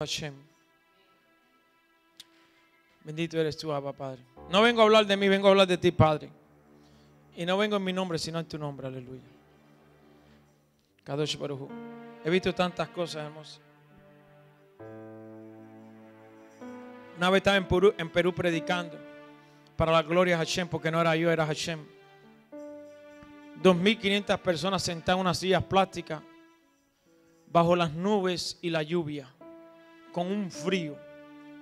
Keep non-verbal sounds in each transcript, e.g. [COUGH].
Hashem. Bendito eres tú, Abba, Padre. No vengo a hablar de mí, vengo a hablar de ti, Padre. Y no vengo en mi nombre, sino en tu nombre, aleluya. He visto tantas cosas hermosas. Una vez estaba en Perú, en Perú predicando para la gloria de Hashem, porque no era yo, era Hashem. 2.500 personas sentadas en unas sillas plásticas bajo las nubes y la lluvia con un frío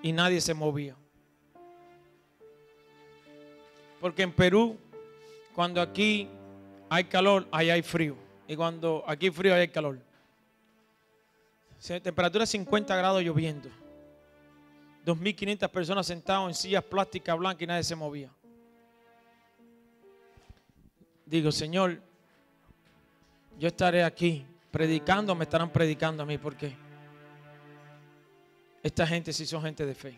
y nadie se movía. Porque en Perú, cuando aquí hay calor, ahí hay frío. Y cuando aquí hay frío, ahí hay calor. temperatura 50 grados lloviendo. 2.500 personas sentadas en sillas plásticas blancas y nadie se movía. Digo, Señor, yo estaré aquí predicando, me estarán predicando a mí, ¿por qué? Esta gente sí son gente de fe.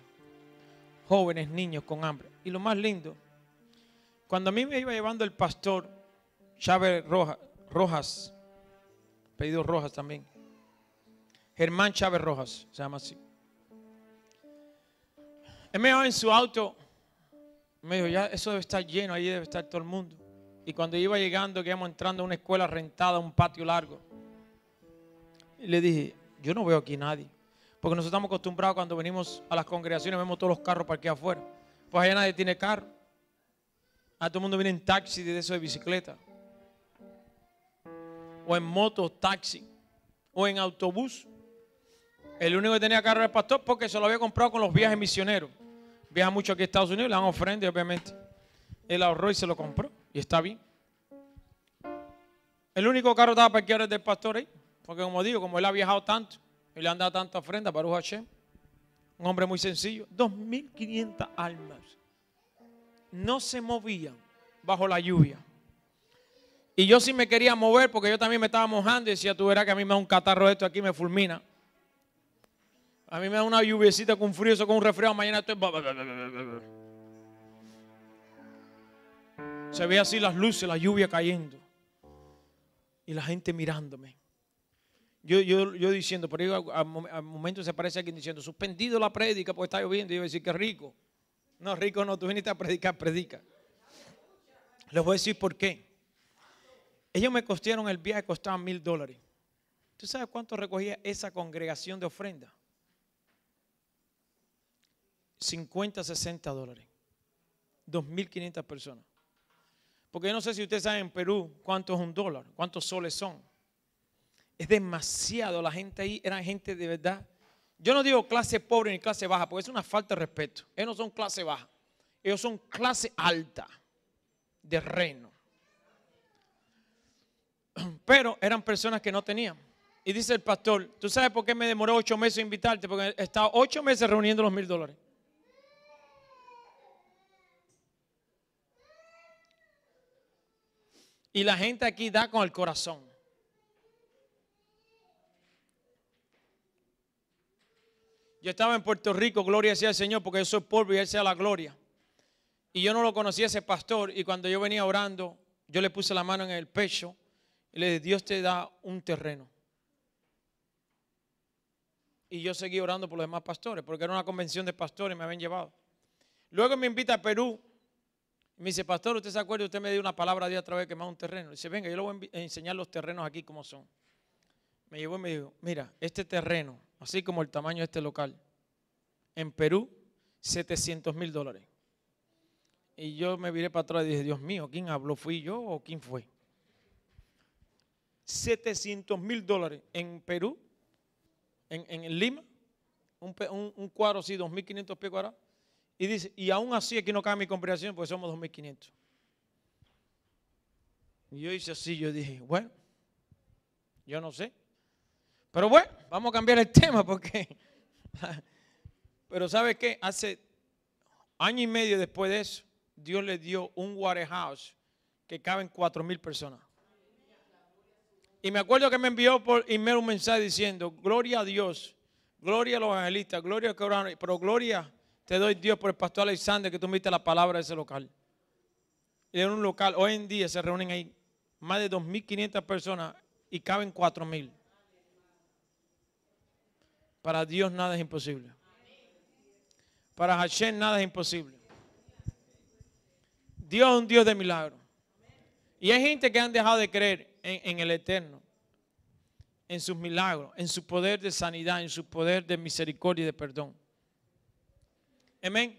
Jóvenes, niños con hambre. Y lo más lindo, cuando a mí me iba llevando el pastor Chávez Rojas, Rojas pedido Rojas también. Germán Chávez Rojas, se llama así. Él me en su auto, me dijo, ya eso debe estar lleno, ahí debe estar todo el mundo. Y cuando iba llegando, que íbamos entrando a una escuela rentada, un patio largo, y le dije, yo no veo aquí nadie. Porque nosotros estamos acostumbrados cuando venimos a las congregaciones, vemos todos los carros parqueados afuera. Pues allá nadie tiene carro. A todo el mundo viene en taxi de eso de bicicleta. O en moto, taxi. O en autobús. El único que tenía carro era el pastor porque se lo había comprado con los viajes misioneros. Viaja mucho aquí a Estados Unidos, le dan ofrendas, obviamente. Él ahorró y se lo compró. Y está bien. El único carro estaba parqueado era del pastor ahí. Porque como digo, como él ha viajado tanto, y le han dado tanta ofrenda, Baruch Hashem. Un hombre muy sencillo. 2.500 almas. No se movían bajo la lluvia. Y yo sí me quería mover porque yo también me estaba mojando y decía, tú verás que a mí me da un catarro esto aquí, me fulmina. A mí me da una lluviecita con frío, eso con un resfriado, mañana estoy... Se ve así las luces, la lluvia cayendo. Y la gente mirándome yo, diciendo, pero yo a, momento se aparece alguien diciendo, suspendido la prédica porque está lloviendo. Y yo voy a decir, qué rico. No, rico no, tú viniste a predicar, predica. Les voy a decir por qué. Ellos me costearon el viaje, costaba mil dólares. ¿Tú sabes cuánto recogía esa congregación de ofrenda? 50, 60 dólares. 2.500 personas. Porque yo no sé si ustedes saben en Perú cuánto es un dólar, cuántos soles son. Es demasiado. La gente ahí eran gente de verdad. Yo no digo clase pobre ni clase baja, porque es una falta de respeto. Ellos no son clase baja. Ellos son clase alta de reino. [CLEARS THROAT] Pero eran personas que no tenían. Y dice el pastor, ¿tú sabes por qué me demoró ocho meses invitarte? Porque estaba ocho meses reuniendo los mil dólares. Y la gente aquí da con el corazón. Yo estaba en Puerto Rico, gloria sea al Señor, porque yo soy polvo y Él sea la gloria. Y yo no lo conocía ese pastor y cuando yo venía orando, yo le puse la mano en el pecho y le dije, Dios te da un terreno. Y yo seguí orando por los demás pastores, porque era una convención de pastores, me habían llevado. Luego me invita a Perú. Y me dice, pastor, ¿usted se acuerda? Usted me dio una palabra a Dios vez que me da un terreno. Y dice, venga, yo le voy a enseñar los terrenos aquí como son. Me llevó y me dijo, mira, este terreno así como el tamaño de este local, en Perú, 700 mil dólares. Y yo me viré para atrás y dije, Dios mío, ¿quién habló? ¿Fui yo o quién fue? 700 mil dólares en Perú, en, Lima, un, un, sí, cuadro así, 2.500 pesos cuadrados. Y dice, y aún así aquí no cabe mi comprensión porque somos 2.500. Y yo hice así, yo dije, bueno, yo no sé. Pero bueno, vamos a cambiar el [LAUGHS] tema porque... Pero ¿sabes qué? Hace año y medio después de eso, Dios le dio un warehouse que caben cuatro mil personas. Y me acuerdo que me envió por email un mensaje diciendo, gloria a Dios, gloria a los evangelistas, gloria a oran, pero gloria te doy Dios por el pastor Alexander que tú viste la palabra de ese local. Y en un local, hoy en día se reúnen ahí más de 2.500 personas y caben mil para Dios nada es imposible. Para Hashem nada es imposible. Dios es un Dios de milagros. Y hay gente que han dejado de creer en, el Eterno, en sus milagros, en su poder de sanidad, en su poder de misericordia y de perdón. Amén.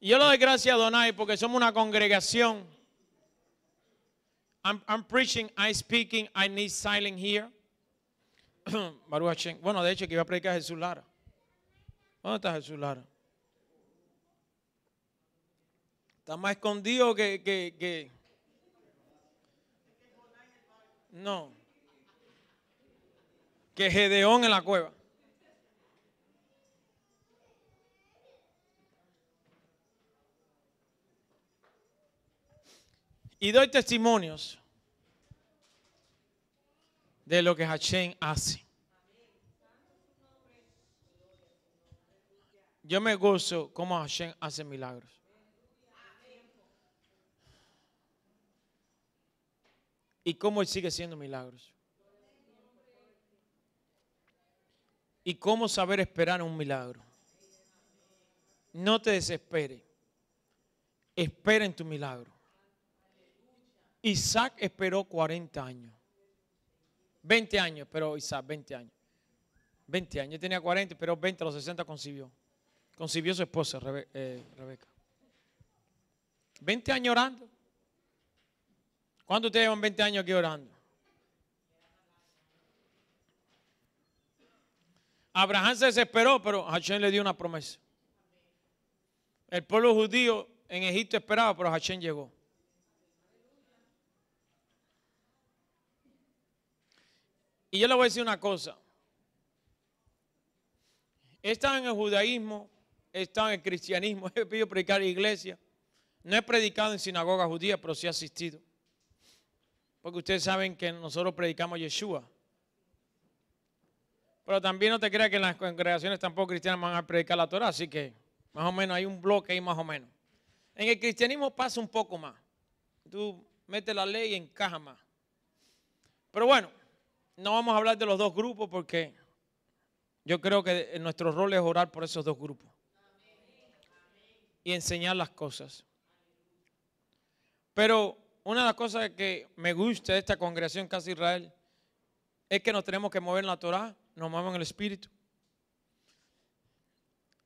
Y yo le doy gracias a Donai porque somos una congregación. I'm preaching, I'm speaking, I need silence here. [COUGHS] Baruch Bueno, de hecho, que iba a predicar a Jesús Lara. ¿Dónde está Jesús Lara? Está más escondido que. que, que... No. Que Gedeón en la cueva. Y doy testimonios de lo que Hashem hace. Yo me gozo como Hashem hace milagros. Y cómo sigue siendo milagros. Y cómo saber esperar un milagro. No te desesperes. Espera en tu milagro. Isaac esperó 40 años. 20 años, pero Isaac, 20 años. 20 años, tenía 40, pero 20 a los 60 concibió. Concibió su esposa, eh, Rebeca. 20 años orando. ¿Cuánto ustedes llevan 20 años aquí orando? Abraham se desesperó, pero Hashem le dio una promesa. El pueblo judío en Egipto esperaba, pero Hashem llegó. Y yo le voy a decir una cosa. Están en el judaísmo, están en el cristianismo. [LAUGHS] He pedido predicar en iglesia. No he predicado en sinagoga judía, pero sí he asistido. Porque ustedes saben que nosotros predicamos Yeshua. Pero también no te creas que en las congregaciones tampoco cristianas van a predicar la Torah, así que más o menos hay un bloque ahí más o menos. En el cristianismo pasa un poco más. Tú metes la ley y encaja más. Pero bueno no vamos a hablar de los dos grupos porque yo creo que nuestro rol es orar por esos dos grupos y enseñar las cosas. Pero una de las cosas que me gusta de esta congregación Casa Israel es que nos tenemos que mover en la Torah, nos movemos en el Espíritu.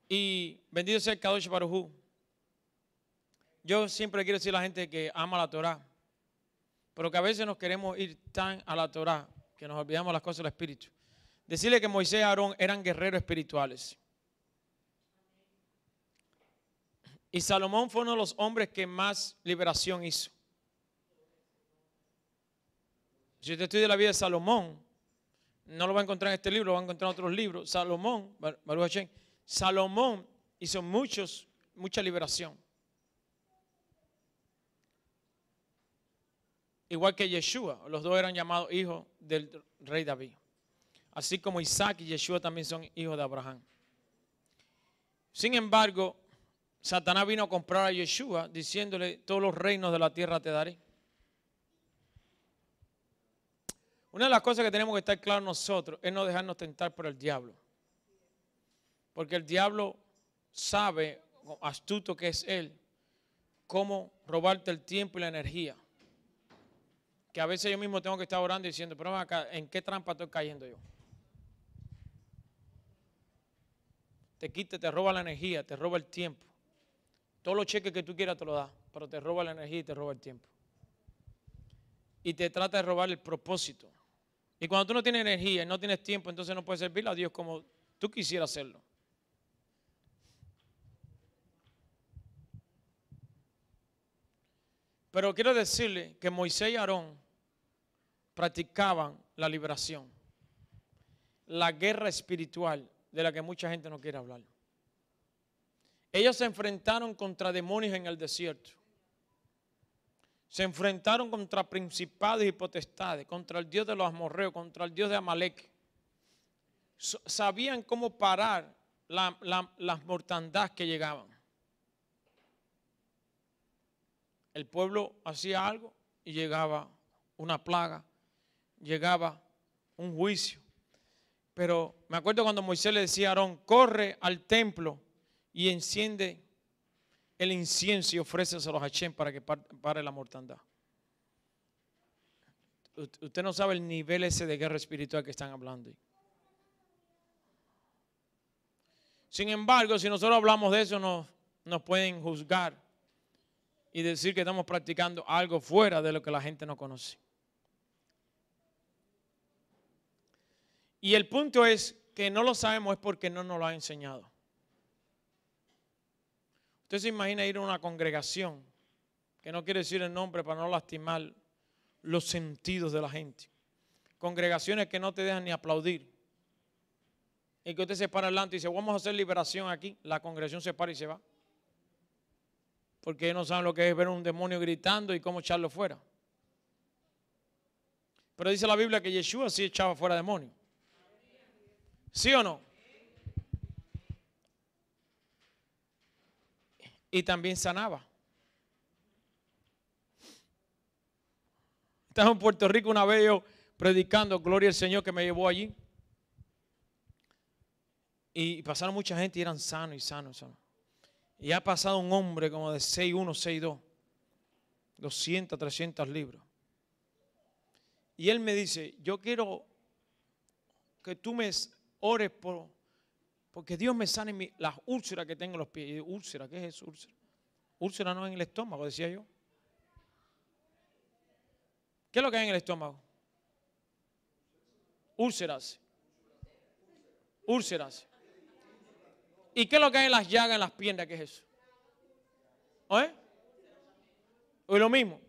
Y bendito sea el Kadosh Barujú. Yo siempre quiero decir a la gente que ama la Torah, pero que a veces nos queremos ir tan a la Torah que nos olvidamos las cosas del espíritu. Decirle que Moisés y Aarón eran guerreros espirituales. Y Salomón fue uno de los hombres que más liberación hizo. Si usted estudia la vida de Salomón, no lo va a encontrar en este libro, lo va a encontrar en otros libros. Salomón, Baruch Salomón hizo muchos, mucha liberación. igual que Yeshua, los dos eran llamados hijos del rey David. Así como Isaac y Yeshua también son hijos de Abraham. Sin embargo, Satanás vino a comprar a Yeshua diciéndole, todos los reinos de la tierra te daré. Una de las cosas que tenemos que estar claros nosotros es no dejarnos tentar por el diablo. Porque el diablo sabe, astuto que es él, cómo robarte el tiempo y la energía que a veces yo mismo tengo que estar orando y diciendo, pero acá, ¿en qué trampa estoy cayendo yo? Te quita, te roba la energía, te roba el tiempo. Todos los cheques que tú quieras te lo da, pero te roba la energía y te roba el tiempo. Y te trata de robar el propósito. Y cuando tú no tienes energía y no tienes tiempo, entonces no puedes servir a Dios como tú quisieras hacerlo. Pero quiero decirle que Moisés y Aarón practicaban la liberación, la guerra espiritual de la que mucha gente no quiere hablar. Ellos se enfrentaron contra demonios en el desierto. Se enfrentaron contra principados y potestades, contra el Dios de los amorreos, contra el Dios de Amalek. Sabían cómo parar las mortandades que llegaban. El pueblo hacía algo y llegaba una plaga, llegaba un juicio. Pero me acuerdo cuando Moisés le decía a Aarón, corre al templo y enciende el incienso y ofréceselo a Hashem para que pare la mortandad. Usted no sabe el nivel ese de guerra espiritual que están hablando. Sin embargo, si nosotros hablamos de eso, nos pueden juzgar y decir que estamos practicando algo fuera de lo que la gente no conoce. Y el punto es que no lo sabemos es porque no nos lo ha enseñado. Usted se imagina ir a una congregación, que no quiere decir el nombre para no lastimar los sentidos de la gente. Congregaciones que no te dejan ni aplaudir. Y que usted se para adelante y dice, vamos a hacer liberación aquí. La congregación se para y se va. Porque ellos no saben lo que es ver un demonio gritando y cómo echarlo fuera. Pero dice la Biblia que Yeshua sí echaba fuera demonios. ¿Sí o no? Y también sanaba. Estaba en Puerto Rico una vez yo predicando, gloria al Señor que me llevó allí. Y pasaron mucha gente y eran sanos y sanos. sanos. Y ha pasado un hombre como de 6'1, 6'2, 200, 300 libros. Y él me dice, yo quiero que tú me ores por, porque Dios me sane las úlceras que tengo en los pies. Y úlcera, ¿qué es eso? Úlcera. no es en el estómago, decía yo. ¿Qué es lo que hay en el estómago? Úlceras. Úlceras. ¿Y qué es lo que hay en las llagas, en las piernas? ¿Qué es eso? ¿Eh? O pues lo mismo.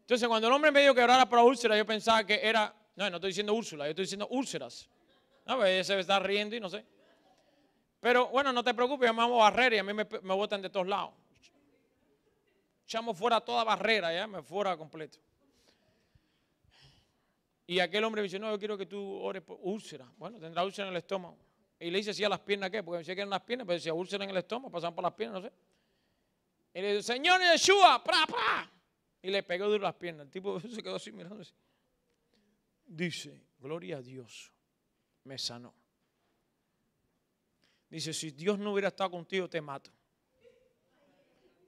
Entonces, cuando el hombre me dijo que orara para úlceras, yo pensaba que era. No, no estoy diciendo úlceras yo estoy diciendo úlceras no pues, se está riendo y no sé. Pero bueno, no te preocupes, llamamos me barrera y a mí me, me botan de todos lados. Echamos fuera toda barrera, ya me fuera completo. Y aquel hombre me dice, no, yo quiero que tú ores por úlcera. Bueno, tendrá úlcera en el estómago. Y le dice, sí, a las piernas, ¿qué? Porque me decía que eran las piernas, pero decía úlcera en el estómago, pasan por las piernas, no sé. Y le dice, Señor Yeshua, pra, pra. Y le pegó duro las piernas. El tipo [LAUGHS] se quedó así mirándose. Dice, gloria a Dios me sanó. Dice, si Dios no hubiera estado contigo, te mato.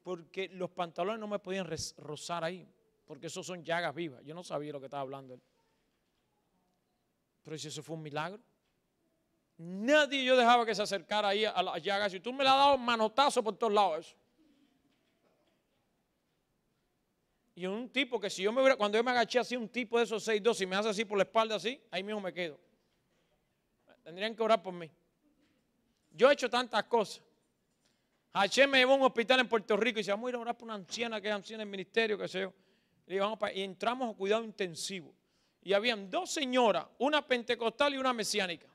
Porque los pantalones no me podían rozar ahí, porque esos son llagas vivas. Yo no sabía lo que estaba hablando él. Pero si eso fue un milagro. Nadie yo dejaba que se acercara ahí a las llagas. Y tú me la has dado manotazo por todos lados. Y un tipo que si yo me hubiera, cuando yo me agaché así, un tipo de esos 6'2, y me hace así por la espalda así, ahí mismo me quedo. Tendrían que orar por mí. Yo he hecho tantas cosas. Haché me llevó a un hospital en Puerto Rico y dice, vamos a ir a orar por una anciana que es anciana en ministerio, qué sé yo. Y, entramos a cuidado intensivo. Y habían dos señoras, una pentecostal y una mesiánica.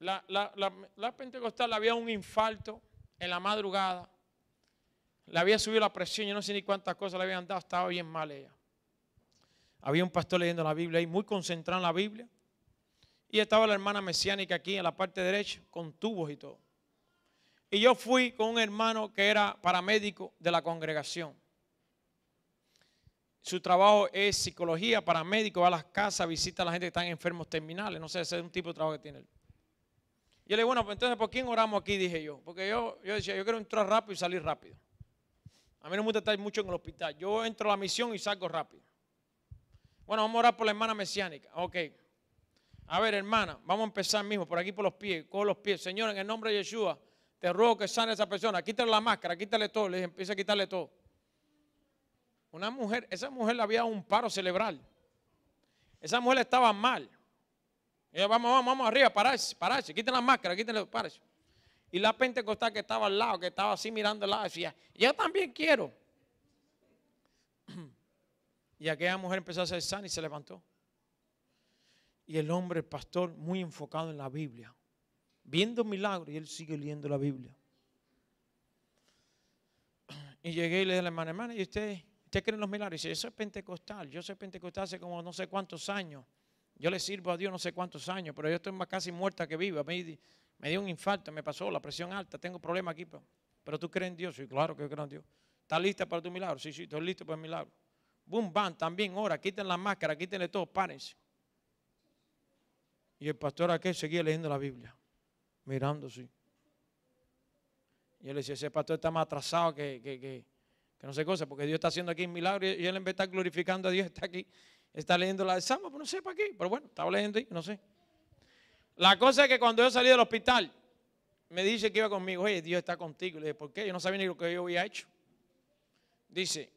La, la, la, la pentecostal había un infarto en la madrugada. Le había subido la presión, yo no sé ni cuántas cosas le habían dado, estaba bien mal ella. Había un pastor leyendo la Biblia ahí, muy concentrado en la Biblia. Y estaba la hermana mesiánica aquí en la parte derecha con tubos y todo. Y yo fui con un hermano que era paramédico de la congregación. Su trabajo es psicología, paramédico, va a las casas, visita a la gente que están enfermos terminales. No sé, ese es un tipo de trabajo que tiene él. Yo le digo, bueno, pues entonces, ¿por quién oramos aquí? Dije yo. Porque yo, yo decía, yo quiero entrar rápido y salir rápido. A mí no me gusta estar mucho en el hospital. Yo entro a la misión y salgo rápido. Bueno, vamos a orar por la hermana mesiánica. Ok. A ver, hermana, vamos a empezar mismo por aquí por los pies, cojo los pies. Señor, en el nombre de Yeshua, te ruego que sane a esa persona. Quítale la máscara, quítale todo. Le empieza a quitarle todo. Una mujer, esa mujer le había un paro cerebral. Esa mujer estaba mal. Ella, vamos, vamos, vamos arriba, pararse, pararse, quítale la máscara, quítenle, pararse. Y la pentecostal que estaba al lado, que estaba así mirando al lado, decía, yo también quiero. [CLEARS THROAT] Y aquella mujer empezó a hacer sana y se levantó. Y el hombre, el pastor, muy enfocado en la Biblia, viendo milagros y él sigue leyendo la Biblia. Y llegué y le dije a la hermana, hermana, ¿y usted, usted cree en los milagros? Y dice, eso es pentecostal. Yo soy pentecostal hace como no sé cuántos años. Yo le sirvo a Dios no sé cuántos años, pero yo estoy más casi muerta que viva. Me, me dio un infarto, me pasó la presión alta, tengo problemas aquí. Pero, tú crees en Dios. Sí, claro que yo creo en Dios. ¿Estás lista para tu milagro? Sí, sí, estoy listo para el milagro. Boom, bam, también ahora, quiten la máscara, quítenle todo, párense. Y el pastor aquel seguía leyendo la Biblia, mirándose. Y él decía, ese pastor está más atrasado que, que, que, no sé cosa, porque Dios está haciendo aquí un milagro y él en vez de estar glorificando a Dios está aquí, está leyendo la de Salmo, pero pues no sé para qué, pero bueno, estaba leyendo ahí, no sé. La cosa es que cuando yo salí del hospital, me dice que iba conmigo, oye, Dios está contigo. Le dije, ¿por qué? Yo no sabía ni lo que yo había hecho. Dice,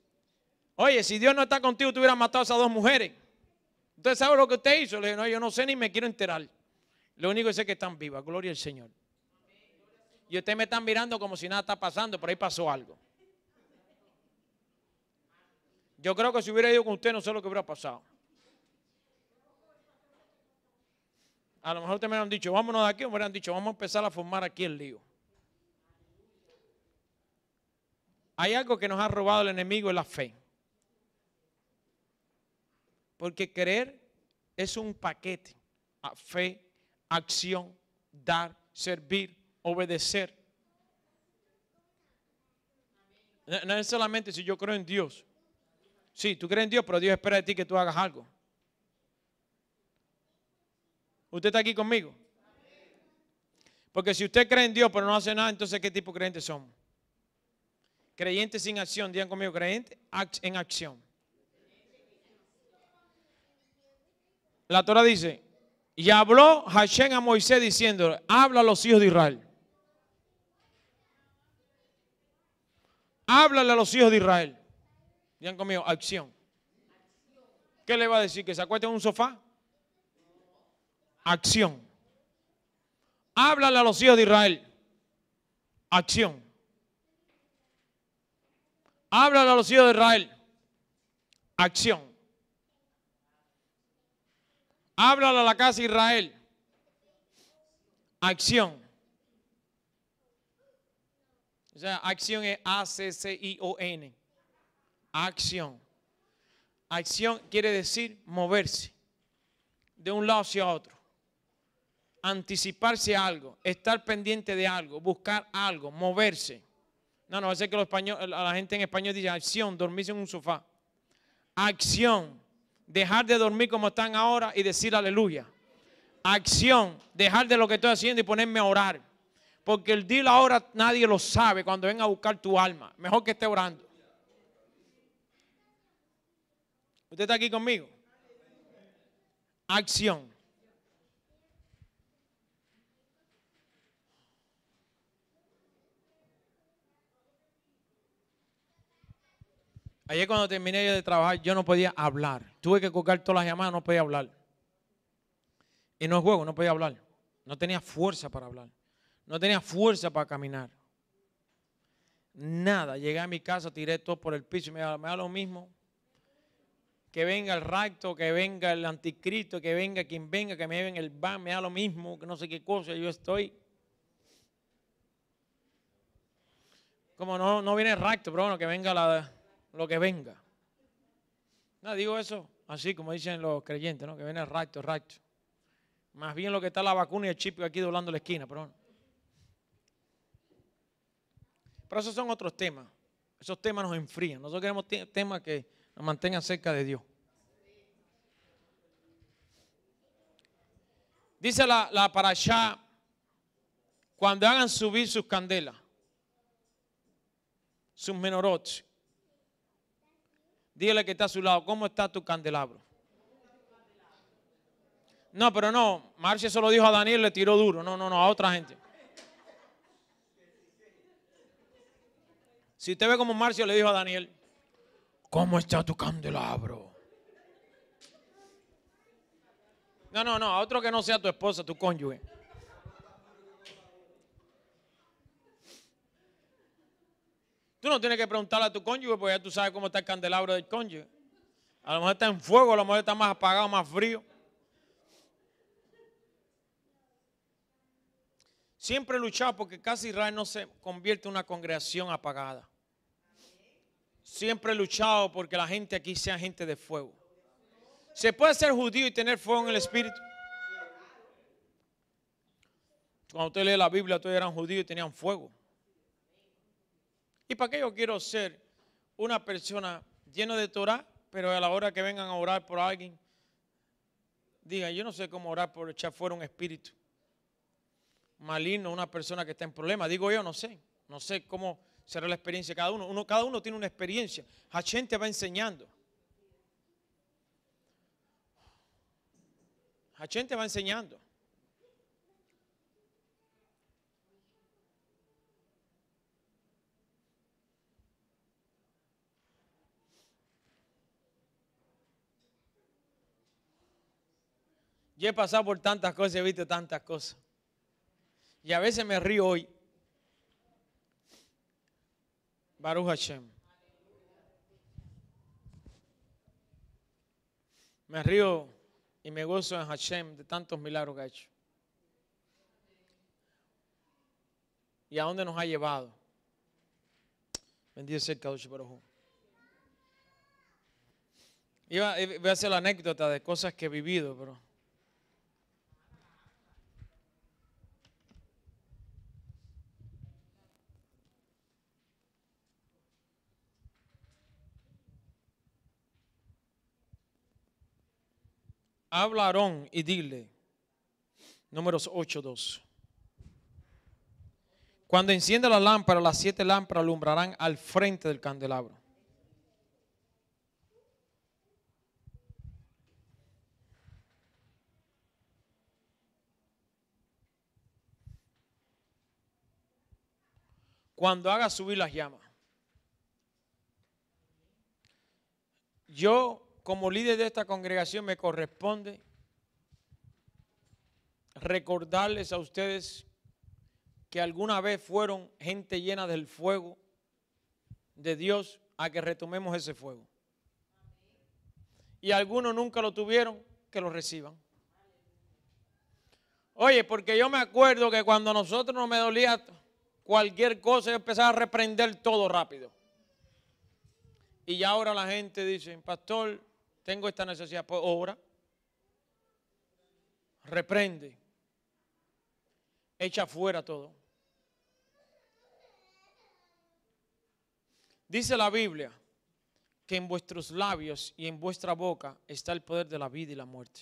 oye, si Dios no está contigo, tú hubieras matado a esas dos mujeres. ¿Usted sabe lo que usted hizo? Le dije, no, yo no sé ni me quiero enterar. Lo único sé es que están vivas. Gloria al Señor. Y ustedes me están mirando como si nada está pasando, pero ahí pasó algo. Yo creo que si hubiera ido con usted, no sé lo que hubiera pasado. A lo mejor te me hubieran dicho, vámonos de aquí, o me hubieran dicho, vamos a empezar a formar aquí el lío. Hay algo que nos ha robado el enemigo, es la fe. Porque creer es un paquete. fe, acción, dar, servir, obedecer. No es solamente si yo creo en Dios. Sí, tú crees en Dios, pero Dios espera de ti que tú hagas algo. ¿Usted está aquí conmigo? Porque si usted cree en Dios pero no hace nada, entonces ¿qué tipo de creyentes somos? Creyentes sin acción, digan conmigo, creyentes en acción. La Torah dice, y habló Hashem a Moisés diciendo, habla a los hijos de Israel. Háblale a los hijos de Israel. Vean conmigo, acción. ¿Qué le va a decir? ¿Que se acueste en un sofá? Acción. Háblale a los hijos de Israel. Acción. Háblale a los hijos de Israel. Acción. Háblalo a la casa de Israel. Acción. O sea, acción es A-C-C-I-O-N. Acción. Acción quiere decir moverse de un lado hacia otro. Anticiparse a algo, estar pendiente de algo, buscar algo, moverse. No, no, va a que los español, la gente en español dice acción, dormirse en un sofá. Acción dejar de dormir como están ahora y decir aleluya. Acción, dejar de lo que estoy haciendo y ponerme a orar. Porque el día la hora nadie lo sabe cuando venga a buscar tu alma. Mejor que esté orando. ¿Usted está aquí conmigo? Acción. Ayer cuando terminé de trabajar yo no podía hablar. Tuve que colgar todas las llamadas, no podía hablar. Y no es juego, no podía hablar. No tenía fuerza para hablar. No tenía fuerza para caminar. Nada. Llegué a mi casa, tiré todo por el piso y me da, lo mismo. Que venga el rapto, que venga el anticristo, que venga quien venga, que me lleven el van, me da lo mismo, que no sé qué cosa, yo estoy. Como no, no viene el rapto, pero bueno, que venga lo que venga. Nada, digo eso así como dicen los creyentes, ¿no? que viene el rapto, el Más bien lo que está la vacuna y el chip aquí doblando la esquina, pero Pero esos son otros temas. Esos temas nos enfrían. Nosotros queremos temas que nos mantengan cerca de Dios. Dice la, para allá, cuando hagan subir sus candelas, sus menorotes. Dile que está a su lado, ¿cómo está tu candelabro? No, pero no, Marcia solo dijo a Daniel, le tiró duro. No, no, no, a otra gente. Si usted ve como Marcia le dijo a Daniel, ¿cómo está tu candelabro? No, no, no, a otro que no sea tu esposa, tu cónyuge. Tú no tienes que preguntarle a tu cónyuge porque ya tú sabes cómo está el candelabro del cónyuge. A lo mejor está en fuego, a lo mejor está más apagado, más frío. Siempre he luchado porque casi Israel no se convierte en una congregación apagada. Siempre he luchado porque la gente aquí sea gente de fuego. ¿Se puede ser judío y tener fuego en el espíritu? Cuando usted lee la Biblia, todos eran judíos y tenían fuego. ¿Y para qué yo quiero ser una persona llena de Torah, pero a la hora que vengan a orar por alguien, diga, yo no sé cómo orar por echar fuera un espíritu maligno, una persona que está en problema? Digo yo, no sé, no sé cómo será la experiencia de cada uno. uno cada uno tiene una experiencia. Hashem te va enseñando. Hashem te va enseñando. he pasado por tantas cosas, he visto tantas cosas. Y a veces me río hoy. Baruch Hashem. Me río y me gozo en Hashem de tantos milagros que ha hecho. Y a dónde nos ha llevado. Bendito sea el Kadosh Iba, iba a hacer la anécdota de cosas que he vivido, pero habla y dile, números 8-2 Cuando encienda la lámpara, las siete lámparas alumbrarán al frente del candelabro. Cuando haga subir las llamas. Yo como líder de esta congregación me corresponde recordarles a ustedes que alguna vez fueron gente llena del fuego de Dios a que retomemos ese fuego. Y algunos nunca lo tuvieron, que lo reciban. Oye, porque yo me acuerdo que cuando a nosotros no me dolía cualquier cosa, yo empezaba a reprender todo rápido. Y ya ahora la gente dice, pastor, tengo esta necesidad, por pues, obra, reprende, echa fuera todo. Dice la Biblia que en vuestros labios y en vuestra boca está el poder de la vida y la muerte.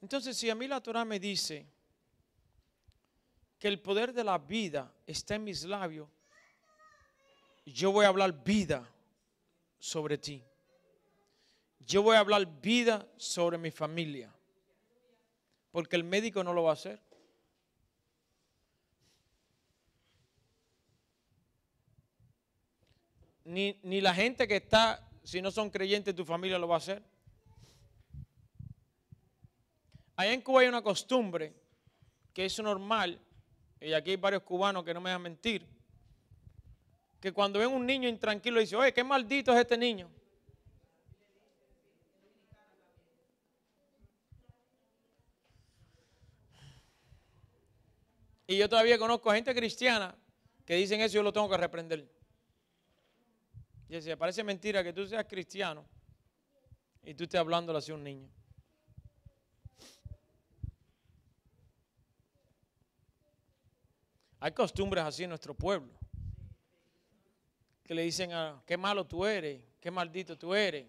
Entonces, si a mí la Torah me dice que el poder de la vida está en mis labios, yo voy a hablar vida sobre ti. Yo voy a hablar vida sobre mi familia. Porque el médico no lo va a hacer. Ni, la gente que está, si no son creyentes, tu familia lo va a hacer. Allá en Cuba hay una costumbre que es normal, y aquí hay varios cubanos que no me dejan mentir, que cuando ven un niño intranquilo dice, oye, qué maldito es este niño. Y yo todavía conozco gente cristiana que dicen eso y yo lo tengo que reprender. Y dice, parece mentira que tú seas cristiano y tú estés hablándole así un niño. Hay costumbres así en nuestro pueblo que le dicen, a, qué malo tú eres, qué maldito tú eres,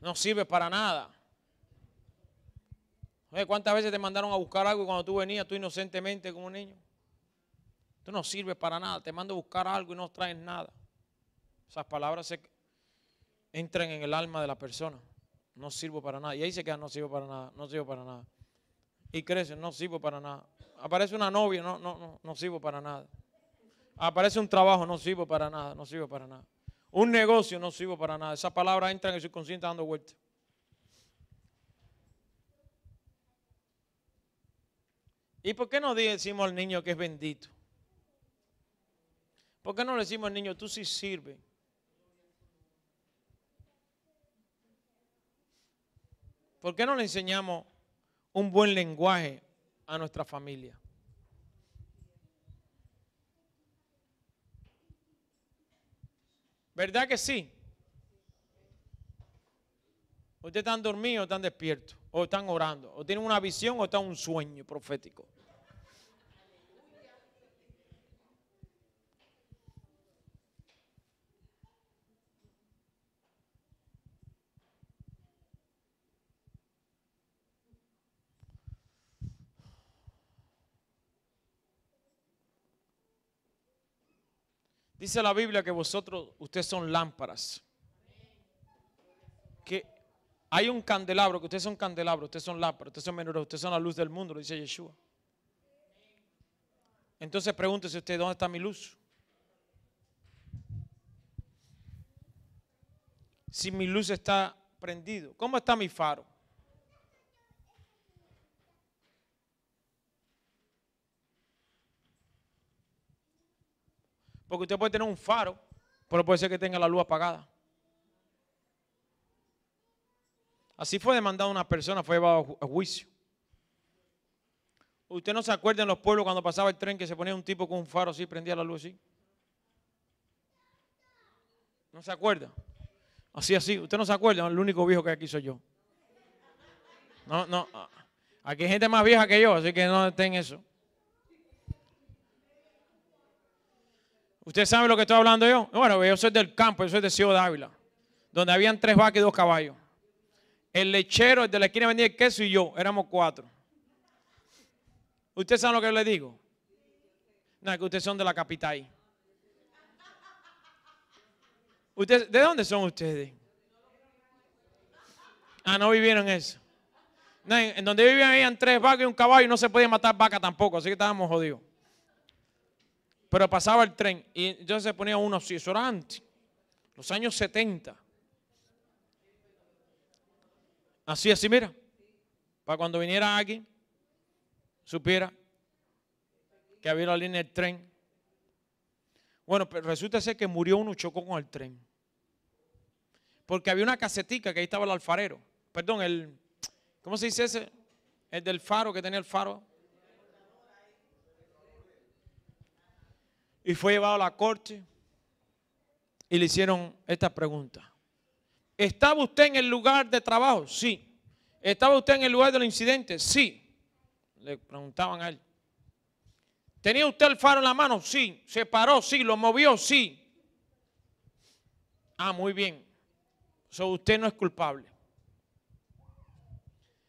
no sirve para nada. ¿cuántas veces te mandaron a buscar algo cuando tú venías tú inocentemente como niño? Tú no sirves para nada, te mando a buscar algo y no traes nada. Esas palabras se entran en el alma de la persona. No sirvo para nada. Y ahí se queda, no sirvo para nada, no sirvo para nada. Y crece, no sirvo para nada. Aparece una novia, no, no, no, no sirvo para nada aparece ah, un trabajo, no sirvo para nada, no sirvo para nada. Un negocio, no sirvo para nada. Esa palabra entra en el subconsciente dando vuelta ¿Y por qué no decimos al niño que es bendito? ¿Por qué no le decimos al niño, tú sí sirves? ¿Por qué no le enseñamos un buen lenguaje a nuestra familia? ¿Verdad que sí? Ustedes están dormidos o están despiertos, o están orando, o tienen una visión o están un sueño profético. Dice la Biblia que vosotros, ustedes son lámparas. Que hay un candelabro, que ustedes son candelabros, ustedes son lámparas, ustedes son menores, ustedes son la luz del mundo, lo dice Yeshua. Entonces pregúntese usted, ¿dónde está mi luz? Si mi luz está prendido, ¿cómo está mi faro? Porque usted puede tener un faro, pero puede ser que tenga la luz apagada. Así fue demandada una persona, fue llevado a juicio. Usted no se acuerda en los pueblos cuando pasaba el tren que se ponía un tipo con un faro así, prendía la luz así. ¿No se acuerda? Así, así. ¿Usted no se acuerda? El único viejo que aquí soy yo. No, no. Aquí hay gente más vieja que yo, así que no estén eso. ¿Usted sabe lo que estoy hablando yo? Bueno, yo soy del campo, yo soy de Ciudad Ávila, donde habían tres vacas y dos caballos. El lechero, el de la esquina vendía el queso y yo, éramos cuatro. ¿Ustedes saben lo que yo le digo? No, que ustedes son de la capital. ¿De dónde son ustedes? Ah, no vivieron eso. en, donde vivían habían tres vacas y un caballo y no se podía matar vaca tampoco, así que estábamos jodidos pero pasaba el tren y entonces se ponía uno así, eso era antes, los años 70. Así, así, mira, para cuando viniera alguien, supiera que había la línea del tren. Bueno, pero resulta ser que murió uno chocó con el tren. Porque había una casetica que ahí estaba el alfarero. Perdón, el, ¿cómo se dice ese? El del faro que tenía el faro. y fue llevado a la corte y le hicieron esta pregunta. ¿Estaba usted en el lugar de trabajo? Sí. ¿Estaba usted en el lugar del incidente? Sí. Le preguntaban a él. ¿Tenía usted el faro en la mano? Sí. ¿Se paró? Sí. ¿Lo movió? Sí. Ah, muy bien. So, usted no es culpable.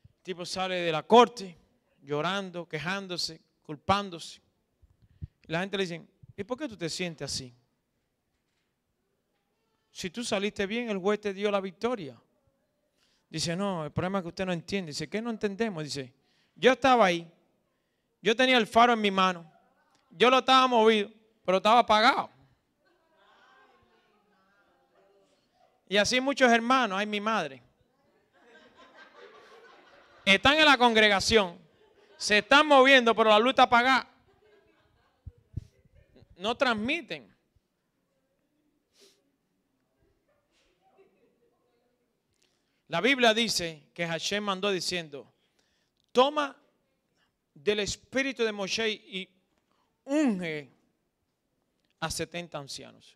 El tipo sale de la corte llorando, quejándose, culpándose. la gente le dice, ¿Y por qué tú te sientes así? Si tú saliste bien, el juez te dio la victoria. Dice, no, el problema es que usted no entiende. Dice, ¿qué no entendemos? Dice, yo estaba ahí, yo tenía el faro en mi mano, yo lo estaba movido, pero estaba apagado. Y así muchos hermanos, hay mi madre, están en la congregación, se están moviendo, pero la luz está apagada no transmiten. La Biblia dice que Hashem mandó diciendo, toma del espíritu de Moshe y unge a 70 ancianos.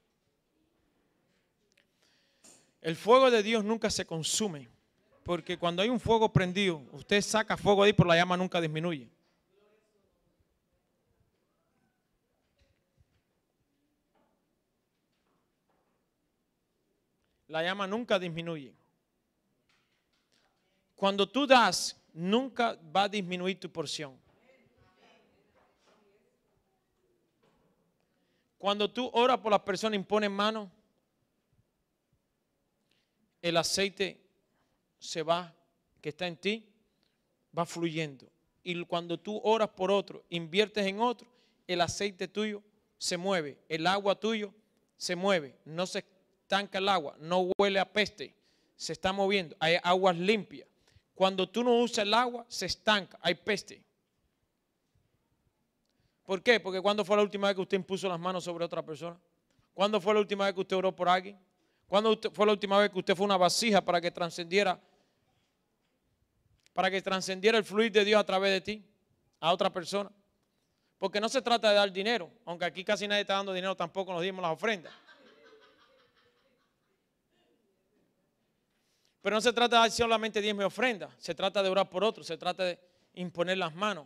El fuego de Dios nunca se consume, porque cuando hay un fuego prendido, usted saca fuego ahí, pero la llama nunca disminuye. la llama nunca disminuye. Cuando tú das, nunca va a disminuir tu porción. Cuando tú oras por las personas, impones mano, el aceite se va, que está en ti, va fluyendo. Y cuando tú oras por otro, inviertes en otro, el aceite tuyo se mueve, el agua tuyo se mueve, no se estanca el agua, no huele a peste, se está moviendo, hay aguas limpias. Cuando tú no usas el agua, se estanca, hay peste. ¿Por qué? Porque cuando fue la última vez que usted impuso las manos sobre otra persona? cuando fue la última vez que usted oró por alguien? ¿Cuándo fue la última vez que usted fue una vasija para que trascendiera para que trascendiera el fluir de Dios a través de ti a otra persona? Porque no se trata de dar dinero, aunque aquí casi nadie está dando dinero, tampoco nos dimos las ofrendas. Pero no se trata de dar solamente diez mi ofrenda, se trata de orar por otros, se trata de imponer las manos.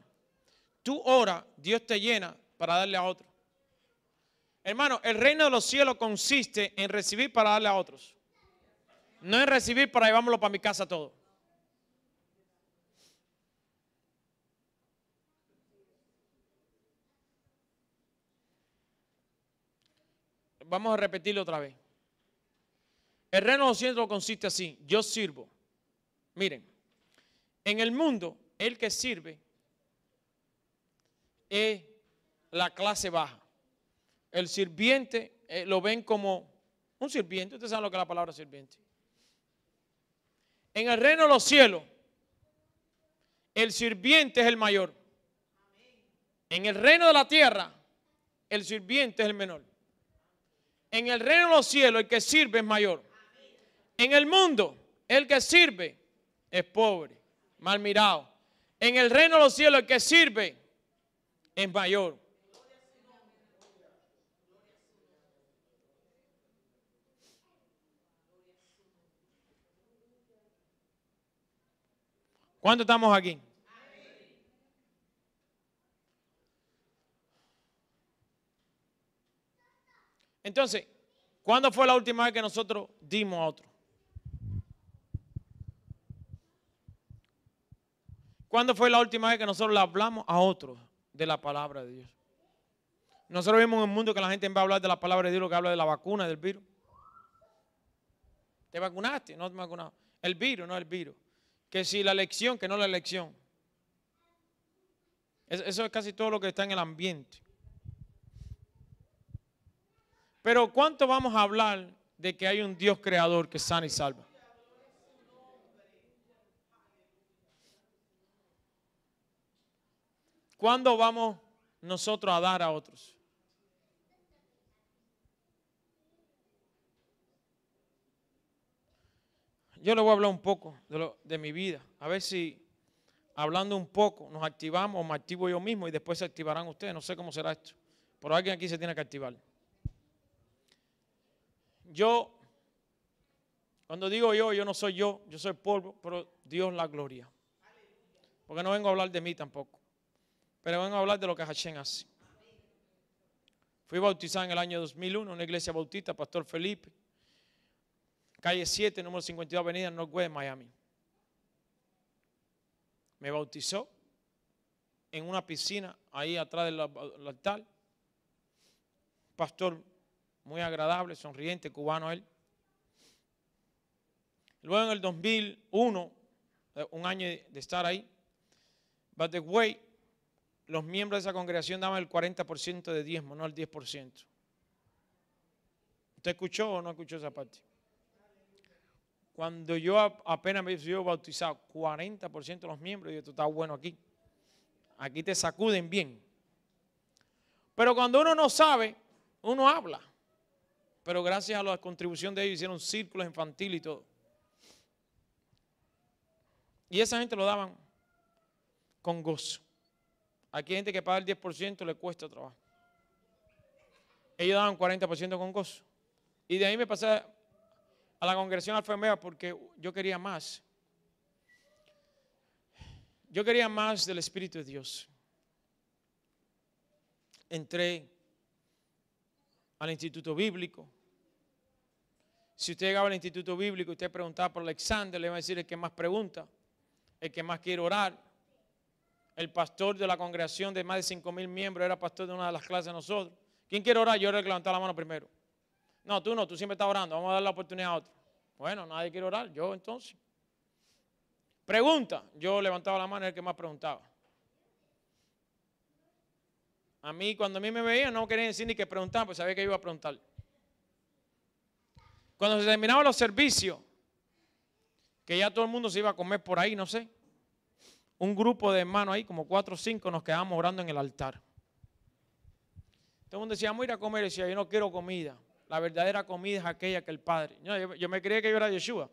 Tú ora, Dios te llena para darle a otro. Hermano, el reino de los cielos consiste en recibir para darle a otros. No en recibir para llevármelo para mi casa todo. Vamos a repetirlo otra vez. El reino de los cielos consiste así. Yo sirvo. Miren, en el mundo el que sirve es la clase baja. El sirviente eh, lo ven como un sirviente. Ustedes saben lo que es la palabra sirviente. En el reino de los cielos, el sirviente es el mayor. En el reino de la tierra, el sirviente es el menor. En el reino de los cielos, el que sirve es mayor. En el mundo, el que sirve es pobre, mal mirado. En el reino de los cielos, el que sirve es mayor. ¿Cuándo estamos aquí? Entonces, ¿cuándo fue la última vez que nosotros dimos a otro? ¿Cuándo fue la última vez que nosotros le hablamos a otros de la palabra de Dios? Nosotros vemos en un mundo que la gente va a hablar de la palabra de Dios, lo que habla de la vacuna, del virus. ¿Te vacunaste? No te vacunaste. El virus, no el virus. Que si la elección, que no la elección. Eso es casi todo lo que está en el ambiente. Pero ¿cuánto vamos a hablar de que hay un Dios creador que sana y salva? ¿Cuándo vamos nosotros a dar a otros? Yo le voy a hablar un poco de, de mi vida, a ver si hablando un poco nos activamos, me activo yo mismo y después se activarán ustedes, no sé cómo será esto, pero alguien aquí se tiene que activar. Yo, cuando digo yo, yo no soy yo, yo soy polvo, pero Dios la gloria. Porque no vengo a hablar de mí tampoco pero vamos a hablar de lo que Hashem hace. Fui bautizado en el año 2001 en una iglesia bautista, Pastor Felipe, calle 7, número 52, Avenida Northwest, Miami. Me bautizó en una piscina ahí atrás del altar. Pastor muy agradable, sonriente, cubano él. Luego en el 2001, eh, un año de estar ahí, but the way, los miembros de esa congregación daban el 40% de diezmo, no el 10%. ¿Usted escuchó o no escuchó esa parte? Cuando yo apenas me fui bautizado, 40% de los miembros, y esto está bueno aquí. Aquí te sacuden bien. Pero cuando uno no sabe, uno habla. Pero gracias a la contribución de ellos hicieron círculos infantiles y todo. Y esa gente lo daban con gozo. Aquí hay gente que paga el 10%, le cuesta trabajo. Ellos daban 40% con gozo. Y de ahí me pasé a la congregación Alfa porque yo quería más. Yo quería más del Espíritu de Dios. Entré al Instituto Bíblico. Si usted llegaba al Instituto Bíblico y usted preguntaba por Alexander, le iba a decir el que más pregunta, el que más quiere orar, el pastor de la congregación de más de 5 mil miembros, era pastor de una de las clases de nosotros. ¿Quién quiere orar? Yo le levantaba la mano primero. No, tú no, tú siempre estás orando, vamos a dar la oportunidad a otro. Bueno, nadie quiere orar, yo entonces. Pregunta, yo levantaba la mano, el que más preguntaba. A mí, cuando a mí me veían, no querían decir ni que preguntaban, pues sabía que iba a preguntar. Cuando se terminaban los servicios, que ya todo el mundo se iba a comer por ahí, no sé un grupo de hermanos ahí, como cuatro o cinco, nos quedábamos orando en el altar. Todo el mundo decía, vamos a ir a comer. decía, yo no quiero comida. La verdadera comida es aquella que el Padre. Yo, me creía que yo era Yeshua.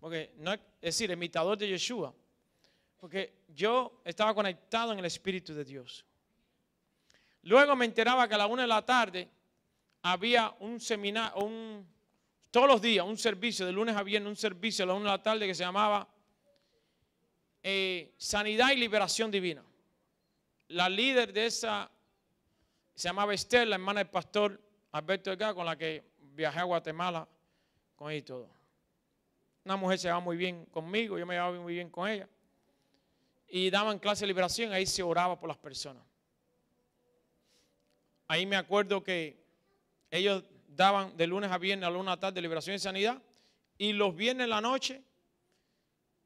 Porque no, es decir, imitador de Yeshua. Porque yo estaba conectado en el Espíritu de Dios. Luego me enteraba que a la una de la tarde había un seminario, un, todos los días, un servicio, de lunes a viernes, un servicio a la una de la tarde que se llamaba eh, sanidad y liberación divina. La líder de esa se llamaba Esther, la hermana del pastor Alberto Edgar, con la que viajé a Guatemala con ella y todo. Una mujer se llevaba muy bien conmigo, yo me llevaba muy bien con ella. Y daban clase de liberación, ahí se oraba por las personas. Ahí me acuerdo que ellos daban de lunes a viernes a la una tarde liberación y sanidad. Y los viernes en la noche,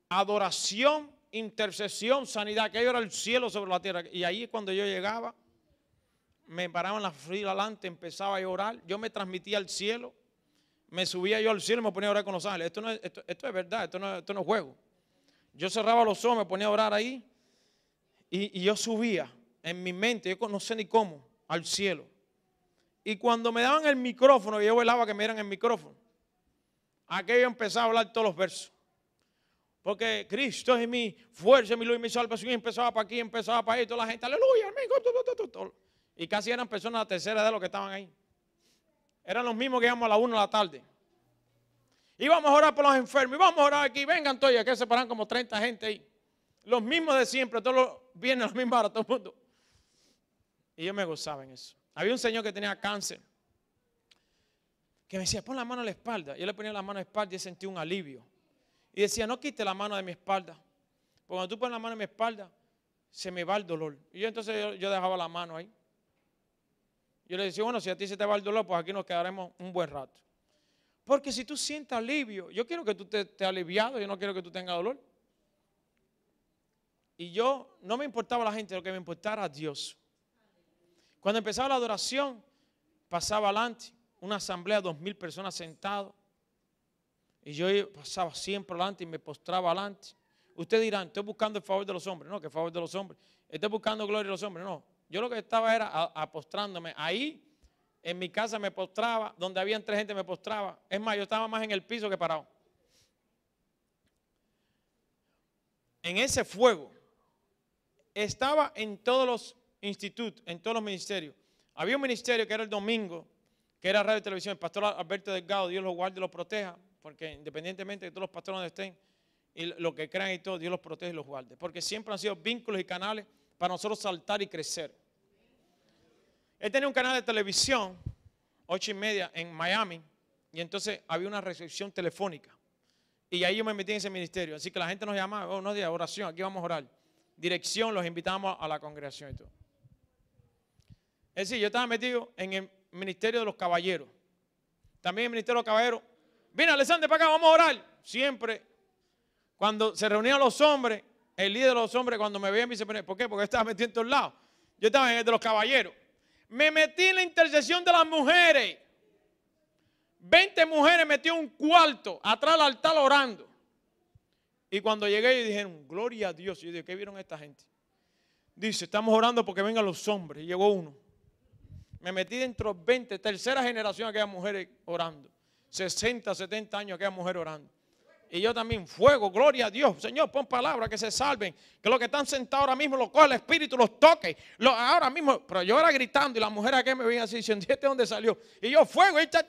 adoración intercesión, sanidad, que era el cielo sobre la tierra. Y ahí cuando yo llegaba, me paraban la fila adelante, empezaba a orar, yo me transmitía al cielo, me subía yo al cielo me ponía a orar con los ángeles. Esto, es, esto, es verdad, esto no, no es juego. Yo cerraba los ojos, me ponía a orar ahí y, yo subía en mi mente, yo no sé ni cómo, al cielo. Y cuando me daban el micrófono, yo velaba que me dieran el micrófono, aquello empezaba a hablar todos los versos. Porque Cristo es mi fuerza, mi luz y mi salvación. Y empezaba para aquí, empezaba para ahí. Toda la gente, aleluya, amigo. Y casi eran personas de la tercera de los que estaban ahí. Eran los mismos que íbamos a la 1 de la tarde. Y vamos a orar por los enfermos. Y vamos a orar aquí. Vengan todos. que se paran como 30 gente ahí. Los mismos de siempre. Todos los, vienen los mismos para todo el mundo. Y yo me gozaba en eso. Había un señor que tenía cáncer. Que me decía, pon la mano a la espalda. Yo le ponía la mano a la espalda y sentí un alivio. Y decía, no quite la mano de mi espalda. Porque cuando tú pones la mano en mi espalda, se me va el dolor. Y yo entonces yo, dejaba la mano ahí. Yo le decía, bueno, si a ti se te va el dolor, pues aquí nos quedaremos un buen rato. Porque si tú sientes alivio, yo quiero que tú te, aliviado, yo no quiero que tú tengas dolor. Y yo no me importaba la gente, lo que me importaba a Dios. Cuando empezaba la adoración, pasaba adelante, una asamblea, dos mil personas sentados. Y yo pasaba siempre adelante y me postraba adelante. Ustedes dirán, estoy buscando el favor de los hombres. No, que favor de los hombres. Estoy buscando gloria de los hombres. No, yo lo que estaba era apostrándome. Ahí, en mi casa me postraba, donde había tres gente me postraba. Es más, yo estaba más en el piso que parado. En ese fuego estaba en todos los institutos, en todos los ministerios. Había un ministerio que era el domingo, que era radio y televisión. El pastor Alberto Delgado, Dios lo guarde y lo proteja porque independientemente de todos los pastores donde estén, y lo que crean y todo, Dios los protege y los guarde. Porque siempre han sido vínculos y canales para nosotros saltar y crecer. Él tenía un canal de televisión, ocho y media, en Miami, y entonces había una recepción telefónica. Y ahí yo me metí en ese ministerio. Así que la gente nos llamaba, oh, no oración, aquí vamos a orar. Dirección, los invitamos a la congregación y todo. Es decir, yo estaba metido en el ministerio de los caballeros. También el ministerio de los caballeros Viene Alexander para acá, vamos a orar. Siempre, cuando se reunían los hombres, el líder de los hombres, cuando me veía, me dice, ¿por qué? Porque estaba metido en todos lados. Yo estaba en el de los caballeros. Me metí en la intercesión de las mujeres. 20 mujeres metió un cuarto atrás del altar orando. Y cuando llegué, ellos dijeron, gloria a Dios. Y yo dije, ¿qué vieron esta gente? Dice, estamos orando porque vengan los hombres. llegó uno. Me metí dentro de 20, tercera generación aquellas mujeres orando. 60, 70 años aquella mujer orando. Y yo también, fuego, gloria a Dios. Señor, pon palabra que se salven. Que los que están sentados ahora mismo los coge el Espíritu, los toque. ahora mismo, pero yo era gritando y la mujer aquí me veía así diciendo, de este dónde salió? Y yo, fuego, y ta,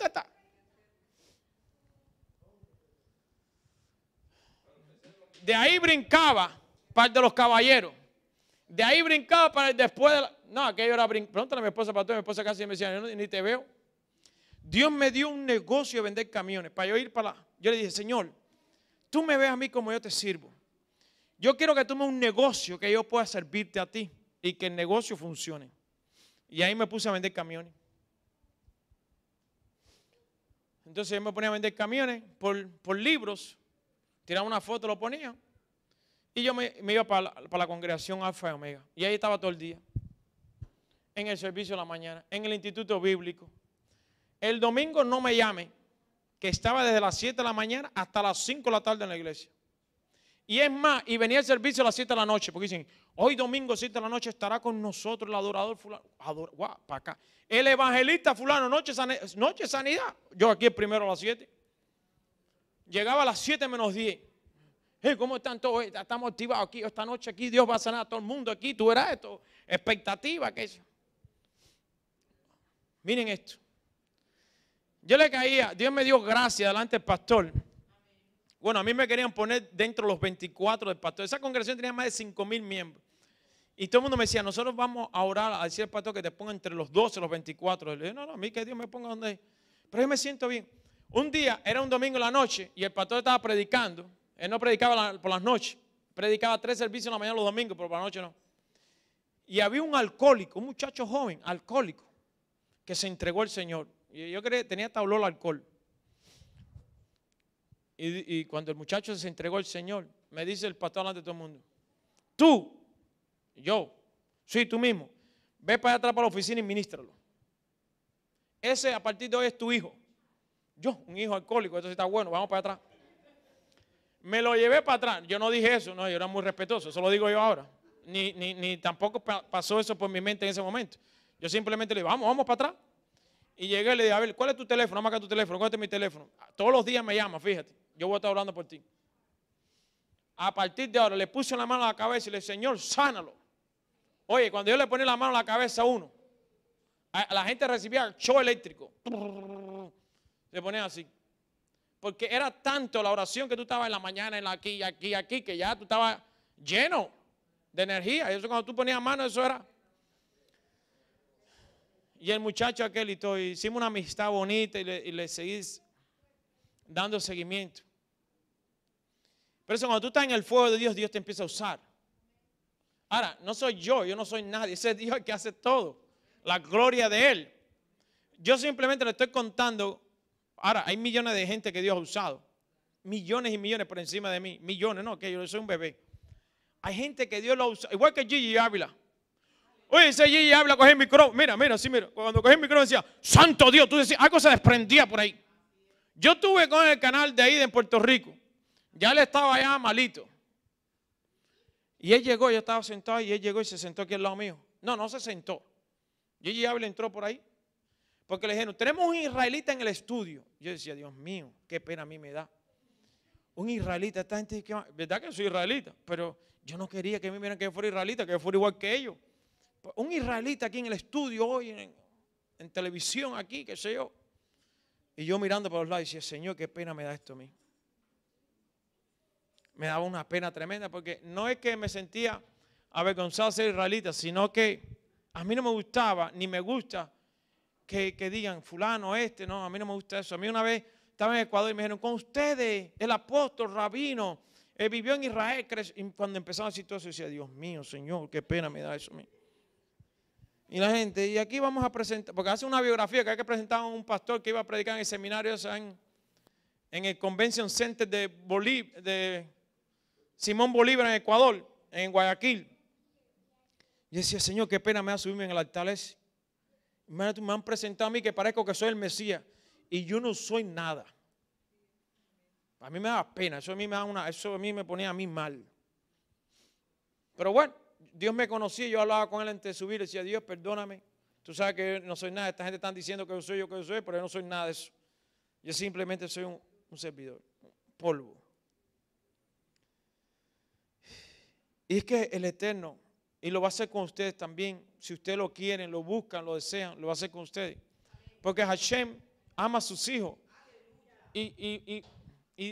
De ahí brincaba para de los caballeros. De ahí brincaba para el después de la... No, aquello era brincar. Pregúntale a mi esposa, para mi esposa casi me decía, yo ni te veo. Dios me dio un negocio de vender camiones para yo ir para la... Yo le dije, Señor, tú me ves a mí como yo te sirvo. Yo quiero que me un negocio que yo pueda servirte a ti y que el negocio funcione. Y ahí me puse a vender camiones. Entonces yo me ponía a vender camiones por, por libros, tiraba una foto, lo ponía. Y yo me, iba para para la, congregación Alfa y Omega. Y ahí estaba todo el día. En el servicio de la mañana, en el instituto bíblico, el domingo no me llame, que estaba desde las 7 de la mañana hasta las 5 de la tarde en la iglesia. Y es más, y venía el servicio a las 7 de la noche, porque dicen, hoy domingo 7 de la noche estará con nosotros el adorador fulano, acá. El evangelista fulano, noche, noche sanidad. Yo aquí el primero a las 7. Llegaba a las 7 menos 10. Hey, ¿Cómo están todos? Estamos activados aquí. Esta noche aquí Dios va a sanar a todo el mundo aquí. Tú verás esto. Expectativa que eso. Miren esto. Yo le caía, Dios me dio gracia delante del pastor. Bueno, a mí me querían poner dentro los 24 del pastor. Esa congregación tenía más de 5 mil miembros. Y todo el mundo me decía, nosotros vamos a orar al decir pastor que te ponga entre los 12 y los 24. Le dije, no, no, a mí que Dios me ponga donde Pero yo me siento bien. Un día, era un domingo en la noche y el pastor estaba predicando. Él no predicaba por las noches. Predicaba tres servicios en la mañana los domingos, pero por la noche no. Y había un alcohólico, un muchacho joven, alcohólico, que se entregó al Señor. Yo tenía tabló el alcohol. Y, cuando el muchacho se entregó al Señor, me dice el pastor delante de todo el mundo, tú, yo, sí, tú mismo, ve para atrás para la oficina y ministralo. Ese a partir de hoy es tu hijo. Yo, un hijo alcohólico, sí está bueno, vamos para atrás. Me lo llevé para atrás. Yo no dije eso, no, yo era muy respetuoso, eso lo digo yo ahora. Ni, ni, tampoco pasó eso por mi mente en ese momento. Yo simplemente le dije, vamos, vamos para atrás. Y llegué y le dije, a ver, ¿cuál es tu teléfono? que tu teléfono, ¿cuál mi teléfono? Todos los días me llama, fíjate. Yo voy a estar hablando por ti. A partir de ahora le puse la mano a la cabeza y le dije, Señor, sánalo. Oye, cuando yo le ponía la mano a la cabeza a uno, la gente recibía el show eléctrico. Le ponía así. Porque era tanto la oración que tú estabas en la mañana, en la aquí, aquí, aquí, que ya tú estabas lleno de energía. Y eso cuando tú ponías mano, eso era y el muchacho aquel y hicimos una amistad bonita y le, y seguís dando seguimiento. Pero eso cuando tú estás en el fuego de Dios, Dios te empieza a usar. Ahora, no soy yo, yo no soy nadie, ese es Dios el que hace todo, la gloria de Él. Yo simplemente le estoy contando, ahora, hay millones de gente que Dios ha usado, millones y millones por encima de mí, millones, no, que yo soy un bebé. Hay gente que Dios lo ha usado, igual que Gigi Ávila. Oye, ese allí habla, coge el micrófono. Mira, mira, sí, mira. Cuando cogí el micrófono decía, santo Dios, tú decías, algo se desprendía por ahí. Yo estuve con el canal de ahí de Puerto Rico. Ya le estaba allá malito. Y él llegó, yo estaba sentado y él llegó y se sentó aquí al lado mío. No, no se sentó. Gigi habla entró por ahí. Porque le dijeron, tenemos un israelita en el estudio. Yo decía, Dios mío, qué pena a mí me da. Un israelita, esta gente, ¿verdad que soy israelita? Pero yo no quería que me vieran que yo fuera israelita, que yo fuera igual que ellos un israelita aquí en el estudio hoy, en, televisión aquí, qué sé yo. Y yo mirando por los lados y decía, Señor, qué pena me da esto a mí. Me daba una pena tremenda porque no es que me sentía avergonzado de ser israelita, sino que a mí no me gustaba, ni me gusta que, digan fulano este, no, a mí no me gusta eso. A mí una vez estaba en Ecuador y me dijeron, con ustedes, el apóstol, rabino, eh, vivió en Israel, y cuando empezaron a decir todo eso, decía, Dios mío, Señor, qué pena me da eso a mí. Y la gente, y aquí vamos a presentar, porque hace una biografía que hay que presentar a un pastor que iba a predicar en el seminario sea, en el Convention Center de, de Simón Bolívar en Ecuador, en Guayaquil. Y decía, Señor, qué pena me ha subido en el altar ese. me han presentado a mí que parezco que soy el Mesías y yo no soy nada. A mí me da pena, eso a mí me da una, eso a mí me ponía a mí mal. Pero bueno, Dios me conocía, yo hablaba con él antes de subir, decía, Dios, perdóname. Tú sabes que no soy nada, esta gente está diciendo que yo soy yo, que yo soy, pero yo no soy nada de eso. Yo simplemente soy un, servidor, un polvo. Y es que el Eterno, y lo va a hacer con ustedes también, si ustedes lo quieren, lo buscan, lo desean, lo va a hacer con ustedes. Porque Hashem ama a sus hijos. Y,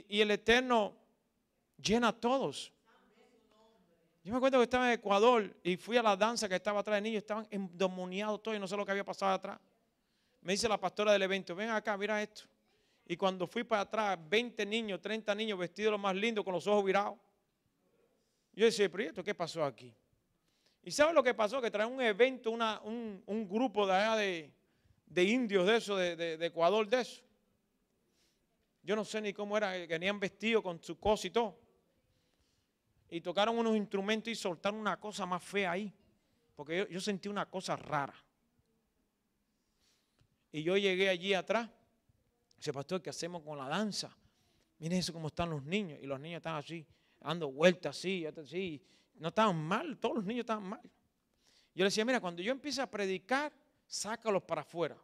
y el Eterno llena a todos. Yo me acuerdo que estaba en Ecuador y fui a la danza que estaba atrás de niños, estaban endemoniados todos y no sé lo que había pasado atrás. Me dice la pastora del evento, ven acá, mira esto. Y cuando fui para atrás, 20 niños, 30 niños vestidos lo más lindo, con los ojos virados. Yo decía, pero esto qué pasó aquí? ¿Y sabes lo que pasó? Que trae un evento, un, grupo de allá de, indios de eso, de, Ecuador de eso. Yo no sé ni cómo era, venían vestidos con su cosa y todo y tocaron unos instrumentos y soltaron una cosa más fea ahí. Porque yo, sentí una cosa rara. Y yo llegué allí atrás. Dice, pastor, ¿qué hacemos con la danza? Miren eso cómo están los niños. Y los niños están así, dando vueltas así, así. No estaban mal, todos los niños estaban mal. Yo le decía, mira, cuando yo empiece a predicar, sácalos para afuera.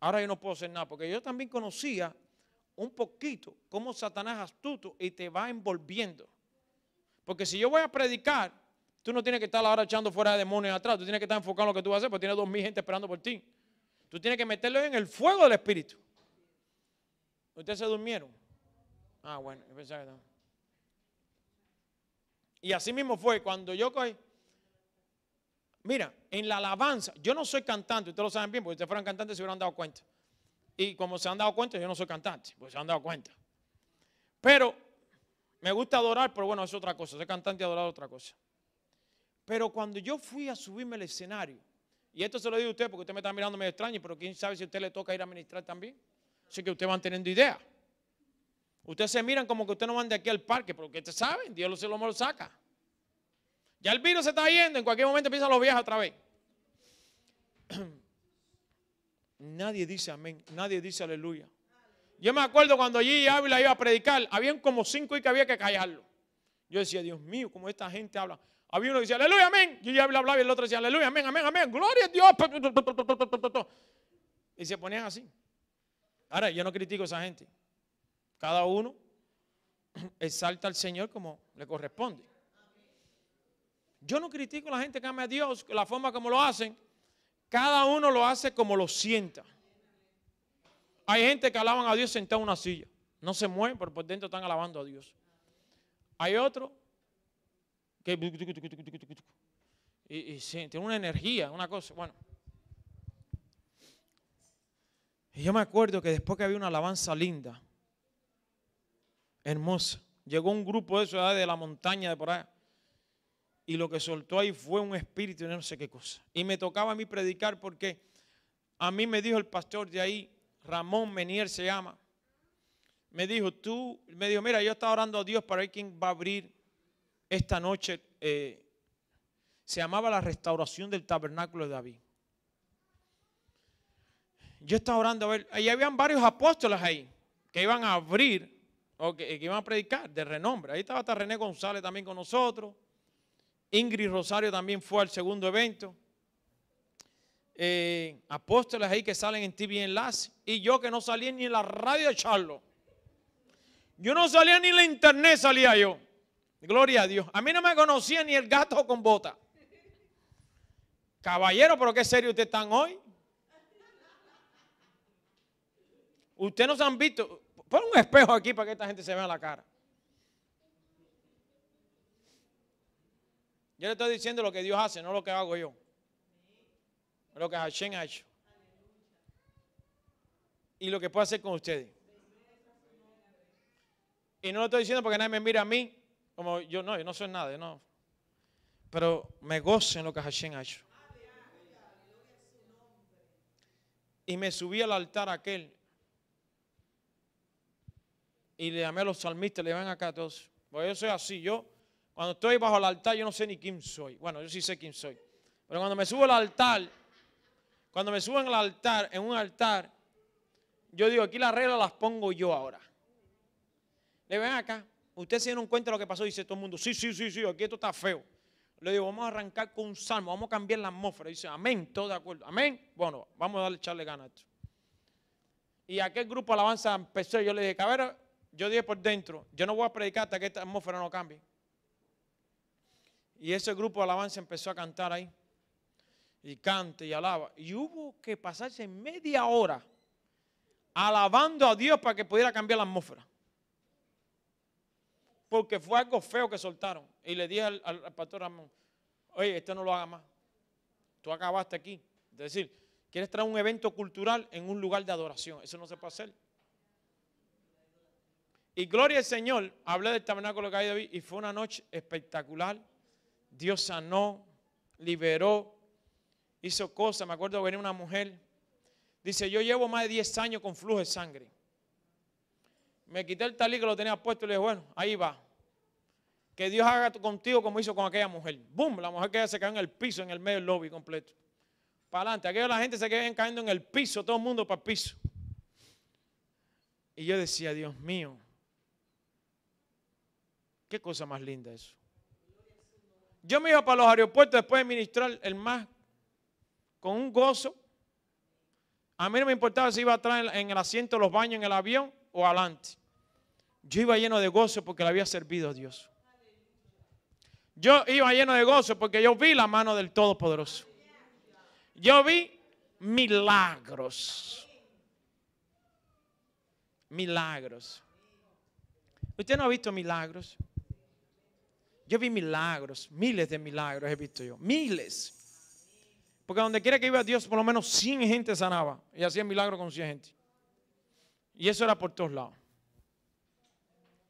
Ahora yo no puedo hacer nada, porque yo también conocía un poquito cómo Satanás astuto y te va envolviendo. Porque si yo voy a predicar, tú no tienes que estar ahora echando fuera de demonios atrás. Tú tienes que estar enfocado en lo que tú vas a hacer, porque tienes dos mil gente esperando por ti. Tú tienes que meterlo en el fuego del Espíritu. ¿Ustedes se durmieron? Ah, bueno, yo pensaba que Y así mismo fue cuando yo cogí. Mira, en la alabanza, yo no soy cantante, ustedes lo saben bien, porque ustedes fueran cantantes se hubieran dado cuenta. Y como se han dado cuenta, yo no soy cantante, Porque se han dado cuenta. Pero me gusta adorar, pero bueno, es otra cosa. Ser cantante y adorar otra cosa. Pero cuando yo fui a subirme al escenario, y esto se lo digo a usted porque usted me está mirando medio extraño, pero quién sabe si a usted le toca ir a ministrar también. Sé que usted van teniendo idea. Ustedes se miran como que usted no van de aquí al parque, porque ustedes saben, Dios lo, se lo, saca. Ya el virus se está yendo, en cualquier momento empiezan los viajes otra vez. [CLEARS THROAT] Nadie dice amén, nadie dice aleluya. Yo me acuerdo cuando allí Ávila iba a predicar, habían como cinco y que había que callarlo. Yo decía, Dios mío, como esta gente habla. Había uno que decía, aleluya, amén. Y Ávila hablaba y el otro decía, aleluya, amén, amén, amén. Gloria a Dios. Y se ponían así. Ahora, yo no critico a esa gente. Cada uno [CLEARS THROAT] exalta al Señor como le corresponde. Yo no critico a la gente que ama a Dios, la forma como lo hacen. Cada uno lo hace como lo sienta. Hay gente que alaban a Dios sentado en una silla. No se mueven, pero por dentro están alabando a Dios. Hay otro que y, tiene una energía, una cosa. Bueno. Y yo me acuerdo que después que había una alabanza linda, hermosa, llegó un grupo de ciudad de la montaña de por allá. Y lo que soltó ahí fue un espíritu de no sé qué cosa. Y me tocaba a mí predicar porque a mí me dijo el pastor de ahí, Ramón Menier se llama, me dijo, tú, me dijo, mira, yo estaba orando a Dios para ver quién va a abrir esta noche. Eh, se llamaba la restauración del tabernáculo de David. Yo estaba orando a ver, ahí habían varios apóstoles ahí que iban a abrir o que, iban a predicar de renombre. Ahí estaba hasta René González también con nosotros. Ingrid Rosario también fue al segundo evento. Eh, apóstoles ahí que salen en TV Enlace y yo que no salía ni en la radio de charlo Yo no salía ni en la internet, salía yo. Gloria a Dios. A mí no me conocía ni el gato con bota. Caballero, pero qué serio ustedes están hoy. Ustedes nos han visto. Pon un espejo aquí para que esta gente se vea la cara. Yo le estoy diciendo lo que Dios hace, no lo que hago yo lo que Hashem ha hecho. Y lo que puedo hacer con ustedes. Y no lo estoy diciendo porque nadie me mira a mí, como yo no, yo no soy nada, no. Pero me gozo en lo que Hashem ha hecho. Y me subí al altar aquel. Y le llamé a los salmistas, le van acá a todos. Porque yo soy así, yo cuando estoy bajo el altar yo no sé ni quién soy. Bueno, yo sí sé quién soy. Pero cuando me subo al altar cuando me subo al altar, en un altar, yo digo, aquí las reglas las pongo yo ahora. Le ven acá, ¿ustedes se dieron cuenta de lo que pasó, dice todo el mundo, sí, sí, sí, sí, aquí esto está feo. Le digo, vamos a arrancar con un salmo, vamos a cambiar la atmósfera. Dice, amén, todo de acuerdo, amén. Bueno, vamos a darle echarle ganas a esto. Y aquel grupo alabanza empezó, yo le dije, ver, yo dije por dentro, yo no voy a predicar hasta que esta atmósfera no cambie. Y ese grupo de alabanza empezó a cantar ahí y cante y alaba. Y hubo que pasarse media hora alabando a Dios para que pudiera cambiar la atmósfera. Porque fue algo feo que soltaron. Y le dije al, pastor Ramón, oye, esto no lo haga más. Tú acabaste aquí. Es decir, quieres traer un evento cultural en un lugar de adoración. Eso no se puede hacer. Y gloria al Señor, hablé del tabernáculo que hay David y fue una noche espectacular. Dios sanó, liberó, hizo cosas. Me acuerdo que venía una mujer. Dice, yo llevo más de 10 años con flujo de sangre. Me quité el talí que lo tenía puesto y le dije, bueno, ahí va. Que Dios haga contigo como hizo con aquella mujer. ¡Bum! La mujer que se cayó en el piso, en el medio del lobby completo. Para adelante. aquella la gente se quedó cayendo en el piso, todo el mundo para el piso. Y yo decía, Dios mío, qué cosa más linda eso. Yo me iba para los aeropuertos después de ministrar el más con un gozo. A mí no me importaba si iba atrás en el asiento los baños, en el avión o adelante. Yo iba lleno de gozo porque le había servido a Dios. Yo iba lleno de gozo porque yo vi la mano del Todopoderoso. Yo vi milagros. Milagros. ¿Usted no ha visto milagros? Yo vi milagros, miles de milagros he visto yo, miles. Porque donde quiera que iba Dios, por lo menos 100 gente sanaba. Y hacía milagros con 100 gente. Y eso era por todos lados.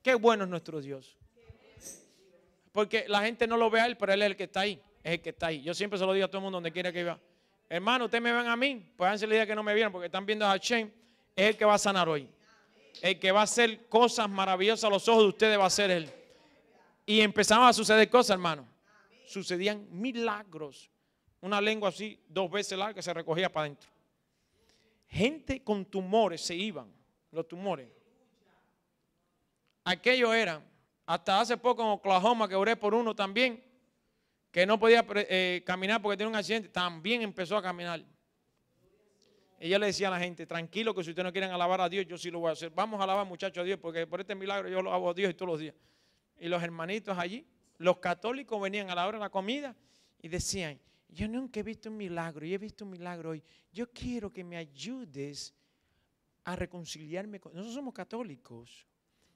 Qué bueno es nuestro Dios. Porque la gente no lo ve a Él, pero Él es el que está ahí. Es el que está ahí. Yo siempre se lo digo a todo el mundo donde quiera que iba. Hermano, ustedes me ven a mí. Pues háganse la idea que no me vieron porque están viendo a Hashem. Es el que va a sanar hoy. El que va a hacer cosas maravillosas a los ojos de ustedes va a ser Él. Y empezaban a suceder cosas, hermano. Sucedían milagros una lengua así, dos veces larga, se recogía para adentro. Gente con tumores se iban, los tumores. Aquello era, hasta hace poco en Oklahoma, que oré por uno también, que no podía eh, caminar porque tenía un accidente, también empezó a caminar. Ella le decía a la gente, tranquilo que si ustedes no quieren alabar a Dios, yo sí lo voy a hacer. Vamos a alabar muchachos a Dios, porque por este milagro yo lo hago a Dios y todos los días. Y los hermanitos allí, los católicos venían a la hora de la comida y decían, yo nunca he visto un milagro y he visto un milagro hoy. Yo quiero que me ayudes a reconciliarme con... Nosotros somos católicos,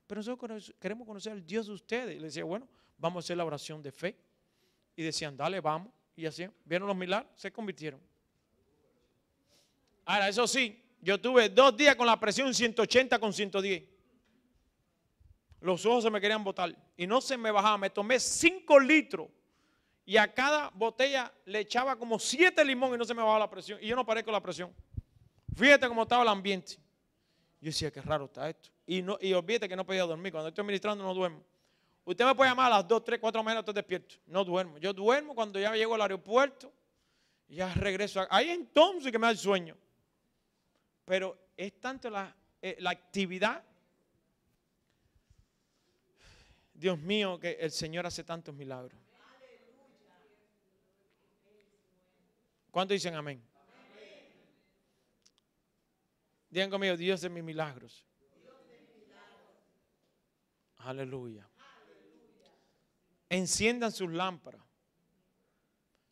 pero nosotros queremos conocer al Dios de ustedes. Y le decía, bueno, vamos a hacer la oración de fe. Y decían, dale, vamos. Y así vieron los milagros, se convirtieron. Ahora, eso sí, yo tuve dos días con la presión 180 con 110. Los ojos se me querían botar y no se me bajaba. Me tomé 5 litros y a cada botella le echaba como siete limones y no se me bajaba la presión. Y yo no paré con la presión. Fíjate cómo estaba el ambiente. Yo decía, qué raro está esto. Y, no, y olvídate que no podía dormir. Cuando estoy ministrando no duermo. Usted me puede llamar a las dos, tres, cuatro de la mañana, estoy despierto. No duermo. Yo duermo cuando ya llego al aeropuerto. Ya regreso. Ahí entonces que me da el sueño. Pero es tanto la eh, actividad. Dios mío, que el Señor hace tantos milagros. ¿Cuánto dicen amén? amén? Digan Dios de mis milagros. Dios de Aleluya. Enciendan sus lámparas,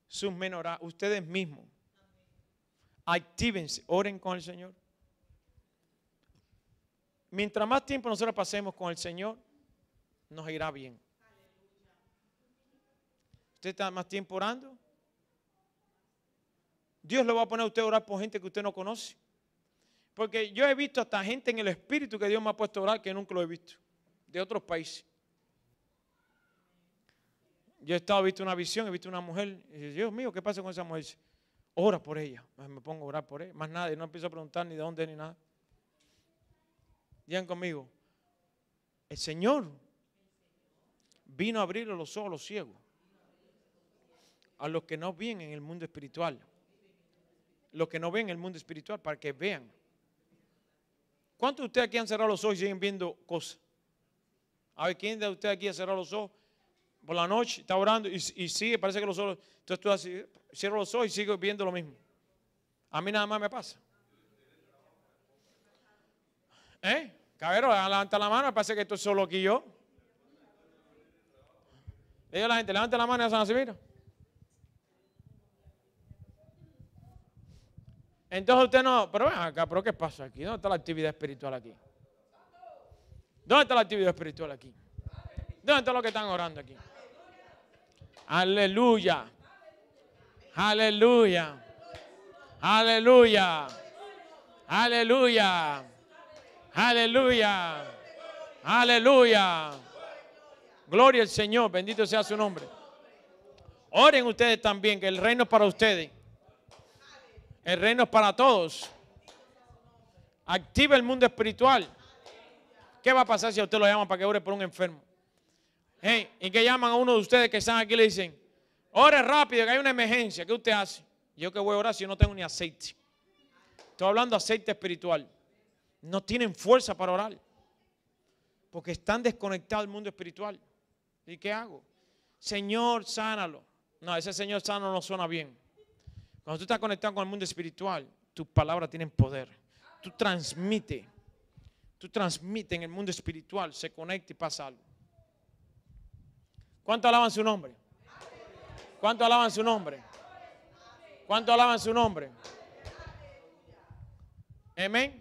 sus menoras ustedes mismos. Actívense, oren con el Señor. Mientras más tiempo nosotros pasemos con el Señor, nos irá bien. ¿Usted está más tiempo orando? Dios lo va a poner a usted a orar por gente que usted no conoce. Porque yo he visto hasta gente en el espíritu que Dios me ha puesto a orar que nunca lo he visto, de otros países. Yo he estado, he visto una visión, he visto una mujer, y Dios mío, ¿qué pasa con esa mujer? Ora por ella, pues me pongo a orar por ella, más nada, y no empiezo a preguntar ni de dónde ni nada. Digan conmigo, el Señor vino a abrir los ojos a los ciegos, a los que no vienen en el mundo espiritual lo que no ven el mundo espiritual para que vean. ¿Cuántos de ustedes aquí han cerrado los ojos y siguen viendo cosas? A ver, ¿quién de ustedes aquí ha cerrado los ojos por la noche, está orando y, sigue, parece que los ojos, entonces tú así, cierro los ojos y sigo viendo lo mismo? A mí nada más me pasa. ¿Eh? Cabero, levanta la mano, parece que esto es solo aquí yo. Le digo a la gente, levanta la mano y hacen así, mira. Entonces usted no, pero ven acá, pero ¿qué pasa aquí? ¿Dónde está la actividad espiritual aquí? ¿Dónde está la actividad espiritual aquí? ¿Dónde están los que están orando aquí? Aleluya. Aleluya. Aleluya. Aleluya. Aleluya. Aleluya. Gloria al Señor. Bendito sea su nombre. Oren ustedes también, que el reino es para ustedes. El reino es para todos. Activa el mundo espiritual. ¿Qué va a pasar si a usted lo llaman para que ore por un enfermo? ¿Y que llaman a uno de ustedes que están aquí y le dicen, ore rápido, que hay una emergencia? ¿Qué usted hace? Yo que voy a orar si no tengo ni aceite. Estoy hablando de aceite espiritual. No tienen fuerza para orar. Porque están desconectados del mundo espiritual. ¿Y qué hago? Señor, sánalo. No, ese Señor sano no suena bien. Cuando tú estás conectado con el mundo espiritual, tus palabras tienen poder. Tú transmite. Tú transmite en el mundo espiritual, se conecta y pasa algo. ¿Cuánto alaban su nombre? ¿Cuánto alaban su nombre? ¿Cuánto alaban su nombre? Amén.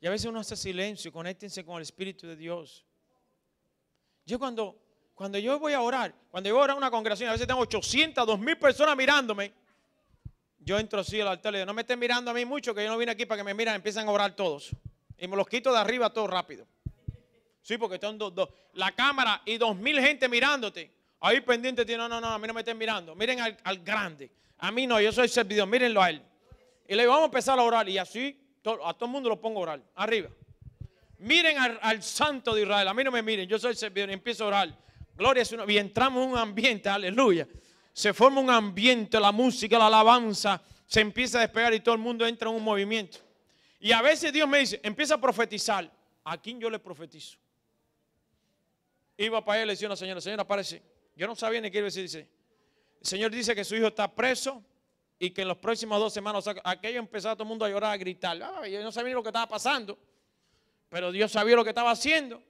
Y a veces uno hace silencio, conéctense con el Espíritu de Dios. Yo cuando, cuando yo voy a orar, cuando yo voy a una congregación, a veces tengo 800, 2000 personas mirándome. Yo entro así al altar y digo, no me estén mirando a mí mucho, que yo no vine aquí para que me miren empiezan a orar todos. Y me los quito de arriba todo rápido. Sí, porque están dos, dos, la cámara y 2000 gente mirándote. Ahí pendiente, no, no, no, a mí no me estén mirando. Miren al, al grande. A mí no, yo soy servidor, mírenlo a él. Y le digo, vamos a empezar a orar. Y así a todo el mundo lo pongo a orar. Arriba. Miren al, santo de Israel. A mí no me miren. Yo soy el servidor. Empiezo a orar. Gloria es una. Y entramos en un ambiente. Aleluya. Se forma un ambiente. La música, la alabanza. Se empieza a despegar y todo el mundo entra en un movimiento. Y a veces Dios me dice, empieza a profetizar. ¿A quién yo le profetizo? Iba para allá y le decía una señora, señora, aparece, Yo no sabía ni qué iba decir. Dice, el Señor dice que su hijo está preso y que en los próximos dos semanas, aquello empezaba todo el mundo a llorar, a gritar. yo no sabía ni lo que estaba pasando, pero Dios sabía lo que estaba haciendo.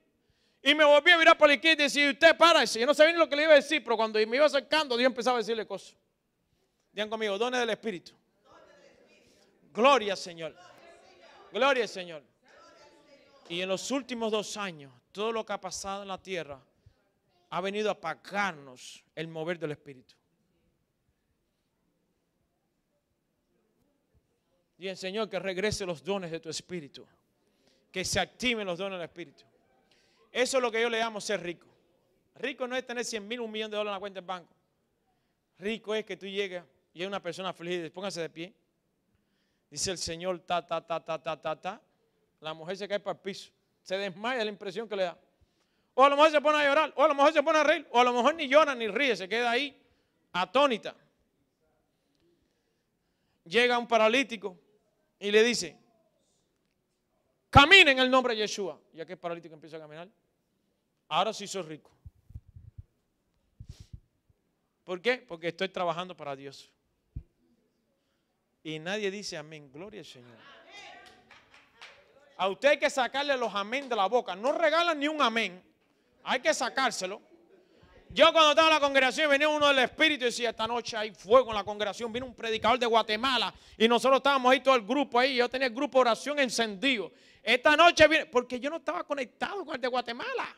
Y me volví a mirar por la izquierda y decir, usted párese. Yo no sabía ni lo que le iba a decir, pero cuando me iba acercando, Dios empezaba a decirle cosas. Digan conmigo, dones del Espíritu. Gloria, Señor. Gloria, Señor. Y en los últimos dos años, todo lo que ha pasado en la tierra ha venido a apagarnos el mover del Espíritu. Dile, Señor, que regrese los dones de tu espíritu. Que se activen los dones del espíritu. Eso es lo que yo le llamo ser rico. Rico no es tener 100 mil, un millón de dólares en la cuenta del banco. Rico es que tú llegas y hay una persona afligida. Póngase de pie. Dice el Señor, ta, ta, ta, ta, ta, ta, ta. La mujer se cae para el piso. Se desmaya la impresión que le da. O a lo mejor se pone a llorar, o a lo mejor se pone a reír, o a lo mejor ni llora ni ríe, se queda ahí atónita. Llega un paralítico, y le dice, camina en el nombre de Yeshua. Ya que es paralítico empieza a caminar, ahora sí soy rico. ¿Por qué? Porque estoy trabajando para Dios. Y nadie dice amén, gloria al Señor. A usted hay que sacarle los amén de la boca. No regalan ni un amén. Hay que sacárselo. Yo cuando estaba en la congregación venía uno del Espíritu y decía, esta noche hay fuego en la congregación. Vino un predicador de Guatemala y nosotros estábamos ahí todo el grupo ahí. Yo tenía el grupo de oración encendido. Esta noche viene, porque yo no estaba conectado con el de Guatemala.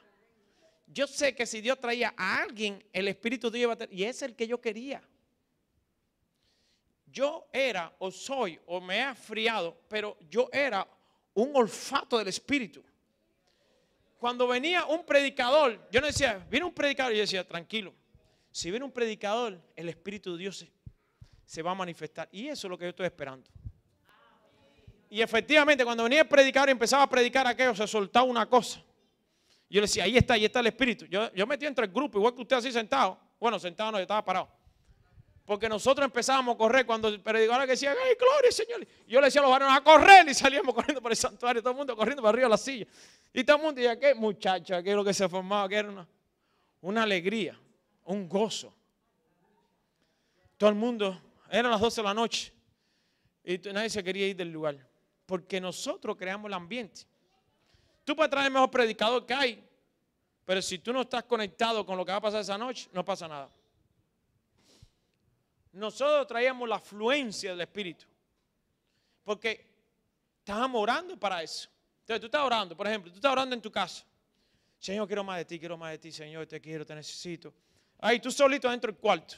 Yo sé que si Dios traía a alguien, el Espíritu de Dios iba a tener, y es el que yo quería. Yo era, o soy, o me he afriado, pero yo era un olfato del Espíritu cuando venía un predicador, yo no decía, viene un predicador, yo decía, tranquilo, si viene un predicador, el Espíritu de Dios se, va a manifestar. Y eso es lo que yo estoy esperando. Y efectivamente, cuando venía el predicador y empezaba a predicar aquello, se soltaba una cosa. Yo le decía, ahí está, ahí está el Espíritu. Yo, yo metí entre el grupo, igual que usted así sentado. Bueno, sentado no, yo estaba parado. Porque nosotros empezábamos a correr cuando el predicador decía, ¡ay, gloria, Señor! Yo le decía a los varones, ¡a correr! Y salíamos corriendo por el santuario, todo el mundo corriendo para arriba de la silla. Y todo el mundo decía, ¿qué muchacha? es lo que se formaba, que era una, una alegría, un gozo. Todo el mundo, eran las 12 de la noche. Y nadie se quería ir del lugar. Porque nosotros creamos el ambiente. Tú puedes traer el mejor predicador que hay. Pero si tú no estás conectado con lo que va a pasar esa noche, no pasa nada nosotros traíamos la afluencia del Espíritu. Porque estábamos orando para eso. Entonces tú estás orando, por ejemplo, tú estás orando en tu casa. Señor, quiero más de ti, quiero más de ti, Señor, te quiero, te necesito. Ahí tú solito dentro del cuarto,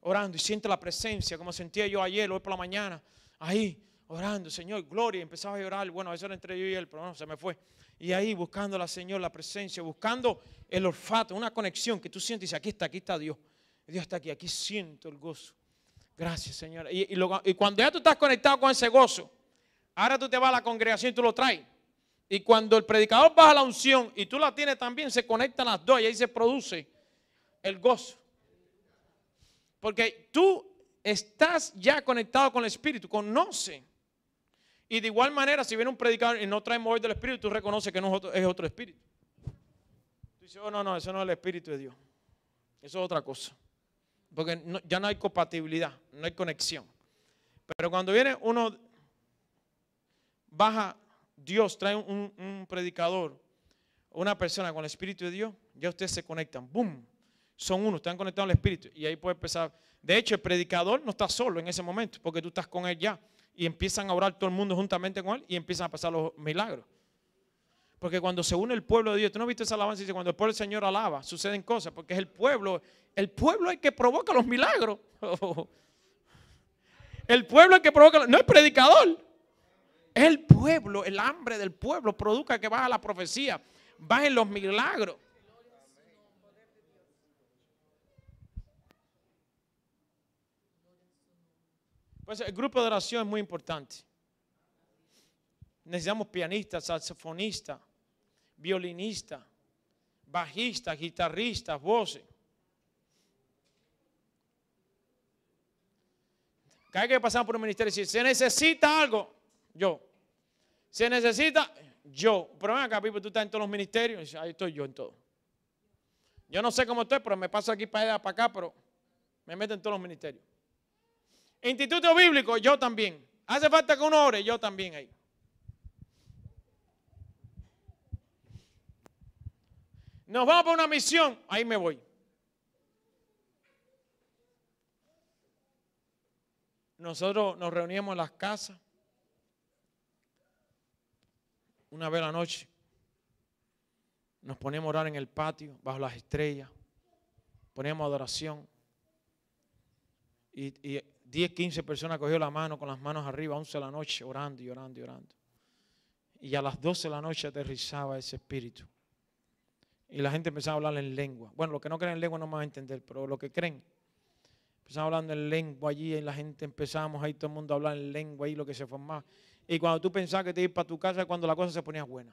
orando y sientes la presencia, como sentía yo ayer, hoy por la mañana, ahí, orando, Señor, gloria, empezaba a llorar. Bueno, eso era entre yo y él, pero no, se me fue. Y ahí buscando la Señor, la presencia, buscando el olfato, una conexión que tú sientes aquí está, aquí está Dios. Dios está aquí, aquí siento el gozo. Gracias, Señor. Y, cuando ya tú estás conectado con ese gozo, ahora tú te vas a la congregación y tú lo traes. Y cuando el predicador baja la unción y tú la tienes también, se conectan las dos y ahí se produce el gozo. Porque tú estás ya conectado con el Espíritu, conoce. Y de igual manera, si viene un predicador y no trae mover del Espíritu, tú reconoces que no es otro, Espíritu. Tú dices, oh, no, no, eso no es el Espíritu de Dios. Eso es otra cosa porque ya no hay compatibilidad, no hay conexión. Pero cuando viene uno, baja Dios, trae un, un predicador, una persona con el Espíritu de Dios, ya ustedes se conectan, ¡boom! Son uno, están conectados al Espíritu. Y ahí puede empezar. De hecho, el predicador no está solo en ese momento, porque tú estás con él ya. Y empiezan a orar todo el mundo juntamente con él y empiezan a pasar los milagros. Porque cuando se une el pueblo de Dios, tú no viste esa alabanza, dice, cuando el pueblo del Señor alaba, suceden cosas, porque es el pueblo, el pueblo es el que provoca los milagros. [LAUGHS] el pueblo es el que provoca, no el predicador. Es el pueblo, el hambre del pueblo produce que baja la profecía, bajen los milagros. Pues el grupo de oración es muy importante. Necesitamos pianistas, saxofonistas, violinista, bajista, guitarrista, voces. Cada vez que pasar por un ministerio, si se necesita algo, yo. Se necesita, yo. Pero ven acá, tú estás en todos los ministerios. Ahí estoy yo en todo. Yo no sé cómo estoy, pero me paso aquí para allá, para acá, pero me meto en todos los ministerios. Instituto bíblico, yo también. Hace falta que uno ore, yo también ahí. Nos vamos para una misión, ahí me voy. Nosotros nos reuníamos en las casas una vez la noche. Nos poníamos a orar en el patio, bajo las estrellas. Poníamos adoración. Y, y 10, 15 personas cogió la mano con las manos arriba, 11 de la noche, orando y orando y orando. Y a las 12 de la noche aterrizaba ese espíritu. Y la gente empezaba a hablar en lengua. Bueno, los que no creen en lengua no me van a entender, pero los que creen. Empezaba hablando en lengua allí y la gente empezamos ahí todo el mundo a hablar en lengua ahí lo que se formaba. Y cuando tú pensabas que te ibas para tu casa, cuando la cosa se ponía buena.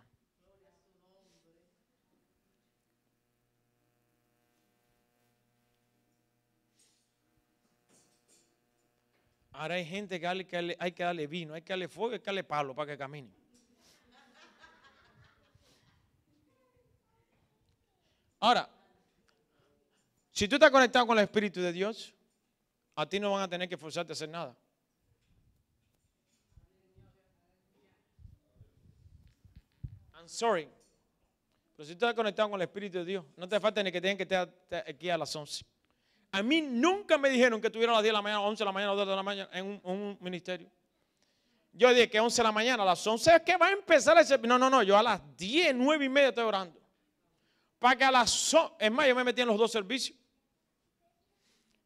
Ahora hay gente que hay que darle, hay que darle vino, hay que darle fuego, hay que darle palo para que camine. Ahora, si tú estás conectado con el Espíritu de Dios, a ti no van a tener que forzarte a hacer nada. I'm sorry. Pero si tú estás conectado con el Espíritu de Dios, no te falta ni que tengan que estar aquí a las 11. A mí nunca me dijeron que tuviera a las 10 de la mañana, 11 de la mañana, 2 de la mañana en un, ministerio. Yo dije que 11 de la mañana, a las 11 es que va a empezar ese... No, no, no, yo a las 10, 9 y media estoy orando. Para que a las... Es más, yo me metí en los dos servicios.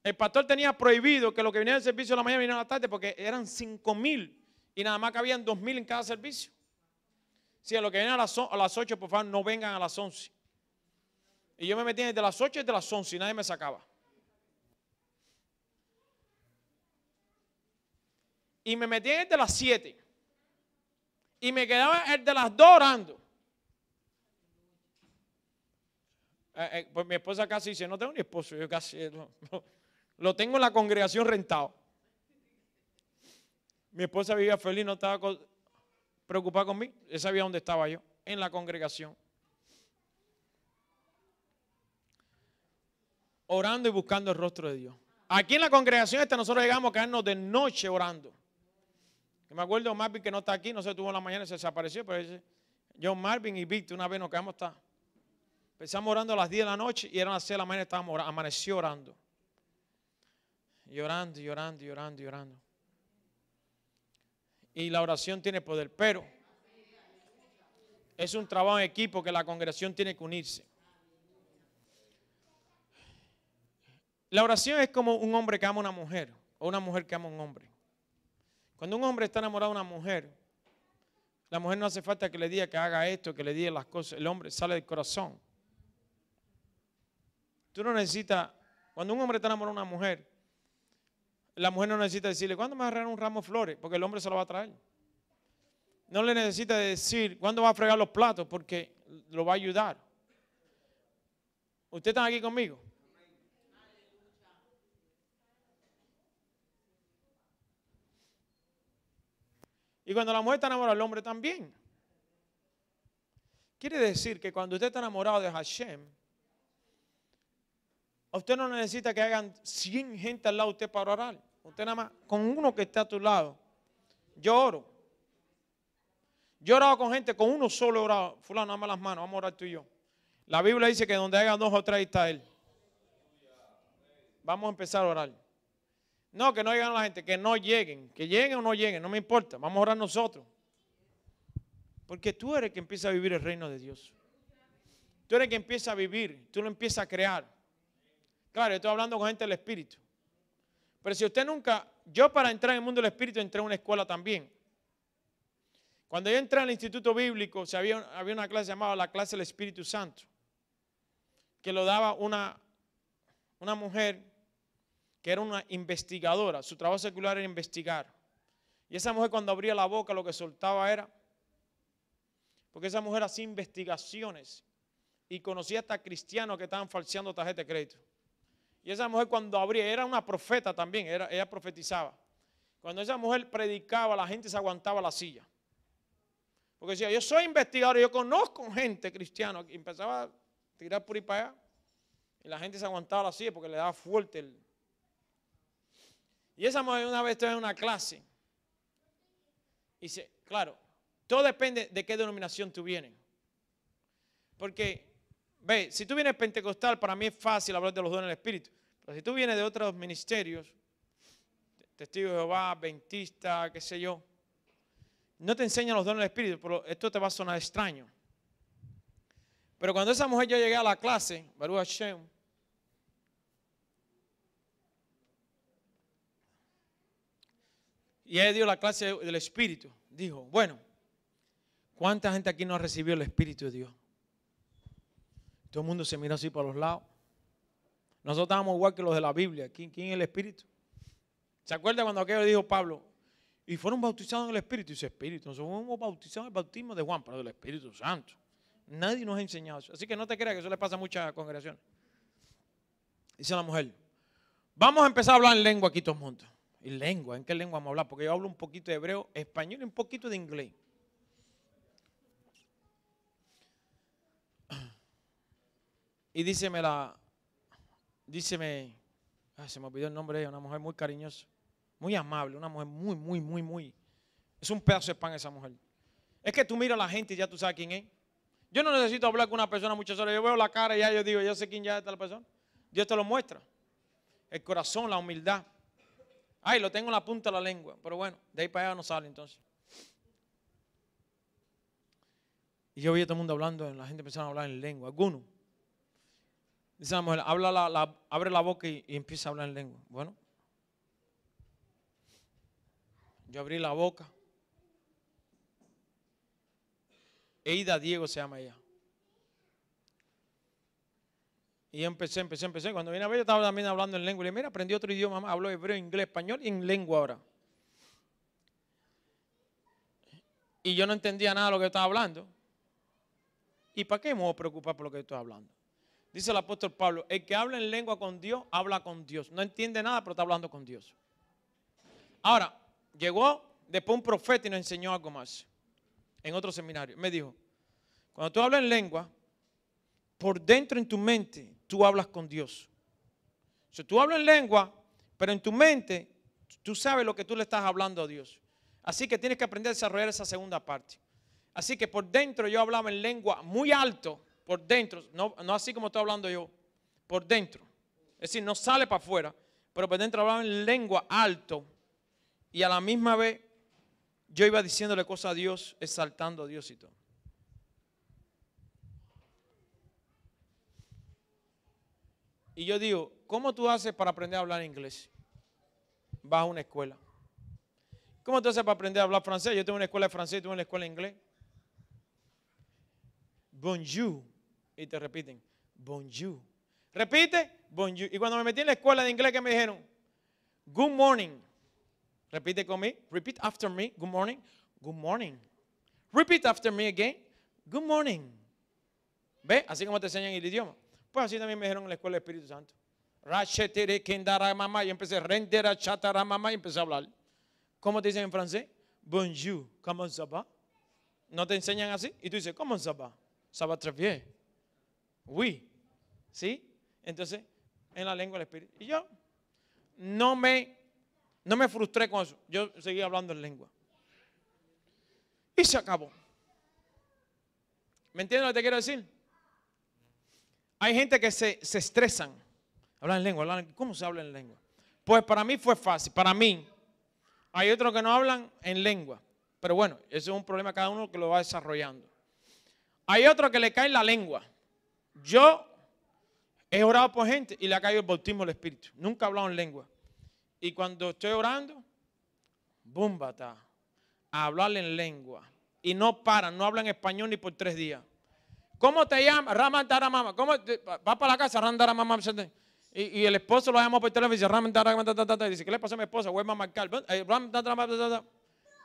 El pastor tenía prohibido que lo que venía del servicio de la mañana viniera a la tarde porque eran cinco mil y nada más cabían dos mil en cada servicio. Si a lo que viene a las, a las 8, por favor, no vengan a las 11. Y yo me metí de las 8 y de las 11 y nadie me sacaba. Y me metí de las 7. Y me quedaba el de las 2 orando. Eh, eh, pues mi esposa casi dice, no tengo ni esposo, yo casi eh, lo, tengo en la congregación rentado. Mi esposa vivía feliz, no estaba preocupada conmigo, Él sabía dónde estaba yo, en la congregación. Orando y buscando el rostro de Dios. Aquí en la congregación esta nosotros llegamos a quedarnos de noche orando. Que me acuerdo Marvin que no está aquí, no se tuvo la mañana, se desapareció, pero dice, John Marvin y Víctor una vez nos quedamos está. Empezamos orando a las 10 de la noche y eran las 6 de la mañana y estábamos amaneció orando. Llorando, llorando, llorando, llorando. Y la oración tiene poder, pero es un trabajo en equipo que la congregación tiene que unirse. La oración es como un hombre que ama a una mujer o una mujer que ama a un hombre. Cuando un hombre está enamorado de una mujer, la mujer no hace falta que le diga que haga esto, que le diga las cosas. El hombre sale del corazón. Tú no necesitas, cuando un hombre está enamorado de una mujer, la mujer no necesita decirle, ¿cuándo me agarrar un ramo de flores? Porque el hombre se lo va a traer. No le necesita decir, ¿cuándo va a fregar los platos? Porque lo va a ayudar. ¿usted está aquí conmigo? Y cuando la mujer está enamorada, el hombre también. Quiere decir que cuando usted está enamorado de Hashem, usted no necesita que hagan 100 gente al lado de usted para orar. Usted nada más, con uno que está a tu lado. Yo oro. Yo he orado con gente, con uno solo he orado. Fulano, dame las manos, vamos a orar tú y yo. La Biblia dice que donde hagan dos o tres está Él. Vamos a empezar a orar. No, que no lleguen la gente, que no lleguen. Que lleguen o no lleguen, no me importa. Vamos a orar nosotros. Porque tú eres el que empieza a vivir el reino de Dios. Tú eres el que empieza a vivir, tú lo empiezas a crear. Claro, yo estoy hablando con gente del espíritu. Pero si usted nunca, yo para entrar en el mundo del espíritu entré a una escuela también. Cuando yo entré al instituto bíblico, había, una clase llamada la clase del Espíritu Santo, que lo daba una, una mujer que era una investigadora. Su trabajo secular era investigar. Y esa mujer cuando abría la boca lo que soltaba era, porque esa mujer hacía investigaciones y conocía hasta cristianos que estaban falseando tarjetas de crédito. Y esa mujer cuando abría, era una profeta también, ella profetizaba. Cuando esa mujer predicaba, la gente se aguantaba la silla. Porque decía, yo soy investigador, yo conozco gente cristiana. Y empezaba a tirar por ahí para allá. Y la gente se aguantaba la silla porque le daba fuerte Y esa mujer una vez estaba en una clase. Y dice, claro, todo depende de qué denominación tú vienes. Porque Ve, si tú vienes pentecostal, para mí es fácil hablar de los dones del Espíritu. Pero si tú vienes de otros ministerios, testigo de Jehová, adventista, qué sé yo, no te enseñan los dones del Espíritu, pero esto te va a sonar extraño. Pero cuando esa mujer yo llegué a la clase, Baruch Hashem, y ella dio la clase del Espíritu, dijo, bueno, ¿cuánta gente aquí no ha recibido el Espíritu de Dios? Todo el mundo se mira así para los lados. Nosotros estábamos igual que los de la Biblia. ¿Quién, quién es el Espíritu? ¿Se acuerda cuando aquello dijo Pablo? Y fueron bautizados en el Espíritu. Y dice Espíritu. Nosotros fuimos bautizados en el bautismo de Juan, pero del Espíritu Santo. Nadie nos ha enseñado eso. Así que no te creas que eso le pasa a muchas congregaciones. Dice la mujer, vamos a empezar a hablar en lengua aquí el mundo. ¿Y lengua? ¿En qué lengua vamos a hablar? Porque yo hablo un poquito de hebreo, español y un poquito de inglés. Y díseme la, Díseme. se me olvidó el nombre de ella, una mujer muy cariñosa, muy amable, una mujer muy, muy, muy, muy. Es un pedazo de pan esa mujer. Es que tú miras a la gente y ya tú sabes quién es. Yo no necesito hablar con una persona muchas horas. Yo veo la cara y ya yo digo, yo sé quién ya es la persona. Dios te lo muestra. El corazón, la humildad. Ay, lo tengo en la punta de la lengua. Pero bueno, de ahí para allá no sale entonces. Y yo vi a todo el mundo hablando, la gente empezaba a hablar en lengua. Algunos. Dice la mujer, habla abre la boca y, empieza a hablar en lengua. Bueno, yo abrí la boca. Eida Diego se llama ella. Y empecé, empecé, empecé. Cuando vine a ver, yo estaba también hablando en lengua. Le dije, mira, aprendí otro idioma habló Hablo hebreo, inglés, español y en lengua ahora. Y yo no entendía nada de lo que estaba hablando. ¿Y para qué me voy a preocupar por lo que estoy hablando? Dice el apóstol Pablo, el que habla en lengua con Dios, habla con Dios. No entiende nada, pero está hablando con Dios. Ahora, llegó después un profeta y nos enseñó algo más en otro seminario. Me dijo, cuando tú hablas en lengua, por dentro en tu mente, tú hablas con Dios. Si tú hablas en lengua, pero en tu mente, tú sabes lo que tú le estás hablando a Dios. Así que tienes que aprender a desarrollar esa segunda parte. Así que por dentro yo hablaba en lengua muy alto, por dentro, no, así como estoy hablando yo, por dentro. Es decir, no sale para afuera, pero por dentro hablaba en lengua alto. Y a la misma vez yo iba diciéndole cosas a Dios, exaltando a Dios y todo. Y yo digo, ¿cómo tú haces para aprender a hablar inglés? Vas a una escuela. ¿Cómo tú haces para aprender a hablar francés? Yo tengo una escuela de francés, y tengo una escuela de inglés. Bonjour y te repiten, bonjour. Repite, bonjour. Y cuando me metí en la escuela de inglés, que me dijeron? Good morning. Repite conmigo. Repeat after me. Good morning. Good morning. Repeat after me again. Good morning. ¿Ve? Así como te enseñan el idioma. Pues así también me dijeron en la escuela del Espíritu Santo. mamá. Y empecé a a mamá y empecé a hablar. ¿Cómo te dicen en francés? Bonjour. cómo ça va? No te enseñan así. Y tú dices, ¿cómo ça va? Se va we. ¿Sí? Entonces, en la lengua del Espíritu. Y yo no me, no me frustré con eso. Yo seguí hablando en lengua. Y se acabó. ¿Me entiendes lo que te quiero decir? Hay gente que se, se estresan. Hablan en lengua. ¿Cómo se habla en lengua? Pues para mí fue fácil. Para mí. Hay otros que no hablan en lengua. Pero bueno, eso es un problema cada uno que lo va desarrollando. Hay otros que le cae la lengua. Yo he orado por gente y le ha caído el bautismo del Espíritu. Nunca he hablado en lengua. Y cuando estoy orando, bumbata, a hablar en lengua. Y no para, no hablan español ni por tres días. ¿Cómo te llamas? mama. ¿Cómo va para la casa? Ramanta Y, y el esposo lo llama por teléfono y dice, Dice, ¿qué le pasó a mi esposa? vuelve a marcar.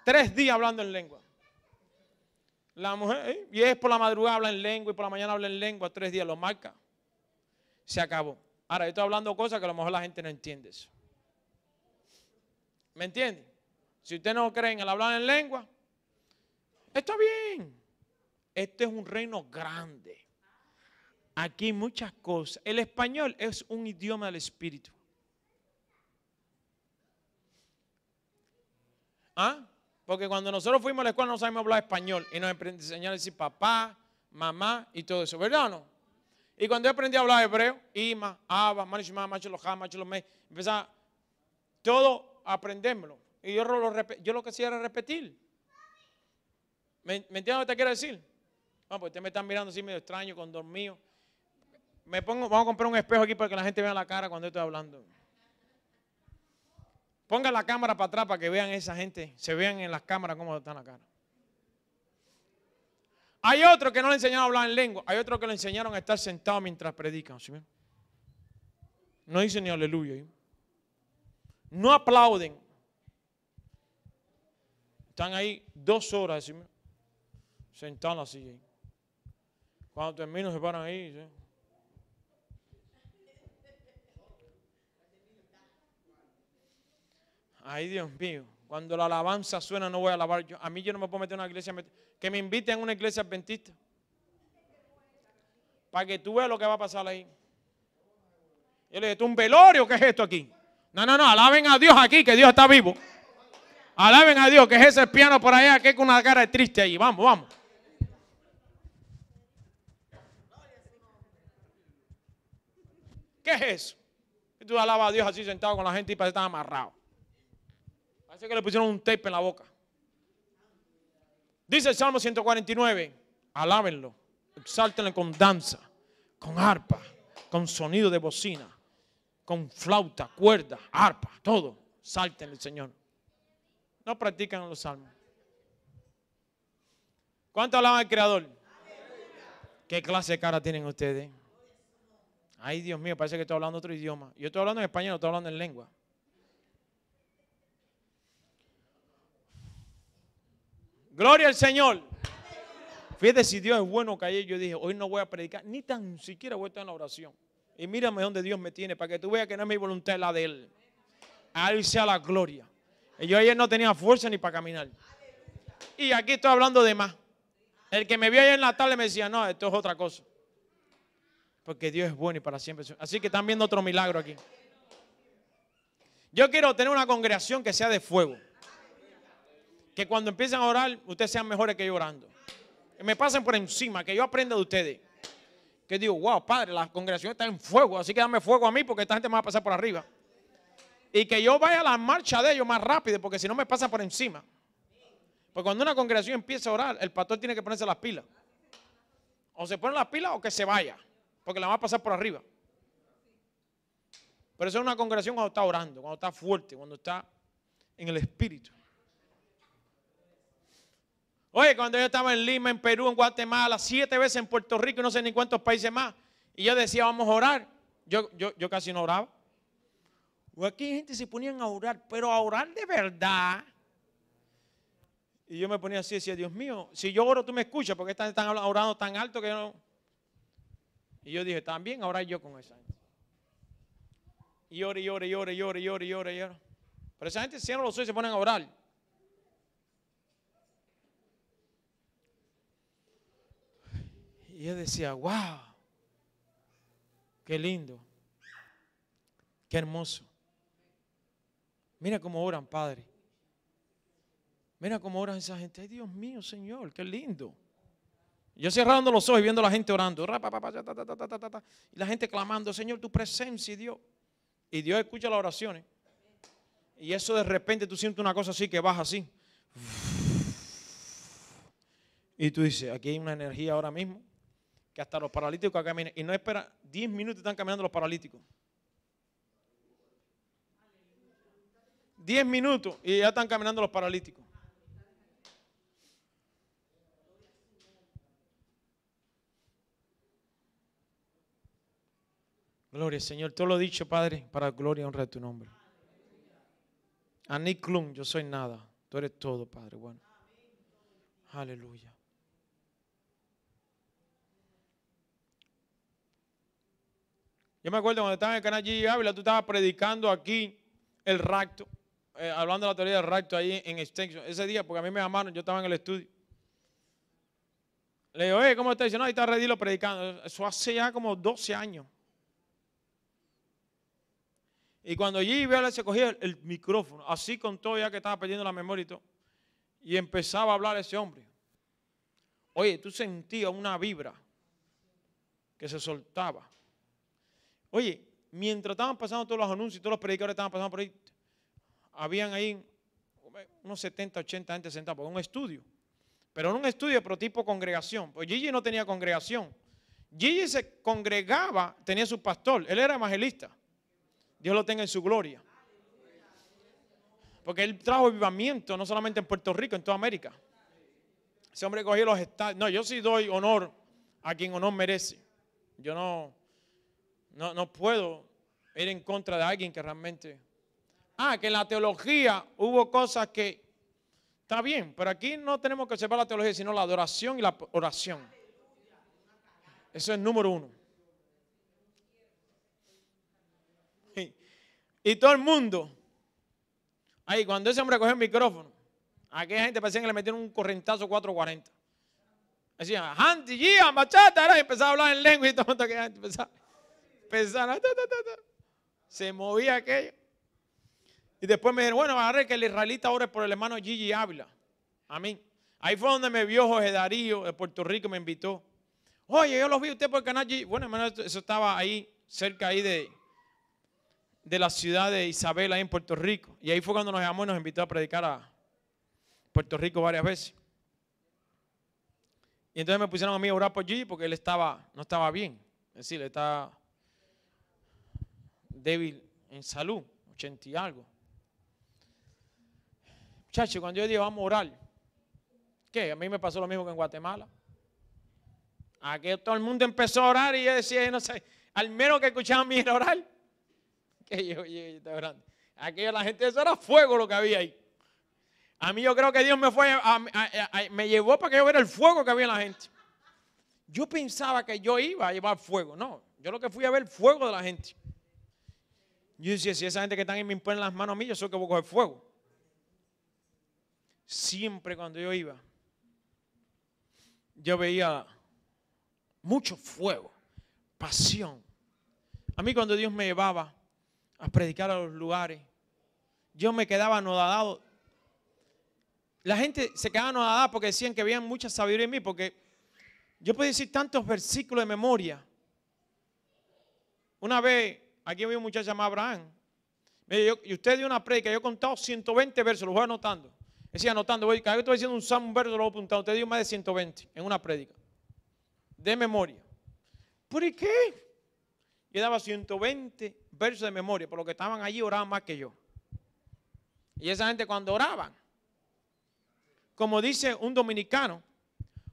Tres días hablando en lengua. La mujer, eh, y es por la madrugada habla en lengua y por la mañana habla en lengua, tres días lo marca. Se acabó. Ahora, yo estoy hablando cosas que a lo mejor la gente no entiende eso. ¿Me entiende? Si usted no cree en el hablar en lengua, está bien. Este es un reino grande. Aquí muchas cosas. El español es un idioma del espíritu. ¿Ah? Porque cuando nosotros fuimos a la escuela no sabíamos hablar español y nos enseñaron a decir papá, mamá y todo eso, ¿verdad o no? Y cuando yo aprendí a hablar hebreo, Ima, Abba, Manishma, Machiloha, Machilome, empezaba todo a aprendérmelo. Y yo lo, yo lo que hacía era repetir. ¿Me, entiendes lo que te quiero decir? Bueno, pues ustedes me están mirando así medio extraño, con dormido. Me pongo, vamos a comprar un espejo aquí para que la gente vea la cara cuando estoy hablando. Pongan la cámara para atrás para que vean esa gente, se vean en las cámaras cómo están la cara. Hay otros que no le enseñaron a hablar en lengua, hay otros que le enseñaron a estar sentado mientras predican. No dicen ni aleluya. No aplauden. Están ahí dos horas sentados así. Cuando terminan se paran ahí. Ay, Dios mío. Cuando la alabanza suena, no voy a alabar yo. A mí yo no me puedo meter en una iglesia. Que me inviten a una iglesia adventista. Para que tú veas lo que va a pasar ahí. Yo le dije, ¿tú un velorio? ¿Qué es esto aquí? No, no, no. Alaben a Dios aquí, que Dios está vivo. Alaben a Dios, que es ese piano por allá, que con una cara triste ahí. Vamos, vamos. ¿Qué es eso? tú alabas a Dios así sentado con la gente y parece estar amarrado que le pusieron un tape en la boca. Dice el Salmo 149, alábenlo, Exáltenlo con danza, con arpa, con sonido de bocina, con flauta, cuerda, arpa, todo. Sáltenle, Señor. No practican los salmos. ¿Cuánto alaban al Creador? ¿Qué clase de cara tienen ustedes? Ay, Dios mío, parece que estoy hablando otro idioma. Yo estoy hablando en español, no estoy hablando en lengua. Gloria al Señor. Fíjate si Dios es bueno que ayer yo dije, hoy no voy a predicar, ni tan siquiera voy a estar en la oración. Y mírame donde Dios me tiene, para que tú veas que no es mi voluntad, la de Él. A Él sea la gloria. yo ayer no tenía fuerza ni para caminar. Y aquí estoy hablando de más. El que me vio ayer en la tarde me decía, no, esto es otra cosa. Porque Dios es bueno y para siempre. Así que están viendo otro milagro aquí. Yo quiero tener una congregación que sea de fuego. Que cuando empiecen a orar, ustedes sean mejores que yo orando. Que me pasen por encima, que yo aprenda de ustedes. Que digo, wow, padre, la congregación está en fuego, así que dame fuego a mí porque esta gente me va a pasar por arriba. Y que yo vaya a la marcha de ellos más rápido porque si no me pasa por encima. Porque cuando una congregación empieza a orar, el pastor tiene que ponerse las pilas. O se pone las pilas o que se vaya, porque la va a pasar por arriba. Pero eso es una congregación cuando está orando, cuando está fuerte, cuando está en el espíritu. Oye, cuando yo estaba en Lima, en Perú, en Guatemala, siete veces en Puerto Rico, y no sé ni cuántos países más, y yo decía, vamos a orar, yo, yo, casi no oraba. O pues aquí gente se ponían a orar, pero a orar de verdad. Y yo me ponía así, decía, Dios mío, si yo oro, tú me escuchas, porque están, están orando tan alto que yo no. Y yo dije, también ahora yo con esa gente. Y ore, y ore, y ore, y ore, y ore, y ore. Pero esa gente cierra los ojos y se ponen a orar. Y él decía, wow, qué lindo, qué hermoso. Mira cómo oran, Padre. Mira cómo oran esa gente. Ay, Dios mío, Señor, qué lindo. Yo cerrando los ojos y viendo a la gente orando. Y la gente clamando, Señor, tu presencia, y Dios. Y Dios escucha las oraciones. Y eso de repente tú sientes una cosa así que baja así. Y tú dices, aquí hay una energía ahora mismo que hasta los paralíticos caminan. Y no espera, 10 minutos están caminando los paralíticos. 10 minutos y ya están caminando los paralíticos. Gloria, Señor. Todo lo dicho, Padre, para gloria y honra de tu nombre. Aniklum, yo soy nada. Tú eres todo, Padre. Bueno. Aleluya. Yo me acuerdo cuando estaba en el canal G. Ávila, tú estabas predicando aquí el racto, eh, hablando de la teoría del racto ahí en Extension. Ese día, porque a mí me llamaron, yo estaba en el estudio. Le digo, Oye, ¿cómo está? Dice, ahí está lo predicando. Eso hace ya como 12 años. Y cuando G. Ávila se cogía el, el micrófono, así con todo ya que estaba perdiendo la memoria y todo, y empezaba a hablar ese hombre. Oye, tú sentías una vibra que se soltaba. Oye, mientras estaban pasando todos los anuncios y todos los predicadores estaban pasando por ahí, habían ahí unos 70, 80 gente sentada por un estudio. Pero en un estudio, pero tipo congregación. Pues Gigi no tenía congregación. Gigi se congregaba, tenía su pastor. Él era evangelista. Dios lo tenga en su gloria. Porque él trajo avivamiento no solamente en Puerto Rico, en toda América. Ese hombre cogió los estados. No, yo sí doy honor a quien honor merece. Yo no, no, no puedo ir en contra de alguien que realmente... Ah, que en la teología hubo cosas que... Está bien, pero aquí no tenemos que observar la teología, sino la adoración y la oración. Eso es número uno. Y, todo el mundo, ahí cuando ese hombre cogió el micrófono, aquella gente parecía que le metieron un correntazo 440. decían handy, Gia, Machata, y empezaba a hablar en lengua y todo el se movía aquello. Y después me dijeron, bueno, agarre que el israelita ore por el hermano Gigi habla. Amén. Ahí fue donde me vio José Darío de Puerto Rico, me invitó. Oye, yo los vi usted por el canal Gigi. Bueno, hermano, eso estaba ahí, cerca ahí de, de la ciudad de Isabel, ahí en Puerto Rico. Y ahí fue cuando nos llamó y nos invitó a predicar a Puerto Rico varias veces. Y entonces me pusieron a mí a orar por Gigi porque él estaba, no estaba bien. Es decir, él estaba débil en salud, 80 y algo. Muchachos, cuando yo digo vamos a orar, que A mí me pasó lo mismo que en Guatemala. Aquí todo el mundo empezó a orar y yo decía, no sé, al menos que escuchaba a mí orar. [LAUGHS] Que yo, orando. Aquí la gente, eso era fuego lo que había ahí. A mí yo creo que Dios me fue, me llevó para que yo viera el fuego que había en la gente. Yo pensaba que yo iba a llevar fuego. No, yo lo que fui a ver el fuego de la gente. Yo decía, si esa gente que están en me impone las manos a mí, yo soy que voy a coger fuego. Siempre cuando yo iba, yo veía mucho fuego, pasión. A mí cuando Dios me llevaba a predicar a los lugares, yo me quedaba anodadado. La gente se quedaba anodada porque decían que veían mucha sabiduría en mí, porque yo podía decir tantos versículos de memoria. Una vez Aquí había un muchacho llamado Abraham. y usted dio una predica, yo he contado 120 versos, Lo voy anotando. Decía anotando, voy, cada vez estoy diciendo un salmo, verso, lo voy apuntando. Usted dio más de 120 en una predica. De memoria. ¿Por qué? Yo daba 120 versos de memoria, por lo que estaban allí oraban más que yo. Y esa gente cuando oraban, como dice un dominicano,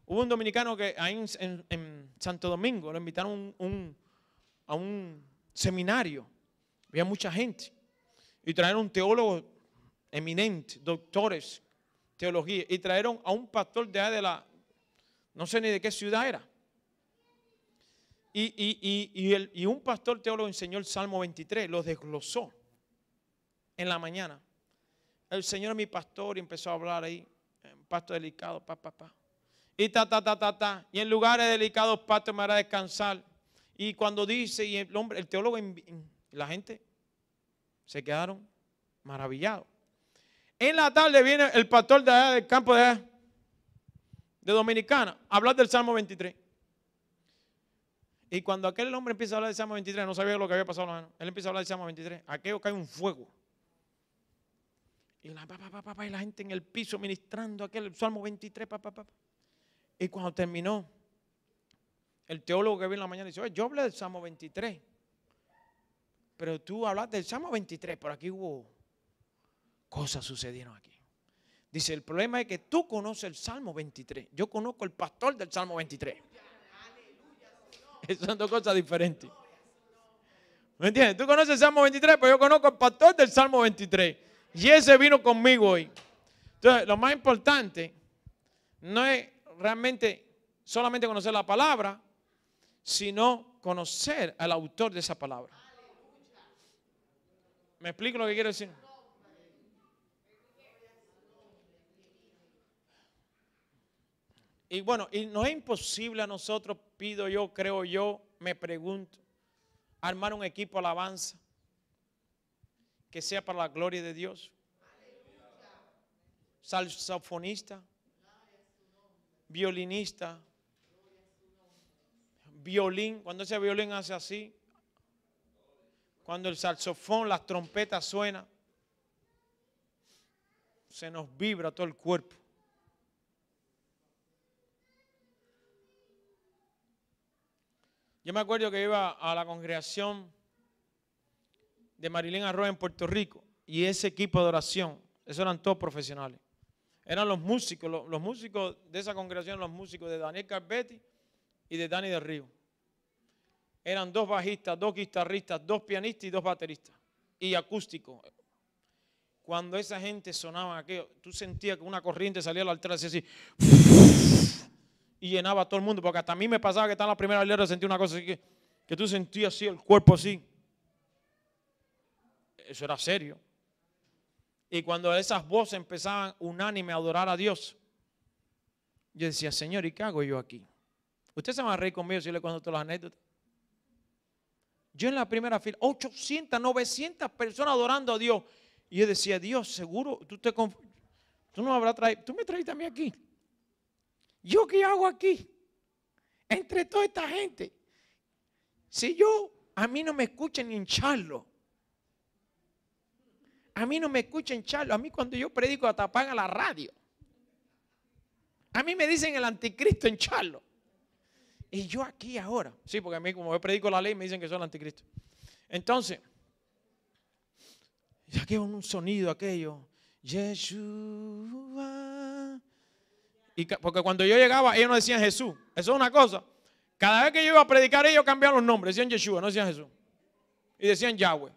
hubo un dominicano que ahí en, Santo Domingo lo invitaron a un seminario, había mucha gente. Y trajeron teólogo eminente, doctores, teología, y trajeron a un pastor de allá de la, no sé ni de qué ciudad era. Y, un pastor teólogo enseñó el Salmo 23, lo desglosó en la mañana. El Señor es mi pastor y empezó a hablar ahí, en eh, pasto delicado, pa, pa, pa. Y ta, ta, ta, ta, ta. Y en lugares delicados, pasto me hará descansar. Y cuando dice, y el hombre, el teólogo, la gente se quedaron maravillados. En la tarde viene el pastor de del campo de, de Dominicana a hablar del Salmo 23. Y cuando aquel hombre empieza a hablar del Salmo 23, no sabía lo que había pasado. Él empieza a hablar del Salmo 23. Aquello cae un fuego. Y la, y la gente en el piso ministrando aquel Salmo 23. Y cuando terminó, el teólogo que viene en la mañana dice, yo hablé del Salmo 23. Pero tú hablaste del Salmo 23, por aquí hubo cosas sucedieron aquí. Dice, el problema es que tú conoces el Salmo 23. Yo conozco el pastor del Salmo 23. [LAUGHS] Esas son dos cosas diferentes. ¿Me entiendes? Tú conoces el Salmo 23, pero yo conozco el pastor del Salmo 23. Y ese vino conmigo hoy. Entonces, lo más importante no es realmente solamente conocer la palabra, sino conocer al autor de esa palabra. ¿Me explico lo que quiero decir? Y bueno, y no es imposible a nosotros, pido yo, creo yo, me pregunto, armar un equipo alabanza que sea para la gloria de Dios. Salsafonista, violinista, violín, cuando ese violín hace así, cuando el salsofón, las trompetas suenan, se nos vibra todo el cuerpo. Yo me acuerdo que iba a la congregación de Marilyn Arroyo en Puerto Rico y ese equipo de oración, esos eran todos profesionales. Eran los músicos, los, músicos de esa congregación, los músicos de Daniel Carbetti, y de Dani del Río. Eran dos bajistas, dos guitarristas, dos pianistas y dos bateristas. Y acústico. Cuando esa gente sonaba aquello, tú sentías que una corriente salía al altar y así. Y llenaba a todo el mundo. Porque hasta a mí me pasaba que estaba en la primera y sentía una cosa así que, que tú sentías así el cuerpo así. Eso era serio. Y cuando esas voces empezaban unánime a adorar a Dios, yo decía, Señor, ¿y qué hago yo aquí? Usted se va a reír conmigo si yo le cuento todas las anécdotas. Yo en la primera fila, 800, 900 personas adorando a Dios. Y yo decía, Dios, seguro, tú, te tú no habrás traído, tú me trajiste a mí aquí. ¿Yo qué hago aquí? Entre toda esta gente. Si yo, a mí no me escuchan ni en charlo. A mí no me escuchan charlo. A mí cuando yo predico hasta apaga la radio. A mí me dicen el anticristo en charlo y yo aquí ahora. Sí, porque a mí como yo predico la ley me dicen que soy el anticristo. Entonces, ya que un sonido aquello, Yeshua. Y porque cuando yo llegaba, ellos no decían Jesús. Eso es una cosa. Cada vez que yo iba a predicar, ellos cambiaban los nombres. Decían Yeshua, no decían Jesús. Y decían Yahweh.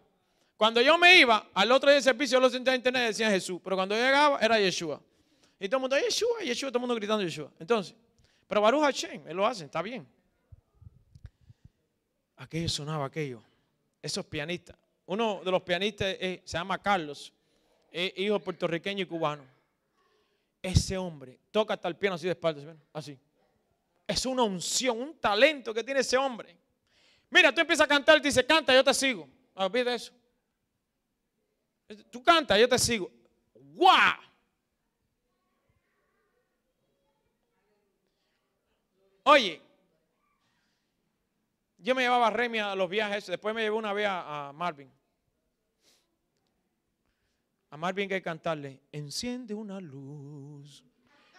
Cuando yo me iba, al otro día del servicio, yo lo sentía internet decían Jesús. Pero cuando yo llegaba, era Yeshua. Y todo el mundo, Yeshua, Yeshua, todo el mundo gritando Yeshua. Entonces, pero Baruch Hashem, él lo hace, está bien. Aquello sonaba aquello. Esos pianistas. Uno de los pianistas se llama Carlos, hijo puertorriqueño y cubano. Ese hombre toca hasta el piano así de espaldas, así. Es una unción, un talento que tiene ese hombre. Mira, tú empiezas a cantar, te dice, canta, yo te sigo. Olvida eso. Tú cantas, yo te sigo. ¡Guau! Oye, yo me llevaba a Remy a los viajes, después me llevé una vez a, Marvin. A Marvin que cantarle, enciende una luz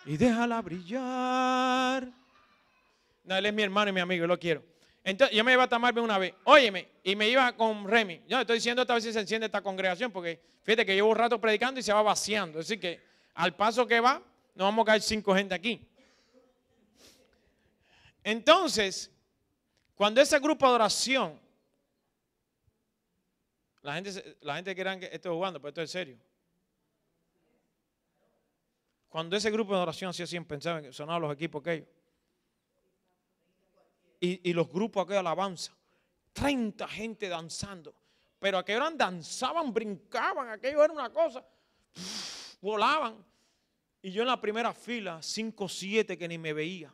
y déjala brillar. No, él es mi hermano y mi amigo, lo quiero. Entonces, yo me iba a Marvin una vez, óyeme, y me iba con Remy. Yo estoy diciendo esta vez si se enciende esta congregación, porque fíjate que llevo un rato predicando y se va vaciando. Así que al paso que va, nos vamos a caer cinco gente aquí. Entonces, cuando ese grupo de oración, la gente, la gente que que estoy jugando, pero esto es serio. Cuando ese grupo de oración hacía así, pensaban que sonaban los equipos aquellos. Y, y los grupos aquellos alabanza. 30 gente danzando. Pero aquellos danzaban, brincaban, aquello era una cosa. volaban. Y yo en la primera fila, 5 7 que ni me veía.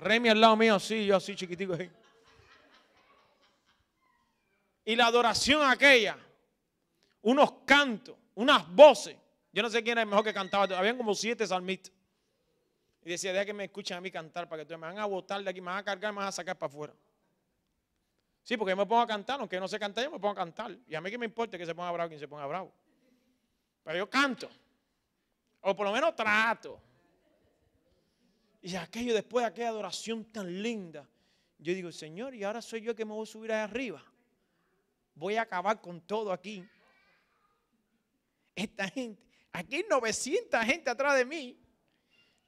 Remy al lado mío, sí, yo así chiquitico. ahí Y la adoración aquella, unos cantos, unas voces. Yo no sé quién era el mejor que cantaba. Habían como siete salmistas. Y decía, deja que me escuchen a mí cantar para que tú me van a botar de aquí, me van a cargar, me van a sacar para afuera. Sí, porque yo me pongo a cantar, aunque yo no sé cantar, yo me pongo a cantar. Y a mí que me importa que se ponga bravo quien se ponga bravo. Pero yo canto. O por lo menos trato y aquello después de aquella adoración tan linda. Yo digo, Señor, y ahora soy yo que me voy a subir ahí arriba. Voy a acabar con todo aquí. Esta gente, aquí hay 900 gente atrás de mí.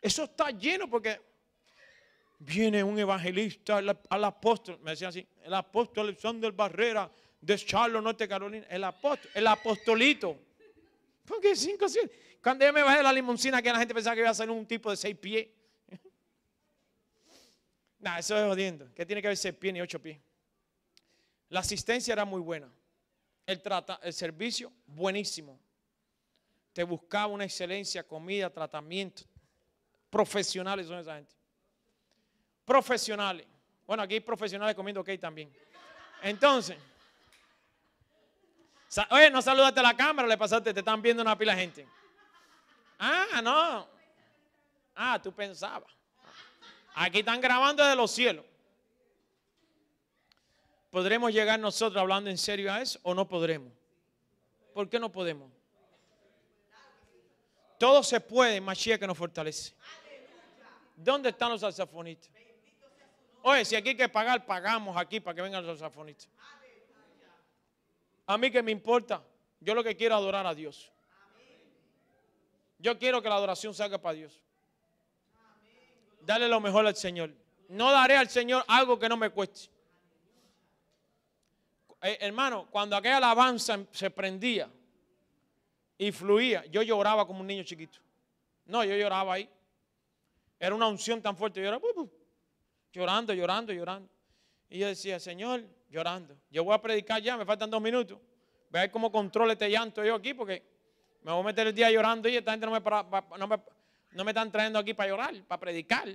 Eso está lleno porque viene un evangelista, al apóstol, me decía así, el apóstol Alexander Barrera de Charlotte, Norte Carolina, el apóstol, el apostolito. Porque cinco, 7? Cuando yo me bajé de la limoncina, que la gente pensaba que iba a ser un tipo de seis pies. Nah, eso es jodiendo. ¿Qué tiene que ver seis pie ni ocho pies? La asistencia era muy buena. El, trata, el servicio, buenísimo. Te buscaba una excelencia, comida, tratamiento. Profesionales son esa gente. Profesionales. Bueno, aquí hay profesionales comiendo ok también. Entonces, oye, no saludaste a la cámara, le pasaste, te están viendo una pila de gente. Ah, no. Ah, tú pensabas. Aquí están grabando desde los cielos. ¿Podremos llegar nosotros hablando en serio a eso o no podremos? ¿Por qué no podemos? Todo se puede, Mashiach que nos fortalece. ¿Dónde están los saxofonistas? Oye, si aquí hay que pagar, pagamos aquí para que vengan los saxofonistas. A mí que me importa, yo lo que quiero es adorar a Dios. Yo quiero que la adoración salga para Dios. Dale lo mejor al Señor. No daré al Señor algo que no me cueste. Eh, hermano, cuando aquella alabanza se prendía y fluía, yo lloraba como un niño chiquito. No, yo lloraba ahí. Era una unción tan fuerte. Yo era, uh, uh, llorando, llorando, llorando. Y yo decía, Señor, llorando. Yo voy a predicar ya, me faltan dos minutos. Vea cómo controle este llanto yo aquí porque me voy a meter el día llorando y esta gente no me, para, no me, no me están trayendo aquí para llorar, para predicar.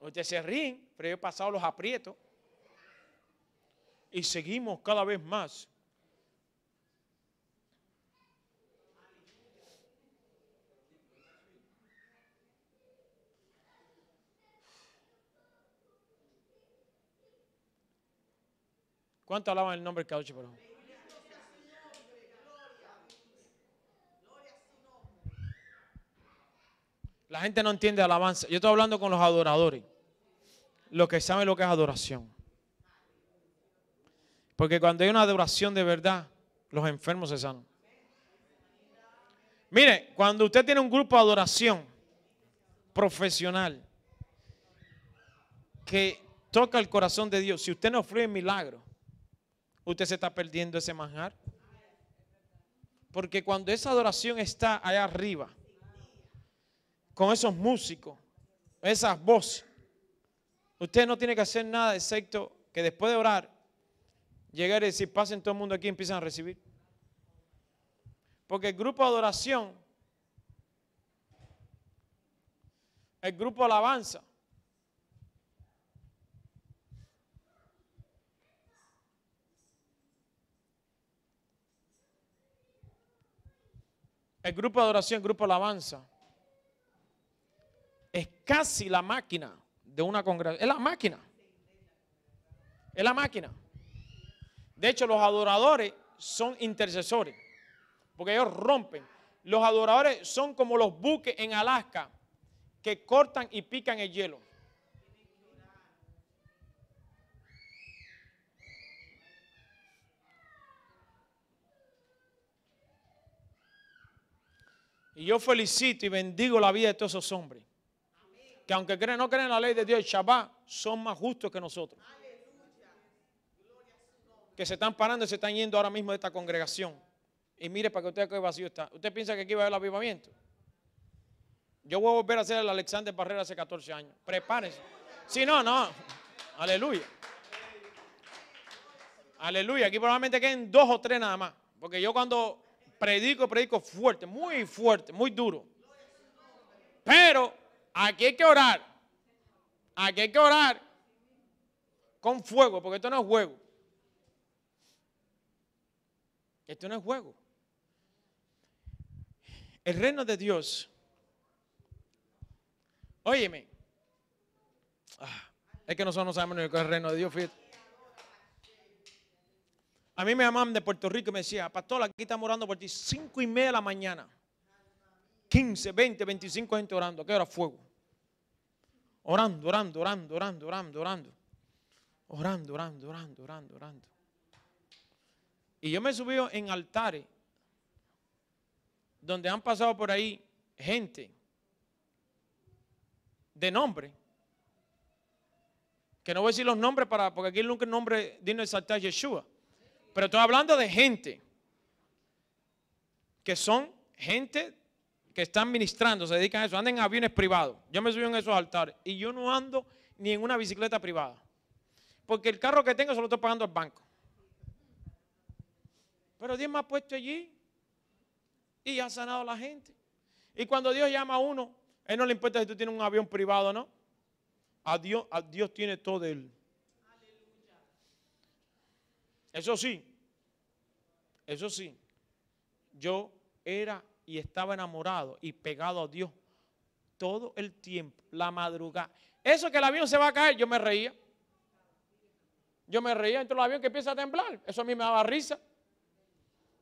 Ustedes se ríen, pero yo he pasado los aprietos. Y seguimos cada vez más. ¿Cuánto alaban el nombre de por favor? La gente no entiende alabanza. Yo estoy hablando con los adoradores. Los que saben lo que es adoración. Porque cuando hay una adoración de verdad, los enfermos se sanan. Mire, cuando usted tiene un grupo de adoración profesional que toca el corazón de Dios, si usted no ofrece milagro, usted se está perdiendo ese manjar. Porque cuando esa adoración está allá arriba, con esos músicos, esas voces. Usted no tiene que hacer nada excepto que después de orar, llegar y decir, pasen todo el mundo aquí y empiezan a recibir. Porque el grupo de adoración, el grupo de alabanza, el grupo de adoración, el grupo de alabanza, es casi la máquina de una congregación. Es la máquina. Es la máquina. De hecho, los adoradores son intercesores, porque ellos rompen. Los adoradores son como los buques en Alaska que cortan y pican el hielo. Y yo felicito y bendigo la vida de todos esos hombres que aunque no creen en la ley de Dios, el Shabbat, son más justos que nosotros. Que se están parando y se están yendo ahora mismo de esta congregación. Y mire para que usted qué vacío está. ¿Usted piensa que aquí va a haber avivamiento? Yo voy a volver a ser el Alexander Barrera hace 14 años. Prepárense. Si no, no. Aleluya. Aleluya. Aquí probablemente queden dos o tres nada más. Porque yo cuando predico, predico fuerte, muy fuerte, muy duro. Pero Aquí hay que orar. Aquí hay que orar. Con fuego, porque esto no es juego. Esto no es juego. El reino de Dios. Óyeme. Ah, es que nosotros no sabemos ni qué es el reino de Dios. A mí me llamaban de Puerto Rico y me decía, pastor, aquí estamos orando por ti. Cinco y media de la mañana. 15, 20, 25 gente orando. qué hora fuego? orando, orando, orando, orando, orando, orando. Orando, orando, orando, orando, orando. Y yo me subí en altares donde han pasado por ahí gente de nombre. Que no voy a decir los nombres para, porque aquí nunca el nombre digno de saltar Yeshua. Pero estoy hablando de gente que son gente que están ministrando se dedican a eso, andan en aviones privados. Yo me subo en esos altares y yo no ando ni en una bicicleta privada. Porque el carro que tengo se lo estoy pagando al banco. Pero Dios me ha puesto allí y ha sanado a la gente. Y cuando Dios llama a uno, a Él no le importa si tú tienes un avión privado o no. A Dios, a Dios tiene todo Él. Eso sí, eso sí, yo era y estaba enamorado y pegado a Dios todo el tiempo, la madrugada. Eso que el avión se va a caer, yo me reía. Yo me reía entre el avión que empieza a temblar. Eso a mí me daba risa.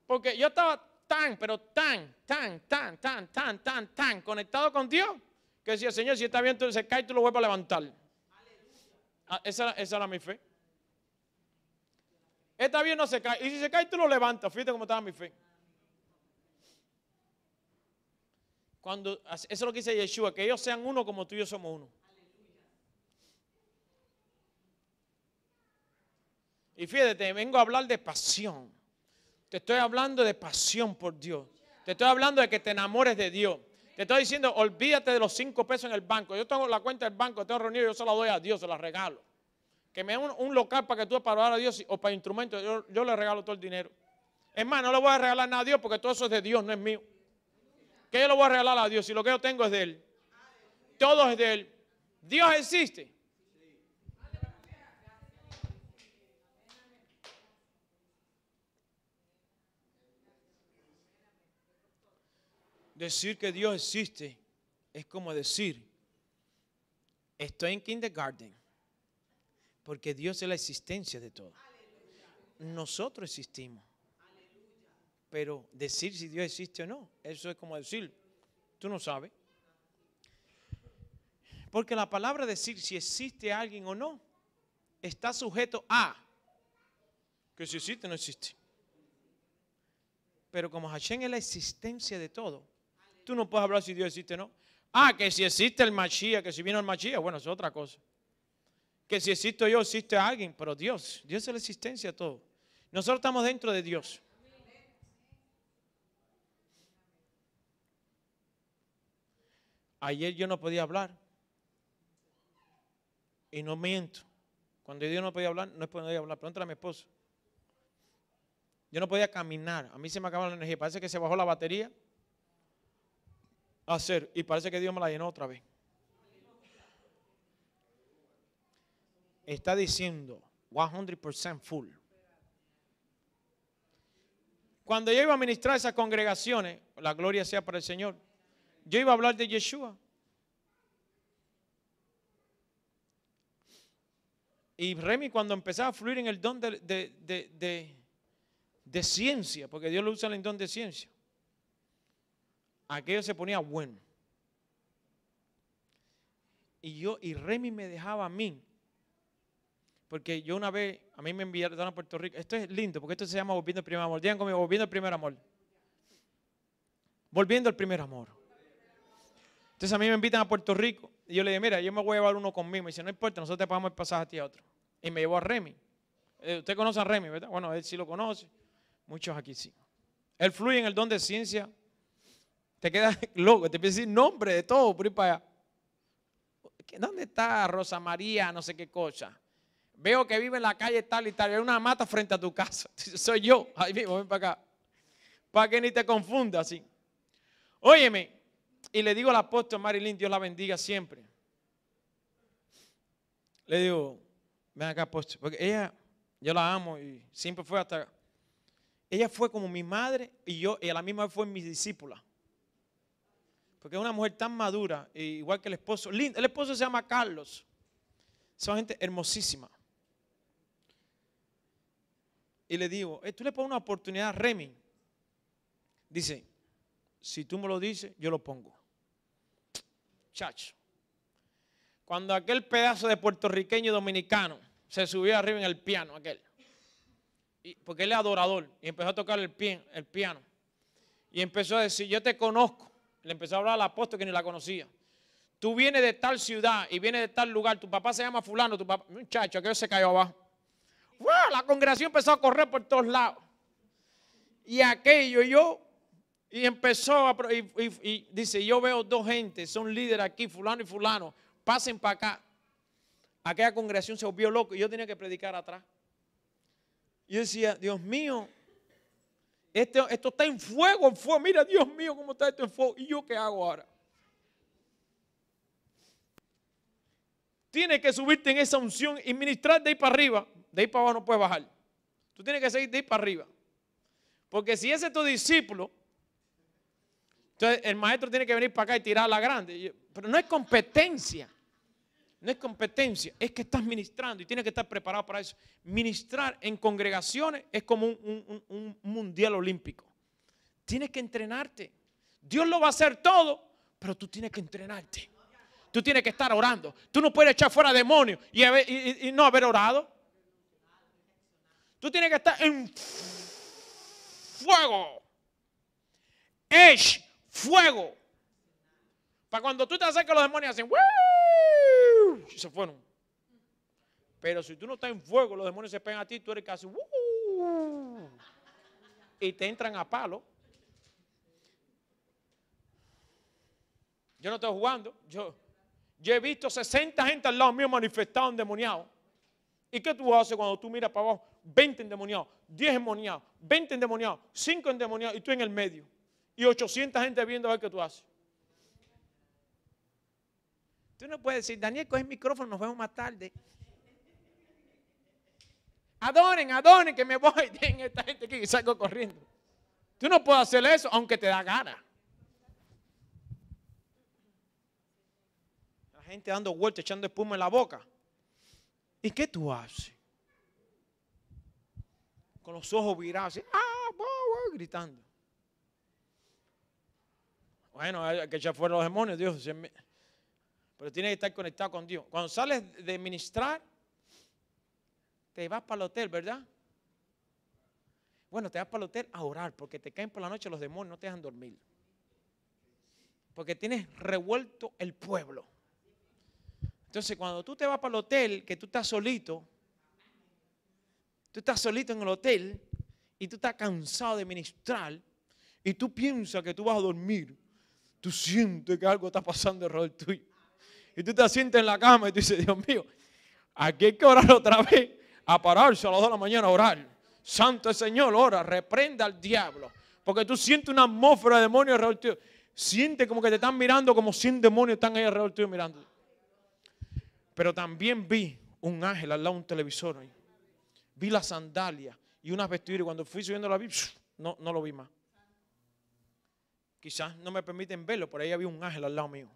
Porque yo estaba tan, pero tan, tan, tan, tan, tan, tan, tan conectado con Dios. Que decía, Señor, si está bien, tú se cae, tú lo vuelves a levantar. Ah, esa, esa era mi fe. Este avión no se cae. Y si se cae, tú lo levantas. Fíjate cómo estaba mi fe. eso es lo que dice Yeshua, que ellos sean uno como tú y yo somos uno. Y fíjate, vengo a hablar de pasión. Te estoy hablando de pasión por Dios. Te estoy hablando de que te enamores de Dios. Te estoy diciendo, olvídate de los cinco pesos en el banco. Yo tengo la cuenta del banco, tengo reunido, yo se la doy a Dios, se la regalo. Que me dé un, local para que tú para dar a Dios o para instrumentos, yo, le regalo todo el dinero. Hermano, más, no le voy a regalar nada a Dios porque todo eso es de Dios, no es mío. Que yo lo voy a regalar a Dios si lo que yo tengo es de Él? Todo es de Él. Dios existe. Decir que Dios existe es como decir, estoy en kindergarten, porque Dios es la existencia de todo. Nosotros existimos pero decir si Dios existe o no, eso es como decir, tú no sabes. Porque la palabra decir si existe alguien o no está sujeto a que si existe o no existe. Pero como Hashem es la existencia de todo, tú no puedes hablar si Dios existe o no. Ah, que si existe el Machia, que si vino el Machia, bueno, es otra cosa. Que si existo yo, existe alguien, pero Dios, Dios es la existencia de todo. Nosotros estamos dentro de Dios. Ayer yo no podía hablar. Y no miento. Cuando yo no podía hablar, no podía hablar. Pregúntale a mi esposo. Yo no podía caminar. A mí se me acabó la energía. Parece que se bajó la batería. hacer. Y parece que Dios me la llenó otra vez. Está diciendo 100% full. Cuando yo iba a ministrar esas congregaciones, la gloria sea para el Señor, yo iba a hablar de Yeshua. Y Remy cuando empezaba a fluir en el don de, ciencia, porque Dios lo usa en el don de ciencia, aquello se ponía bueno. Y yo, y Remy me dejaba a mí, porque yo una vez, a mí me enviaron a Puerto Rico, esto es lindo, porque esto se llama volviendo al primer amor. Digan conmigo, volviendo al primer amor. Volviendo al primer amor. Entonces a mí me invitan a Puerto Rico y yo le dije, mira, yo me voy a llevar uno conmigo. y dice, no importa, nosotros te pagamos el pasaje a ti a otro. Y me llevó a Remy. Eh, usted conoce a Remy, ¿verdad? Bueno, él sí lo conoce. Muchos aquí sí. Él fluye en el don de ciencia. Te queda [LAUGHS] loco, te empieza a decir nombre de todo por ir para allá. ¿Dónde está Rosa María? No sé qué cosa. Veo que vive en la calle tal y tal. Hay una mata frente a tu casa. [LAUGHS] Soy yo. Ahí mismo, ven para acá. Para que ni te confunda, así. Óyeme, y le digo al apóstol Marilyn, Dios la bendiga siempre. Le digo, ven acá, apóstol. Porque ella, yo la amo y siempre fue hasta. Ella fue como mi madre y yo, y a la misma vez fue mi discípula. Porque es una mujer tan madura, igual que el esposo. El esposo se llama Carlos. Son gente hermosísima. Y le digo, eh, tú le pones una oportunidad a Remy. Dice, si tú me lo dices, yo lo pongo. Chacho. Cuando aquel pedazo de puertorriqueño dominicano se subió arriba en el piano, aquel. porque él es adorador. Y empezó a tocar el, el piano. Y empezó a decir, yo te conozco. Le empezó a hablar al apóstol que ni la conocía. Tú vienes de tal ciudad y vienes de tal lugar. Tu papá se llama fulano. Tu papá, muchacho, aquello se cayó abajo. La congregación empezó a correr por todos lados. Y aquello, yo y empezó a, y, dice, yo veo dos gente son líderes aquí, fulano y fulano, pasen para acá. Aquella congregación se volvió loco y yo tenía que predicar atrás. Yo decía, Dios mío, este, esto está en fuego, en fuego. Mira, Dios mío, cómo está esto en fuego. ¿Y yo qué hago ahora? Tienes que subirte en esa unción y ministrar de ahí para arriba. De ahí para abajo no puedes bajar. Tú tienes que seguir de ahí para arriba. Porque si ese es tu discípulo, entonces el maestro tiene que venir para acá y tirar la grande. Pero no es competencia. No es competencia, es que estás ministrando y tienes que estar preparado para eso. Ministrar en congregaciones es como un, mundial olímpico. Tienes que entrenarte. Dios lo va a hacer todo, pero tú tienes que entrenarte. Tú tienes que estar orando. Tú no puedes echar fuera demonios y, no haber orado. Tú tienes que estar en fuego. Es fuego. Para cuando tú te acercas, los demonios hacen ¡Woo! y se fueron. Pero si tú no estás en fuego, los demonios se pegan a ti, tú eres casi ¡Woo! y te entran a palo. Yo no estoy jugando. Yo, yo he visto 60 gente al lado mío manifestado endemoniado. ¿Y qué tú haces cuando tú miras para abajo? 20 endemoniados, 10 endemoniados, 20 endemoniados, 5 endemoniados y tú en el medio y 800 gente viendo a ver qué tú haces. Tú no puedes decir, Daniel, coge el micrófono, nos vemos más tarde. Adoren, adoren, que me voy. [LAUGHS] Dejen esta gente que salgo corriendo. Tú no puedes hacer eso, aunque te da gana. La gente dando vueltas, echando espuma en la boca. ¿Y qué tú haces? Con los ojos virados, así, ¡ah, gritando. Bueno, que echar fueron los demonios, Dios. Pero tienes que estar conectado con Dios. Cuando sales de ministrar, te vas para el hotel, ¿verdad? Bueno, te vas para el hotel a orar, porque te caen por la noche los demonios, no te dejan dormir. Porque tienes revuelto el pueblo. Entonces, cuando tú te vas para el hotel, que tú estás solito, tú estás solito en el hotel y tú estás cansado de ministrar y tú piensas que tú vas a dormir tú sientes que algo está pasando alrededor tuyo. Y tú te sientes en la cama y tú dices, Dios mío, aquí hay que orar otra vez, a pararse a las 2 de la mañana a orar. Santo el Señor, ora, reprenda al diablo. Porque tú sientes una atmósfera de demonios alrededor tuyo. Siente como que te están mirando, como 100 demonios están ahí alrededor tuyo mirando. Pero también vi un ángel al lado de un televisor. Vi la sandalia y unas vestiduras. Y cuando fui subiendo la vi, no, no lo vi más. Quizás no me permiten verlo, por ahí había un ángel al lado mío.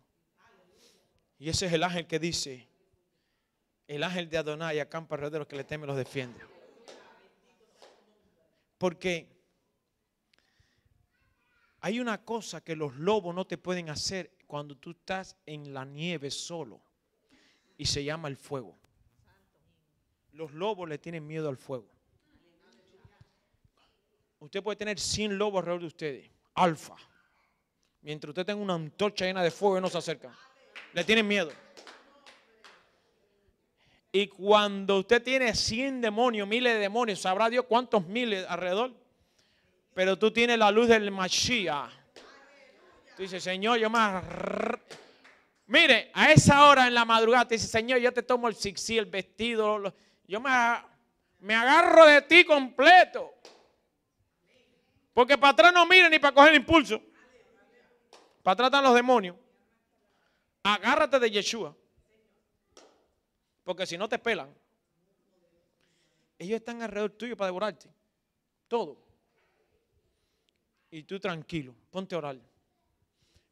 Y ese es el ángel que dice, el ángel de Adonai acampa alrededor de los que le temen y los defiende. Porque hay una cosa que los lobos no te pueden hacer cuando tú estás en la nieve solo y se llama el fuego. Los lobos le tienen miedo al fuego. Usted puede tener 100 lobos alrededor de ustedes, alfa, Mientras usted tenga una antorcha llena de fuego, no se acerca. Le tienen miedo. Y cuando usted tiene 100 demonios, miles de demonios, sabrá Dios cuántos miles alrededor. Pero tú tienes la luz del Mashiach. Tú dices, Señor, yo más. Mire, a esa hora en la madrugada, te dice, Señor, yo te tomo el zig-zag, el vestido. Yo me, me agarro de ti completo. Porque para atrás no mire ni para coger impulso. Tratan los demonios. Agárrate de Yeshua. Porque si no te pelan. Ellos están alrededor tuyo para devorarte. Todo. Y tú tranquilo, ponte a orar.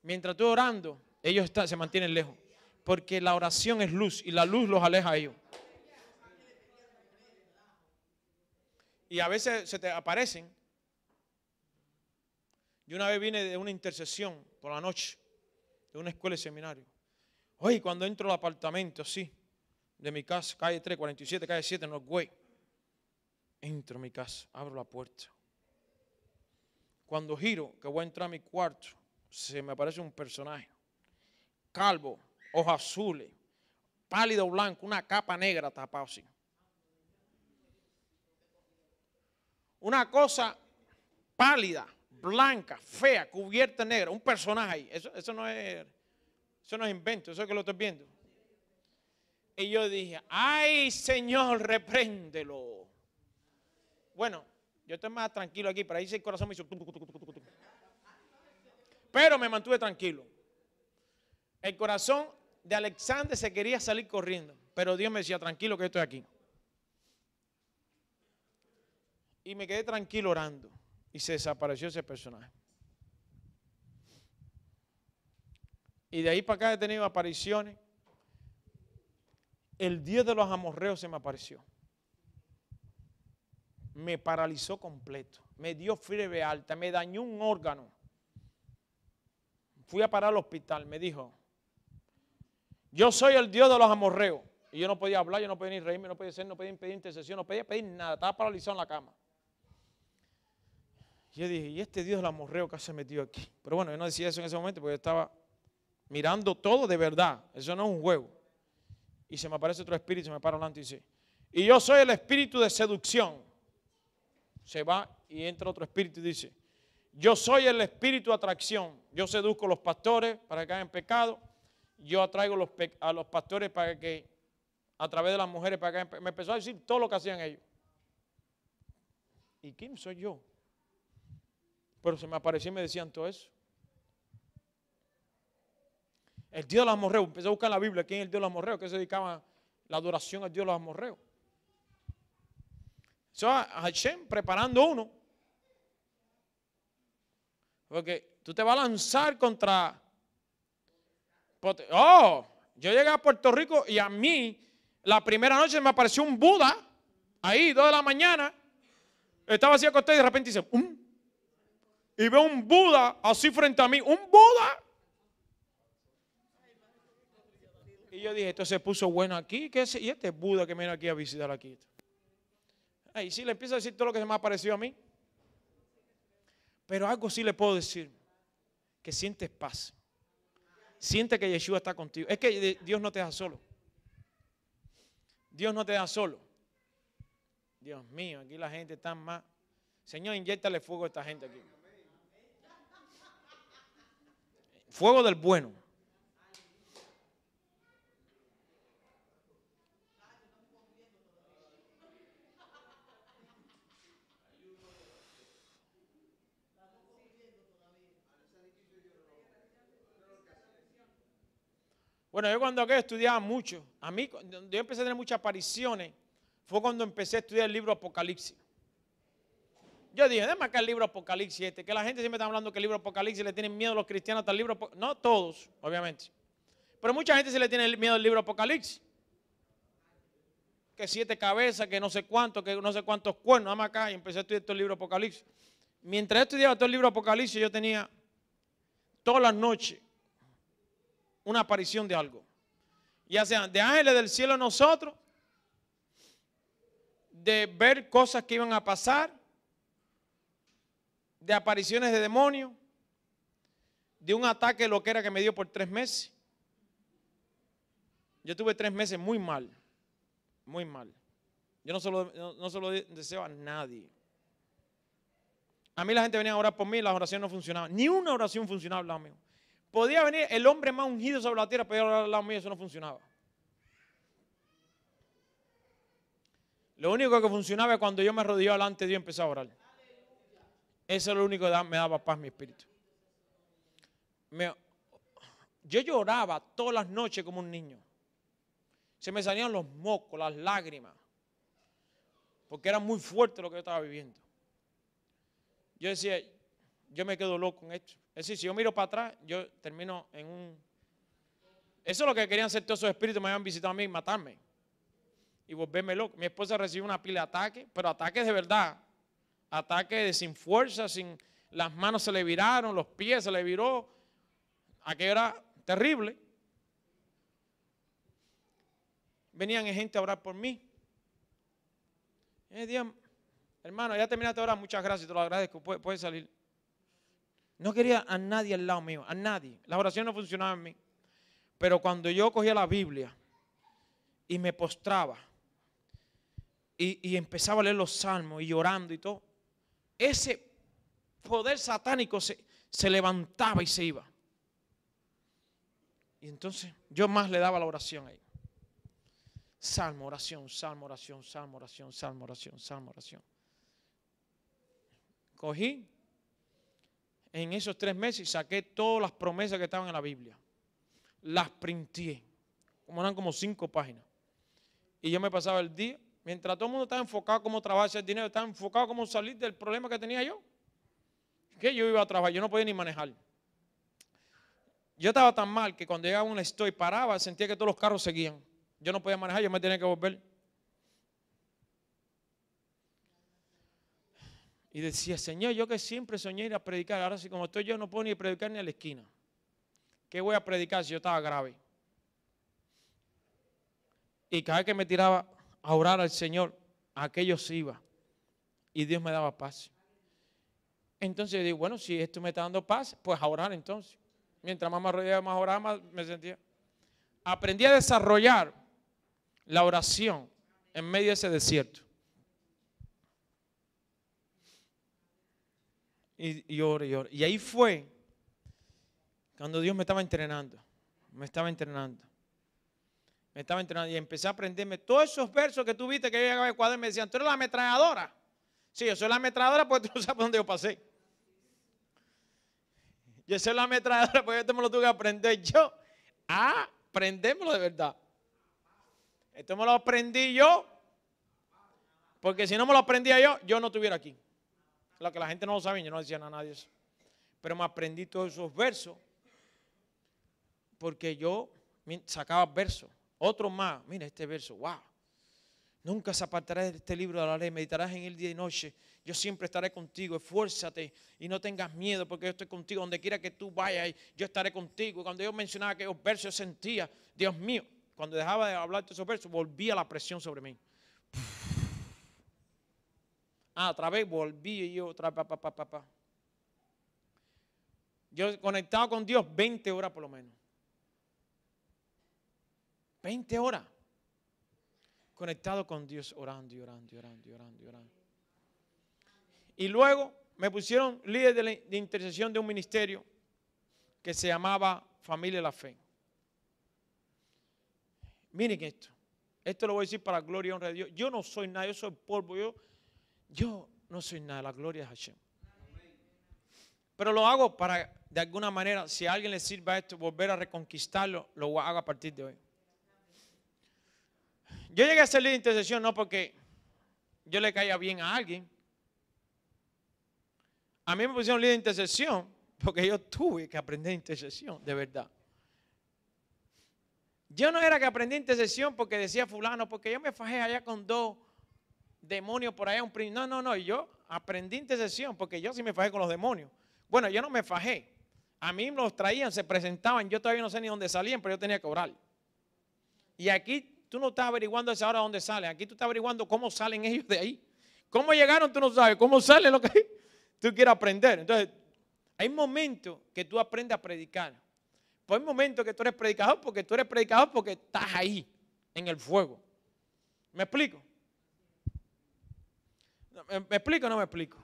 Mientras tú orando, ellos se mantienen lejos. Porque la oración es luz y la luz los aleja a ellos. Y a veces se te aparecen. Yo una vez vine de una intercesión por la noche de una escuela y seminario. Oye, cuando entro al apartamento, así, de mi casa, calle 3, 47, calle 7, no güey, entro a mi casa, abro la puerta. Cuando giro, que voy a entrar a mi cuarto, se me aparece un personaje, calvo, ojos azules, pálido blanco, una capa negra tapado así. Una cosa pálida, blanca, fea, cubierta negra, un personaje ahí. Eso, no es, eso no invento, eso es que lo estoy viendo. Y yo dije, ay Señor, repréndelo. Bueno, yo estoy más tranquilo aquí, pero ahí el corazón me hizo... Pero me mantuve tranquilo. El corazón de Alexander se quería salir corriendo, pero Dios me decía, tranquilo que estoy aquí. Y me quedé tranquilo orando. Y se desapareció ese personaje. Y de ahí para acá he tenido apariciones. El dios de los amorreos se me apareció. Me paralizó completo. Me dio fiebre alta. Me dañó un órgano. Fui a parar al hospital. Me dijo, yo soy el dios de los amorreos. Y yo no podía hablar, yo no podía ni reírme, no podía ser, no podía pedir intercesión, no podía pedir nada. Estaba paralizado en la cama yo dije, ¿y este Dios morreo que se metió aquí? Pero bueno, yo no decía eso en ese momento porque yo estaba mirando todo de verdad. Eso no es un juego. Y se me aparece otro espíritu, se me para delante y dice, y yo soy el espíritu de seducción. Se va y entra otro espíritu y dice, yo soy el espíritu de atracción. Yo seduzco a los pastores para que en pecado. Yo atraigo a los pastores para que, a través de las mujeres, para que Me empezó a decir todo lo que hacían ellos. ¿Y quién soy yo? Pero se me apareció y me decían todo eso. El Dios de los amorreos. Empecé a buscar la Biblia quién es el Dios de los amorreos, que se dedicaba la adoración al Dios de los amorreos. Eso a Hashem preparando uno. Porque tú te vas a lanzar contra. Oh, yo llegué a Puerto Rico y a mí, la primera noche me apareció un Buda ahí, dos de la mañana. Estaba así acostado y de repente dice, um, y veo un Buda así frente a mí. ¿Un Buda? Y yo dije, esto se puso bueno aquí. ¿qué ¿Y este Buda que viene aquí a visitar aquí? Y sí le empiezo a decir todo lo que se me ha parecido a mí. Pero algo sí le puedo decir. Que sientes paz. Siente que Yeshua está contigo. Es que Dios no te da solo. Dios no te da solo. Dios mío, aquí la gente está más. Señor, inyectale fuego a esta gente aquí. Fuego del bueno. Bueno, yo cuando estudiaba mucho, a mí, yo empecé a tener muchas apariciones, fue cuando empecé a estudiar el libro Apocalipsis. Yo dije, déjame acá el libro Apocalipsis este, que la gente siempre está hablando que el libro Apocalipsis le tienen miedo a los cristianos hasta el libro No todos, obviamente. Pero mucha gente se le tiene miedo al libro Apocalipsis. Que siete cabezas, que no sé cuánto, que no sé cuántos cuernos. Vamos acá y empecé a estudiar todo el libro Apocalipsis. Mientras estudiaba todo el libro Apocalipsis, yo tenía todas las noches una aparición de algo. Ya sea de ángeles del cielo a nosotros, de ver cosas que iban a pasar, de apariciones de demonios, de un ataque lo que era que me dio por tres meses. Yo tuve tres meses muy mal, muy mal. Yo no se lo, no, deseo a nadie. A mí la gente venía a orar por mí, las oraciones no funcionaban. Ni una oración funcionaba al lado mío. Podía venir el hombre más ungido sobre la tierra, pero orar al lado mío eso no funcionaba. Lo único que funcionaba es cuando yo me arrodillaba delante de Dios y empecé a orar. Eso es lo único que me daba paz mi espíritu. yo lloraba todas las noches como un niño. Se me salían los mocos, las lágrimas. Porque era muy fuerte lo que yo estaba viviendo. Yo decía, yo me quedo loco con esto. Es decir, si yo miro para atrás, yo termino en un... Eso es lo que querían hacer todos esos espíritus, me habían visitado a mí y matarme. Y volverme loco. Mi esposa recibió una pila de ataques, pero ataques de verdad ataque sin fuerza, sin las manos se le viraron, los pies se le viró. Aquello era terrible. Venían eh, gente a orar por mí. Eh, hermano, ya terminaste de orar, muchas gracias, te lo agradezco, puedes puede salir. No quería a nadie al lado mío, a nadie. La oración no funcionaba en mí. Pero cuando yo cogía la Biblia y me postraba y, y empezaba a leer los salmos y llorando y todo, ese poder satánico se, se levantaba y se iba. Y entonces yo más le daba la oración ahí. Salmo, oración, salmo, oración, salmo, oración, salmo, oración, salmo, oración. Cogí en esos tres meses saqué todas las promesas que estaban en la Biblia. Las printé, como eran como cinco páginas. Y yo me pasaba el día Mientras todo el mundo estaba enfocado cómo trabajar el dinero, estaba enfocado cómo salir del problema que tenía yo. Que yo iba a trabajar, yo no podía ni manejar. Yo estaba tan mal que cuando llegaba a un estoy paraba, sentía que todos los carros seguían. Yo no podía manejar, yo me tenía que volver. Y decía, Señor, yo que siempre soñé ir a predicar, ahora sí como estoy yo no puedo ni predicar ni a la esquina. ¿Qué voy a predicar si yo estaba grave? Y cada vez que me tiraba, a orar al Señor, a aquellos iba. Y Dios me daba paz. Entonces yo digo, bueno, si esto me está dando paz, pues a orar entonces. Mientras más me rodeaba, más oraba, más me sentía. Aprendí a desarrollar la oración en medio de ese desierto. Y, oro, y oro. Y ahí fue cuando Dios me estaba entrenando. Me estaba entrenando. Me estaba entrenando y empecé a aprenderme todos esos versos que tú viste que yo llegaba a Ecuador y me decían, tú eres la ametralladora. Sí, yo soy la ametralladora porque tú no sabes dónde yo pasé. Yo soy la ametralladora porque esto me lo tuve que aprender yo. Ah, aprendémoslo de verdad. Esto me lo aprendí yo. Porque si no me lo aprendía yo, yo no estuviera aquí. Lo que la gente no lo sabía, yo no decía a nadie eso. Pero me aprendí todos esos versos. Porque yo sacaba versos. Otro más, mira este verso, wow. Nunca se apartará de este libro de la ley, meditarás en él día y noche. Yo siempre estaré contigo, esfuérzate y no tengas miedo porque yo estoy contigo. Donde quiera que tú vayas, yo estaré contigo. Cuando yo mencionaba aquellos versos, sentía, Dios mío, cuando dejaba de hablar de esos versos, volvía la presión sobre mí. Ah, otra vez volví y yo otra pa, pa, pa, pa, pa. Yo conectado con Dios 20 horas por lo menos. 20 horas conectado con Dios, orando y orando y orando y orando y orando. Y luego me pusieron líder de, intercesión de un ministerio que se llamaba Familia de la Fe. Miren esto. Esto lo voy a decir para la gloria y honra de Dios. Yo no soy nada, yo soy polvo. Yo, yo no soy nada, la gloria es Hashem. Pero lo hago para, de alguna manera, si a alguien le sirva esto, volver a reconquistarlo, lo hago a partir de hoy. Yo llegué a ser líder de intercesión no porque yo le caía bien a alguien. A mí me pusieron líder de intercesión porque yo tuve que aprender intercesión, de verdad. Yo no era que aprendí intercesión porque decía fulano, porque yo me fajé allá con dos demonios por allá, un primo. No, no, no, yo aprendí intercesión porque yo sí me fajé con los demonios. Bueno, yo no me fajé. A mí los traían, se presentaban, yo todavía no sé ni dónde salían, pero yo tenía que orar. Y aquí Tú no estás averiguando a esa hora dónde salen. Aquí tú estás averiguando cómo salen ellos de ahí. ¿Cómo llegaron? Tú no sabes. ¿Cómo sale lo que [LAUGHS] tú quieres aprender? Entonces, hay momentos que tú aprendes a predicar. Pues hay momentos que tú eres predicador porque tú eres predicador porque estás ahí, en el fuego. ¿Me explico? me explico o no me explico?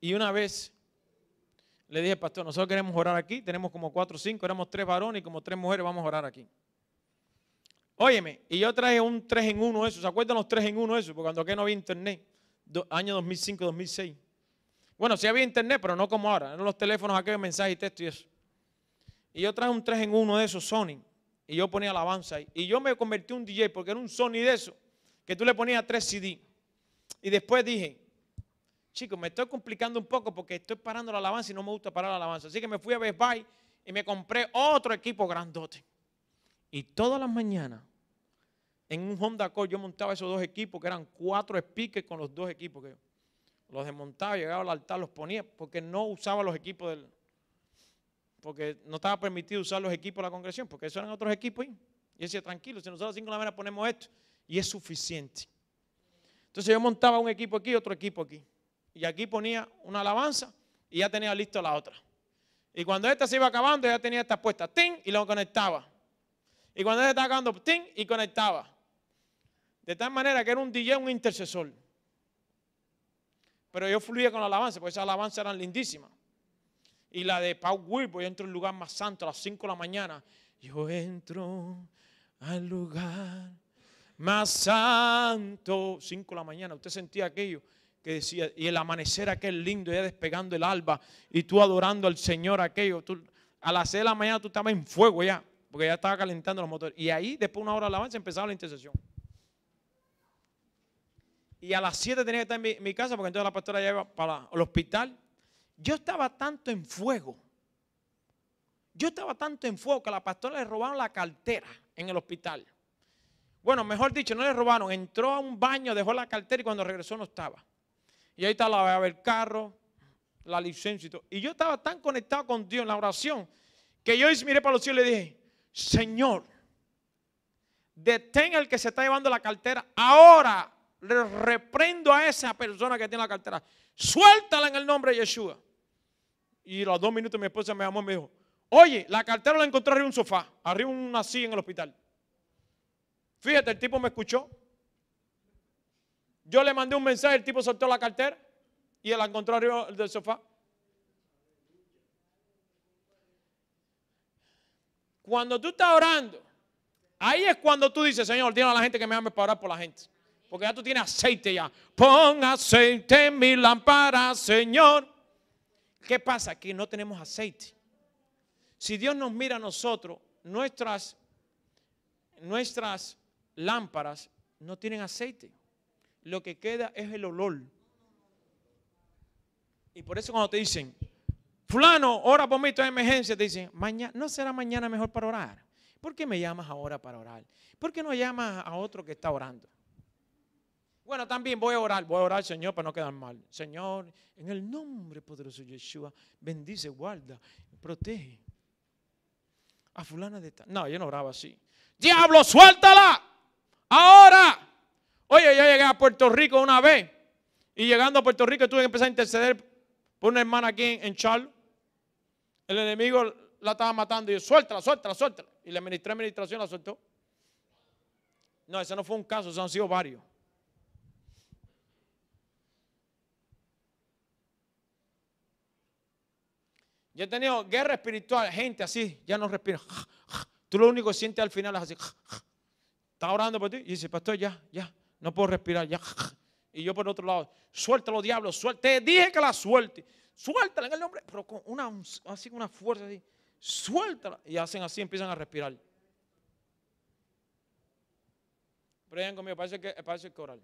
Y una vez le dije, pastor, nosotros queremos orar aquí, tenemos como cuatro o cinco, éramos tres varones y como tres mujeres, vamos a orar aquí. Óyeme, y yo traje un tres en de esos, ¿se acuerdan los tres en de eso? Porque cuando aquí no había internet, año 2005, 2006. Bueno, sí había internet, pero no como ahora, eran los teléfonos aquel mensaje y texto y eso. Y yo traje un tres en uno de esos Sony, y yo ponía alabanza ahí. Y yo me convertí en un DJ, porque era un Sony de eso, que tú le ponías tres CD. Y después dije, Chicos, me estoy complicando un poco porque estoy parando la alabanza y no me gusta parar la alabanza. Así que me fui a Best Buy y me compré otro equipo grandote. Y todas las mañanas, en un Honda Accord, yo montaba esos dos equipos, que eran cuatro speakers con los dos equipos que los desmontaba, llegaba al altar, los ponía, porque no usaba los equipos del. Porque no estaba permitido usar los equipos de la congregación, porque esos eran otros equipos. Ahí. Y decía, tranquilo, si nosotros cinco de la mañana ponemos esto, y es suficiente. Entonces yo montaba un equipo aquí, y otro equipo aquí y aquí ponía una alabanza y ya tenía listo la otra. Y cuando esta se iba acabando, ya tenía esta puesta, ¡Tin! y lo conectaba. Y cuando esta estaba acabando, ¡tin! y conectaba. De tal manera que era un DJ, un intercesor. Pero yo fluía con la alabanza, porque esas alabanzas eran lindísimas. Y la de Paul Wilbur, pues yo entro al lugar más santo a las 5 de la mañana. Yo entro al lugar más santo. 5 de la mañana, usted sentía aquello que decía, y el amanecer aquel lindo, ya despegando el alba, y tú adorando al Señor aquello. Tú, a las 6 de la mañana tú estabas en fuego ya, porque ya estaba calentando los motores. Y ahí, después de una hora de alabanza, empezaba la intercesión. Y a las 7 tenía que estar en mi, casa, porque entonces la pastora ya iba para el hospital. Yo estaba tanto en fuego. Yo estaba tanto en fuego que a la pastora le robaron la cartera en el hospital. Bueno, mejor dicho, no le robaron. Entró a un baño, dejó la cartera y cuando regresó no estaba. Y ahí está la el carro, la licencia y todo. Y yo estaba tan conectado con Dios en la oración que yo miré para los cielos y le dije, Señor, detén al que se está llevando la cartera. Ahora le reprendo a esa persona que tiene la cartera. Suéltala en el nombre de Yeshua. Y los dos minutos mi esposa me llamó y me dijo, oye, la cartera la encontré arriba de un sofá, arriba de una silla en el hospital. Fíjate, el tipo me escuchó, yo le mandé un mensaje, el tipo soltó la cartera y la encontró arriba del sofá. Cuando tú estás orando, ahí es cuando tú dices, Señor, tiene a la gente que me ame para orar por la gente. Porque ya tú tienes aceite ya. Pon aceite en mi lámpara, Señor. ¿Qué pasa? Que no tenemos aceite. Si Dios nos mira a nosotros, nuestras, nuestras lámparas no tienen aceite lo que queda es el olor. Y por eso cuando te dicen, fulano, ora por mí, estoy emergencia, te dicen, mañana, ¿no será mañana mejor para orar? ¿Por qué me llamas ahora para orar? ¿Por qué no llamas a otro que está orando? Bueno, también voy a orar, voy a orar, Señor, para no quedar mal. Señor, en el nombre poderoso de Yeshua, bendice, guarda, protege. A fulana de tal. No, yo no oraba así. Diablo, suéltala. Ahora. Oye, yo llegué a Puerto Rico una vez y llegando a Puerto Rico tuve que empezar a interceder por una hermana aquí en, El enemigo la estaba matando y yo, suéltala, suéltala, suéltala. Y la administración, la soltó. No, ese no fue un caso, esos han sido varios. Yo he tenido guerra espiritual, gente así, ya no respira. Tú lo único que sientes al final es así. Está orando por ti y dice, pastor, ya, ya, no puedo respirar. Ya. Y yo por otro lado, suéltalo, diablo, suelte. Dije que la suelte. Suéltala en el nombre. Pero con una, así una fuerza así. Suéltala. Y hacen así, empiezan a respirar. Prenden conmigo, parece que, parece que orar.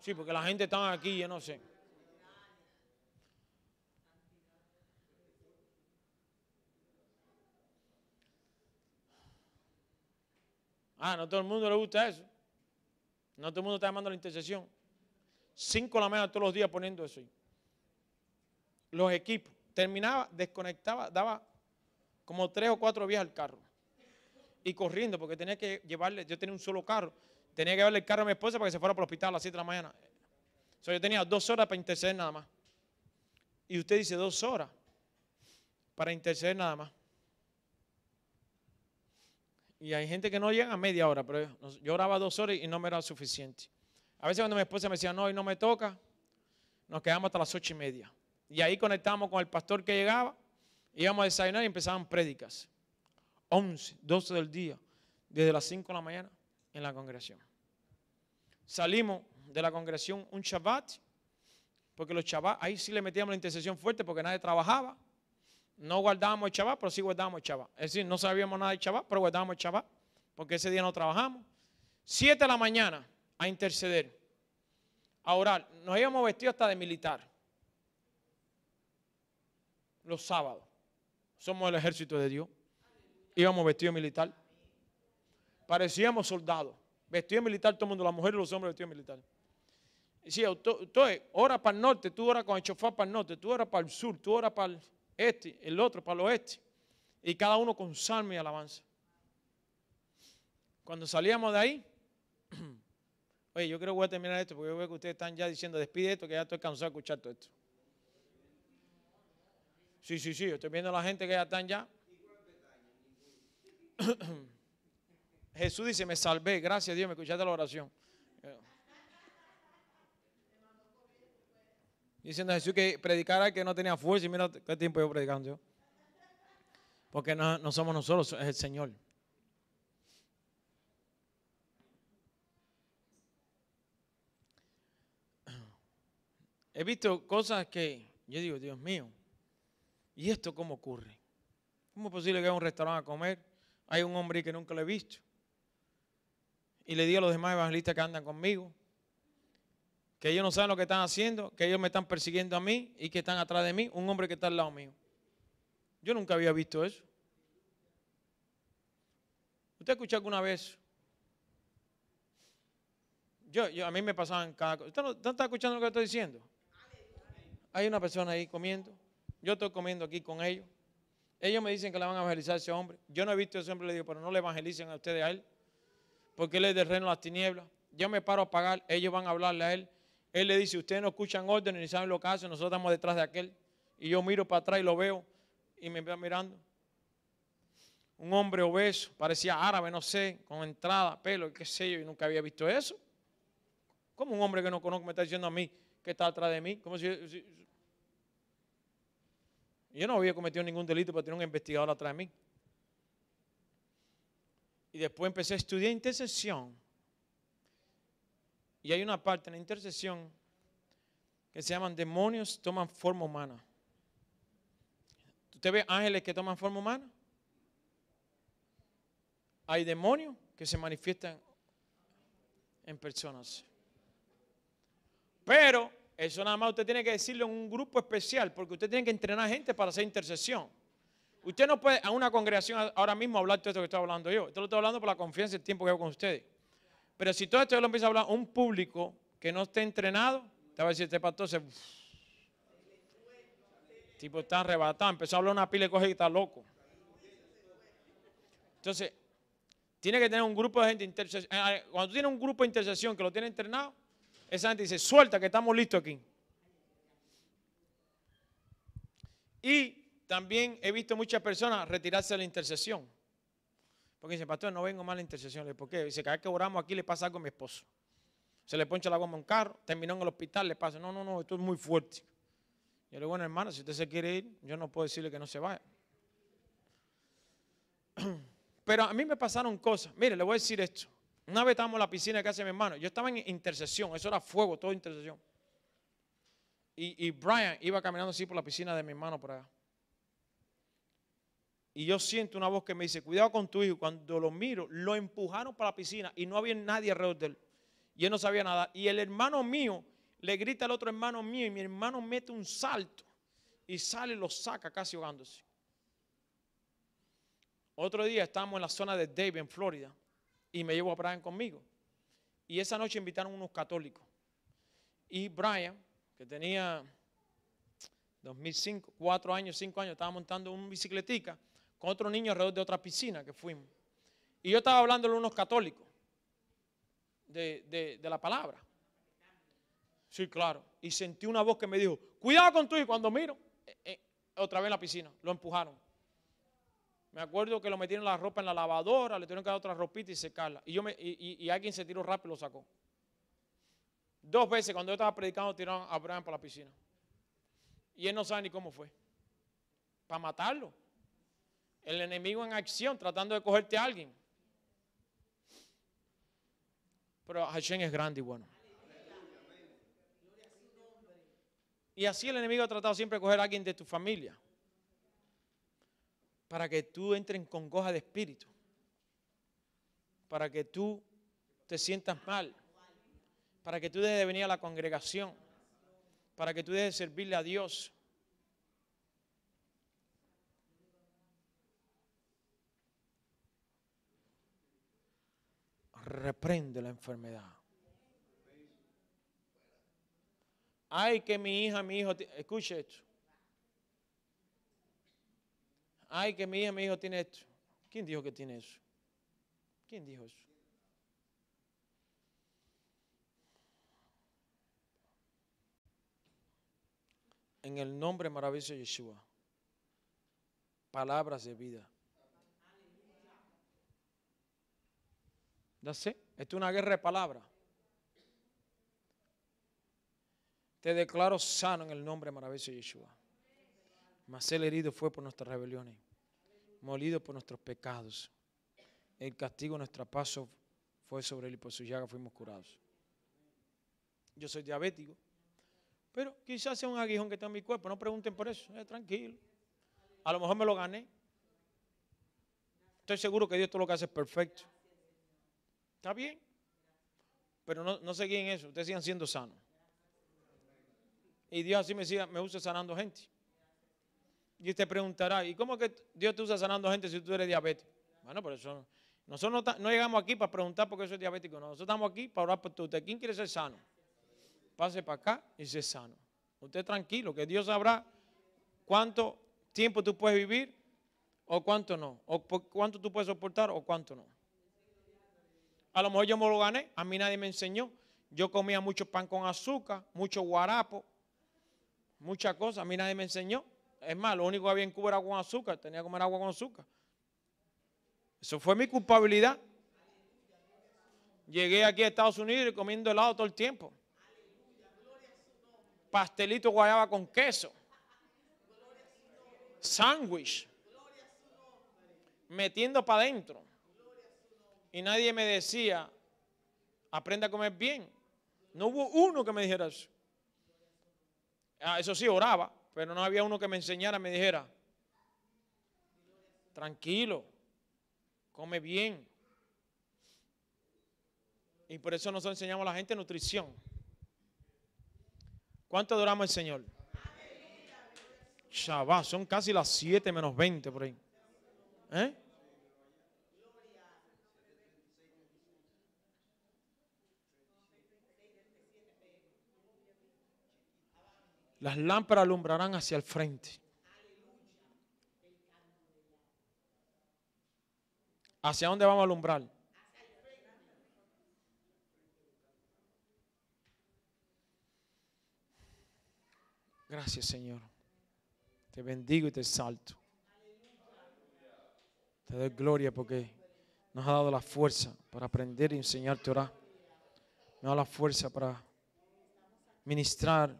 Sí, porque la gente está aquí, yo no sé. Ah, no todo el mundo le gusta eso. No todo el mundo está llamando la intercesión. Cinco de la mañana todos los días poniendo eso Los equipos. Terminaba, desconectaba, daba como tres o cuatro vías al carro. Y corriendo, porque tenía que llevarle, yo tenía un solo carro. Tenía que llevarle el carro a mi esposa para que se fuera para el hospital a las siete de la mañana. Soy yo tenía dos horas para interceder nada más. Y usted dice dos horas para interceder nada más. Y hay gente que no llega a media hora, pero yo oraba dos horas y no me era suficiente. A veces cuando mi esposa me decía, no, hoy no me toca, nos quedamos hasta las ocho y media. Y ahí conectamos con el pastor que llegaba, íbamos a desayunar y empezaban prédicas. 11, 12 del día, desde las cinco de la mañana en la congregación. Salimos de la congregación un Shabbat, porque los Shabbat, ahí sí le metíamos la intercesión fuerte porque nadie trabajaba. No guardábamos el pero sí guardábamos el Es decir, no sabíamos nada del chaval, pero guardábamos el porque ese día no trabajamos. Siete de la mañana a interceder, a orar. Nos íbamos vestidos hasta de militar. Los sábados. Somos el ejército de Dios. Íbamos vestidos militar. Parecíamos soldados. Vestidos militar todo el mundo, las mujeres y los hombres vestidos militar. Decía, entonces, eh, ora para el norte, tú ora con el chofá para el norte, tú ora para el sur, tú ora para el este, el otro para el y cada uno con salmo y alabanza. Cuando salíamos de ahí, [CLEARS THROAT] oye, yo creo que voy a terminar esto, porque veo que ustedes están ya diciendo, despide esto, que ya estoy cansado de escuchar todo esto. Sí, sí, sí, yo estoy viendo a la gente que ya están ya. [CLEARS THROAT] Jesús dice, me salvé, gracias a Dios, me escuchaste la oración. diciendo a Jesús que predicara que no tenía fuerza y mira qué tiempo yo predicando yo. Porque no, somos nosotros, es el Señor. He visto cosas que yo digo, Dios mío, ¿y esto cómo ocurre? ¿Cómo es posible que a un restaurante a comer? Hay un hombre que nunca lo he visto. Y le digo a los demás evangelistas que andan conmigo, que ellos no saben lo que están haciendo, que ellos me están persiguiendo a mí y que están atrás de mí, un hombre que está al lado mío. Yo nunca había visto eso. ¿Usted escuchó alguna vez? Yo, a mí me pasaban cada cosa. ¿Usted no, está escuchando lo que estoy diciendo? Hay una persona ahí comiendo. Yo estoy comiendo aquí con ellos. Ellos me dicen que la van a evangelizar a ese hombre. Yo no he visto a ese hombre, le digo, pero no le evangelicen a ustedes a él. Porque él es del reino de las tinieblas. Yo me paro a pagar, ellos van a hablarle a él. Él le dice, ustedes no escuchan órdenes ni saben lo que hacen, nosotros estamos detrás de aquel. Y yo miro para atrás y lo veo y me va mirando. Un hombre obeso, parecía árabe, no sé, con entrada, pelo, qué sé yo, y nunca había visto eso. ¿Cómo un hombre que no conozco me está diciendo a mí que está atrás de mí? yo no había cometido ningún delito para tener un investigador atrás de mí. Y después empecé a estudiar intercesión. Y hay una parte en la intercesión que se llaman demonios toman forma humana. ¿Usted ve ángeles que toman forma humana? Hay demonios que se manifiestan en personas. Pero eso nada más usted tiene que decirlo en un grupo especial, porque usted tiene que entrenar gente para hacer intercesión. Usted no puede a una congregación ahora mismo hablar de esto que estoy hablando yo. Esto lo estoy hablando por la confianza y el tiempo que hago con ustedes. Pero si todo esto lo empieza a hablar un público que no esté entrenado, te va a decir, este pastor se... tipo está arrebatado, empezó a hablar una pila y coge y está loco. Entonces, tiene que tener un grupo de gente de intercesión. Eh, eh, cuando tú tienes un grupo de intercesión que lo tiene entrenado, esa gente dice, suelta que estamos listos aquí. Y también he visto muchas personas retirarse de la intercesión. Porque dice, pastor, no vengo más a intercesión. ¿Por qué? Dice, cada vez que oramos aquí le pasa algo a mi esposo. Se le poncha la goma a un carro, terminó en el hospital, le pasa. No, no, no, esto es muy fuerte. Yo le digo, bueno, hermano, si usted se quiere ir, yo no puedo decirle que no se vaya. [CLEARS THROAT] Pero a mí me pasaron cosas. Mire, le voy a decir esto. Una vez estábamos en la piscina que hace mi hermano. Yo estaba en intercesión. Eso era fuego, todo intercesión. Y, y Brian iba caminando así por la piscina de mi hermano por allá y yo siento una voz que me dice, cuidado con tu hijo. Cuando lo miro, lo empujaron para la piscina y no había nadie alrededor de él. Y él no sabía nada. Y el hermano mío le grita al otro hermano mío y mi hermano mete un salto y sale y lo saca casi ahogándose. Otro día estábamos en la zona de Dave, en Florida, y me llevo a Brian conmigo. Y esa noche invitaron unos católicos. Y Brian, que tenía 2005, 4 años, 5 años, estaba montando una bicicletica con otro niño alrededor de otra piscina que fuimos. Y yo estaba hablando de unos católicos de, la palabra. Sí, claro. Y sentí una voz que me dijo, cuidado con tú. Y cuando miro, eh, eh, otra vez en la piscina, lo empujaron. Me acuerdo que lo metieron la ropa en la lavadora, le tuvieron que dar otra ropita y secarla. Y, yo me, y, y alguien se tiró rápido y lo sacó. Dos veces cuando yo estaba predicando tiraron a Abraham para la piscina. Y él no sabe ni cómo fue. Para matarlo. El enemigo en acción tratando de cogerte a alguien. Pero Hashem es grande y bueno. Y así el enemigo ha tratado siempre de coger a alguien de tu familia. Para que tú entres en congoja de espíritu. Para que tú te sientas mal. Para que tú dejes de venir a la congregación. Para que tú dejes de servirle a Dios. reprende la enfermedad. Ay, que mi hija, mi hijo, escuche esto. Ay, que mi hija, mi hijo tiene esto. ¿Quién dijo que tiene eso? ¿Quién dijo eso? En el nombre maravilloso de Yeshua, palabras de vida. Ya sé, Esto es una guerra de palabras. Te declaro sano en el nombre maravilloso de Yeshua. Mas el herido fue por nuestras rebeliones, molido por nuestros pecados. El castigo de nuestra paso fue sobre él y por su llaga fuimos curados. Yo soy diabético, pero quizás sea un aguijón que tengo en mi cuerpo. No pregunten por eso, eh, tranquilo. A lo mejor me lo gané. Estoy seguro que Dios todo lo que hace es perfecto. Está bien. Pero no, no seguí en eso. Ustedes sigan siendo sanos. Y Dios así me, siga, me usa sanando gente. Y usted preguntará, ¿y cómo que Dios te usa sanando gente si tú eres diabético? Bueno, por eso nosotros no, llegamos aquí para preguntar por qué soy diabético. nosotros estamos aquí para orar por usted. ¿Quién quiere ser sano? Pase para acá y sé sano. Usted tranquilo, que Dios sabrá cuánto tiempo tú puedes vivir o cuánto no. O cuánto tú puedes soportar o cuánto no. A lo mejor yo me lo gané, a mí nadie me enseñó. Yo comía mucho pan con azúcar, mucho guarapo, muchas cosas, a mí nadie me enseñó. Es más, lo único que había en Cuba era agua con azúcar, tenía que comer agua con azúcar. Eso fue mi culpabilidad. Llegué aquí a Estados Unidos comiendo helado todo el tiempo. Pastelito guayaba con queso. sandwich Metiendo para adentro y nadie me decía, aprenda a comer bien. No hubo uno que me dijera eso. Ah, eso sí, oraba, pero no había uno que me enseñara, me dijera, tranquilo, come bien. Y por eso nosotros enseñamos a la gente nutrición. ¿Cuánto adoramos al Señor? Shabbat, son casi las 7 menos 20 por ahí. ¿Eh? Las lámparas alumbrarán hacia el frente. ¿Hacia dónde vamos a alumbrar? Gracias, Señor. Te bendigo y te salto. Te doy gloria porque nos ha dado la fuerza para aprender y enseñarte a orar. Nos da la fuerza para ministrar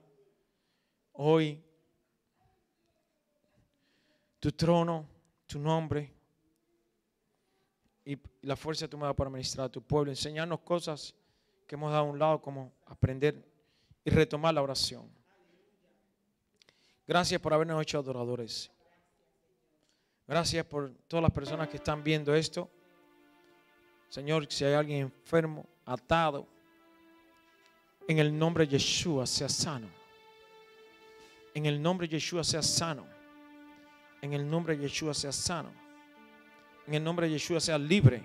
hoy tu trono, tu nombre y la fuerza que para ministrar a tu pueblo. Enseñarnos cosas que hemos dado a un lado, como aprender y retomar la oración. Gracias por habernos hecho adoradores. Gracias por todas las personas que están viendo esto. Señor, si hay alguien enfermo, atado, en el nombre de Yeshua sea sano. En el nombre de Yeshua sea sano. En el nombre de Yeshua sea sano. En el nombre de Yeshua sea libre.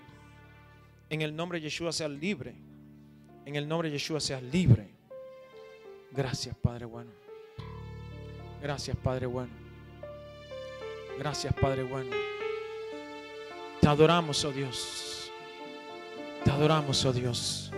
En el nombre de Yeshua sea libre. En el nombre de Yeshua sea libre. Gracias, Padre bueno. Gracias, Padre bueno. Gracias, Padre bueno. Te adoramos, oh Dios. Te adoramos, oh Dios.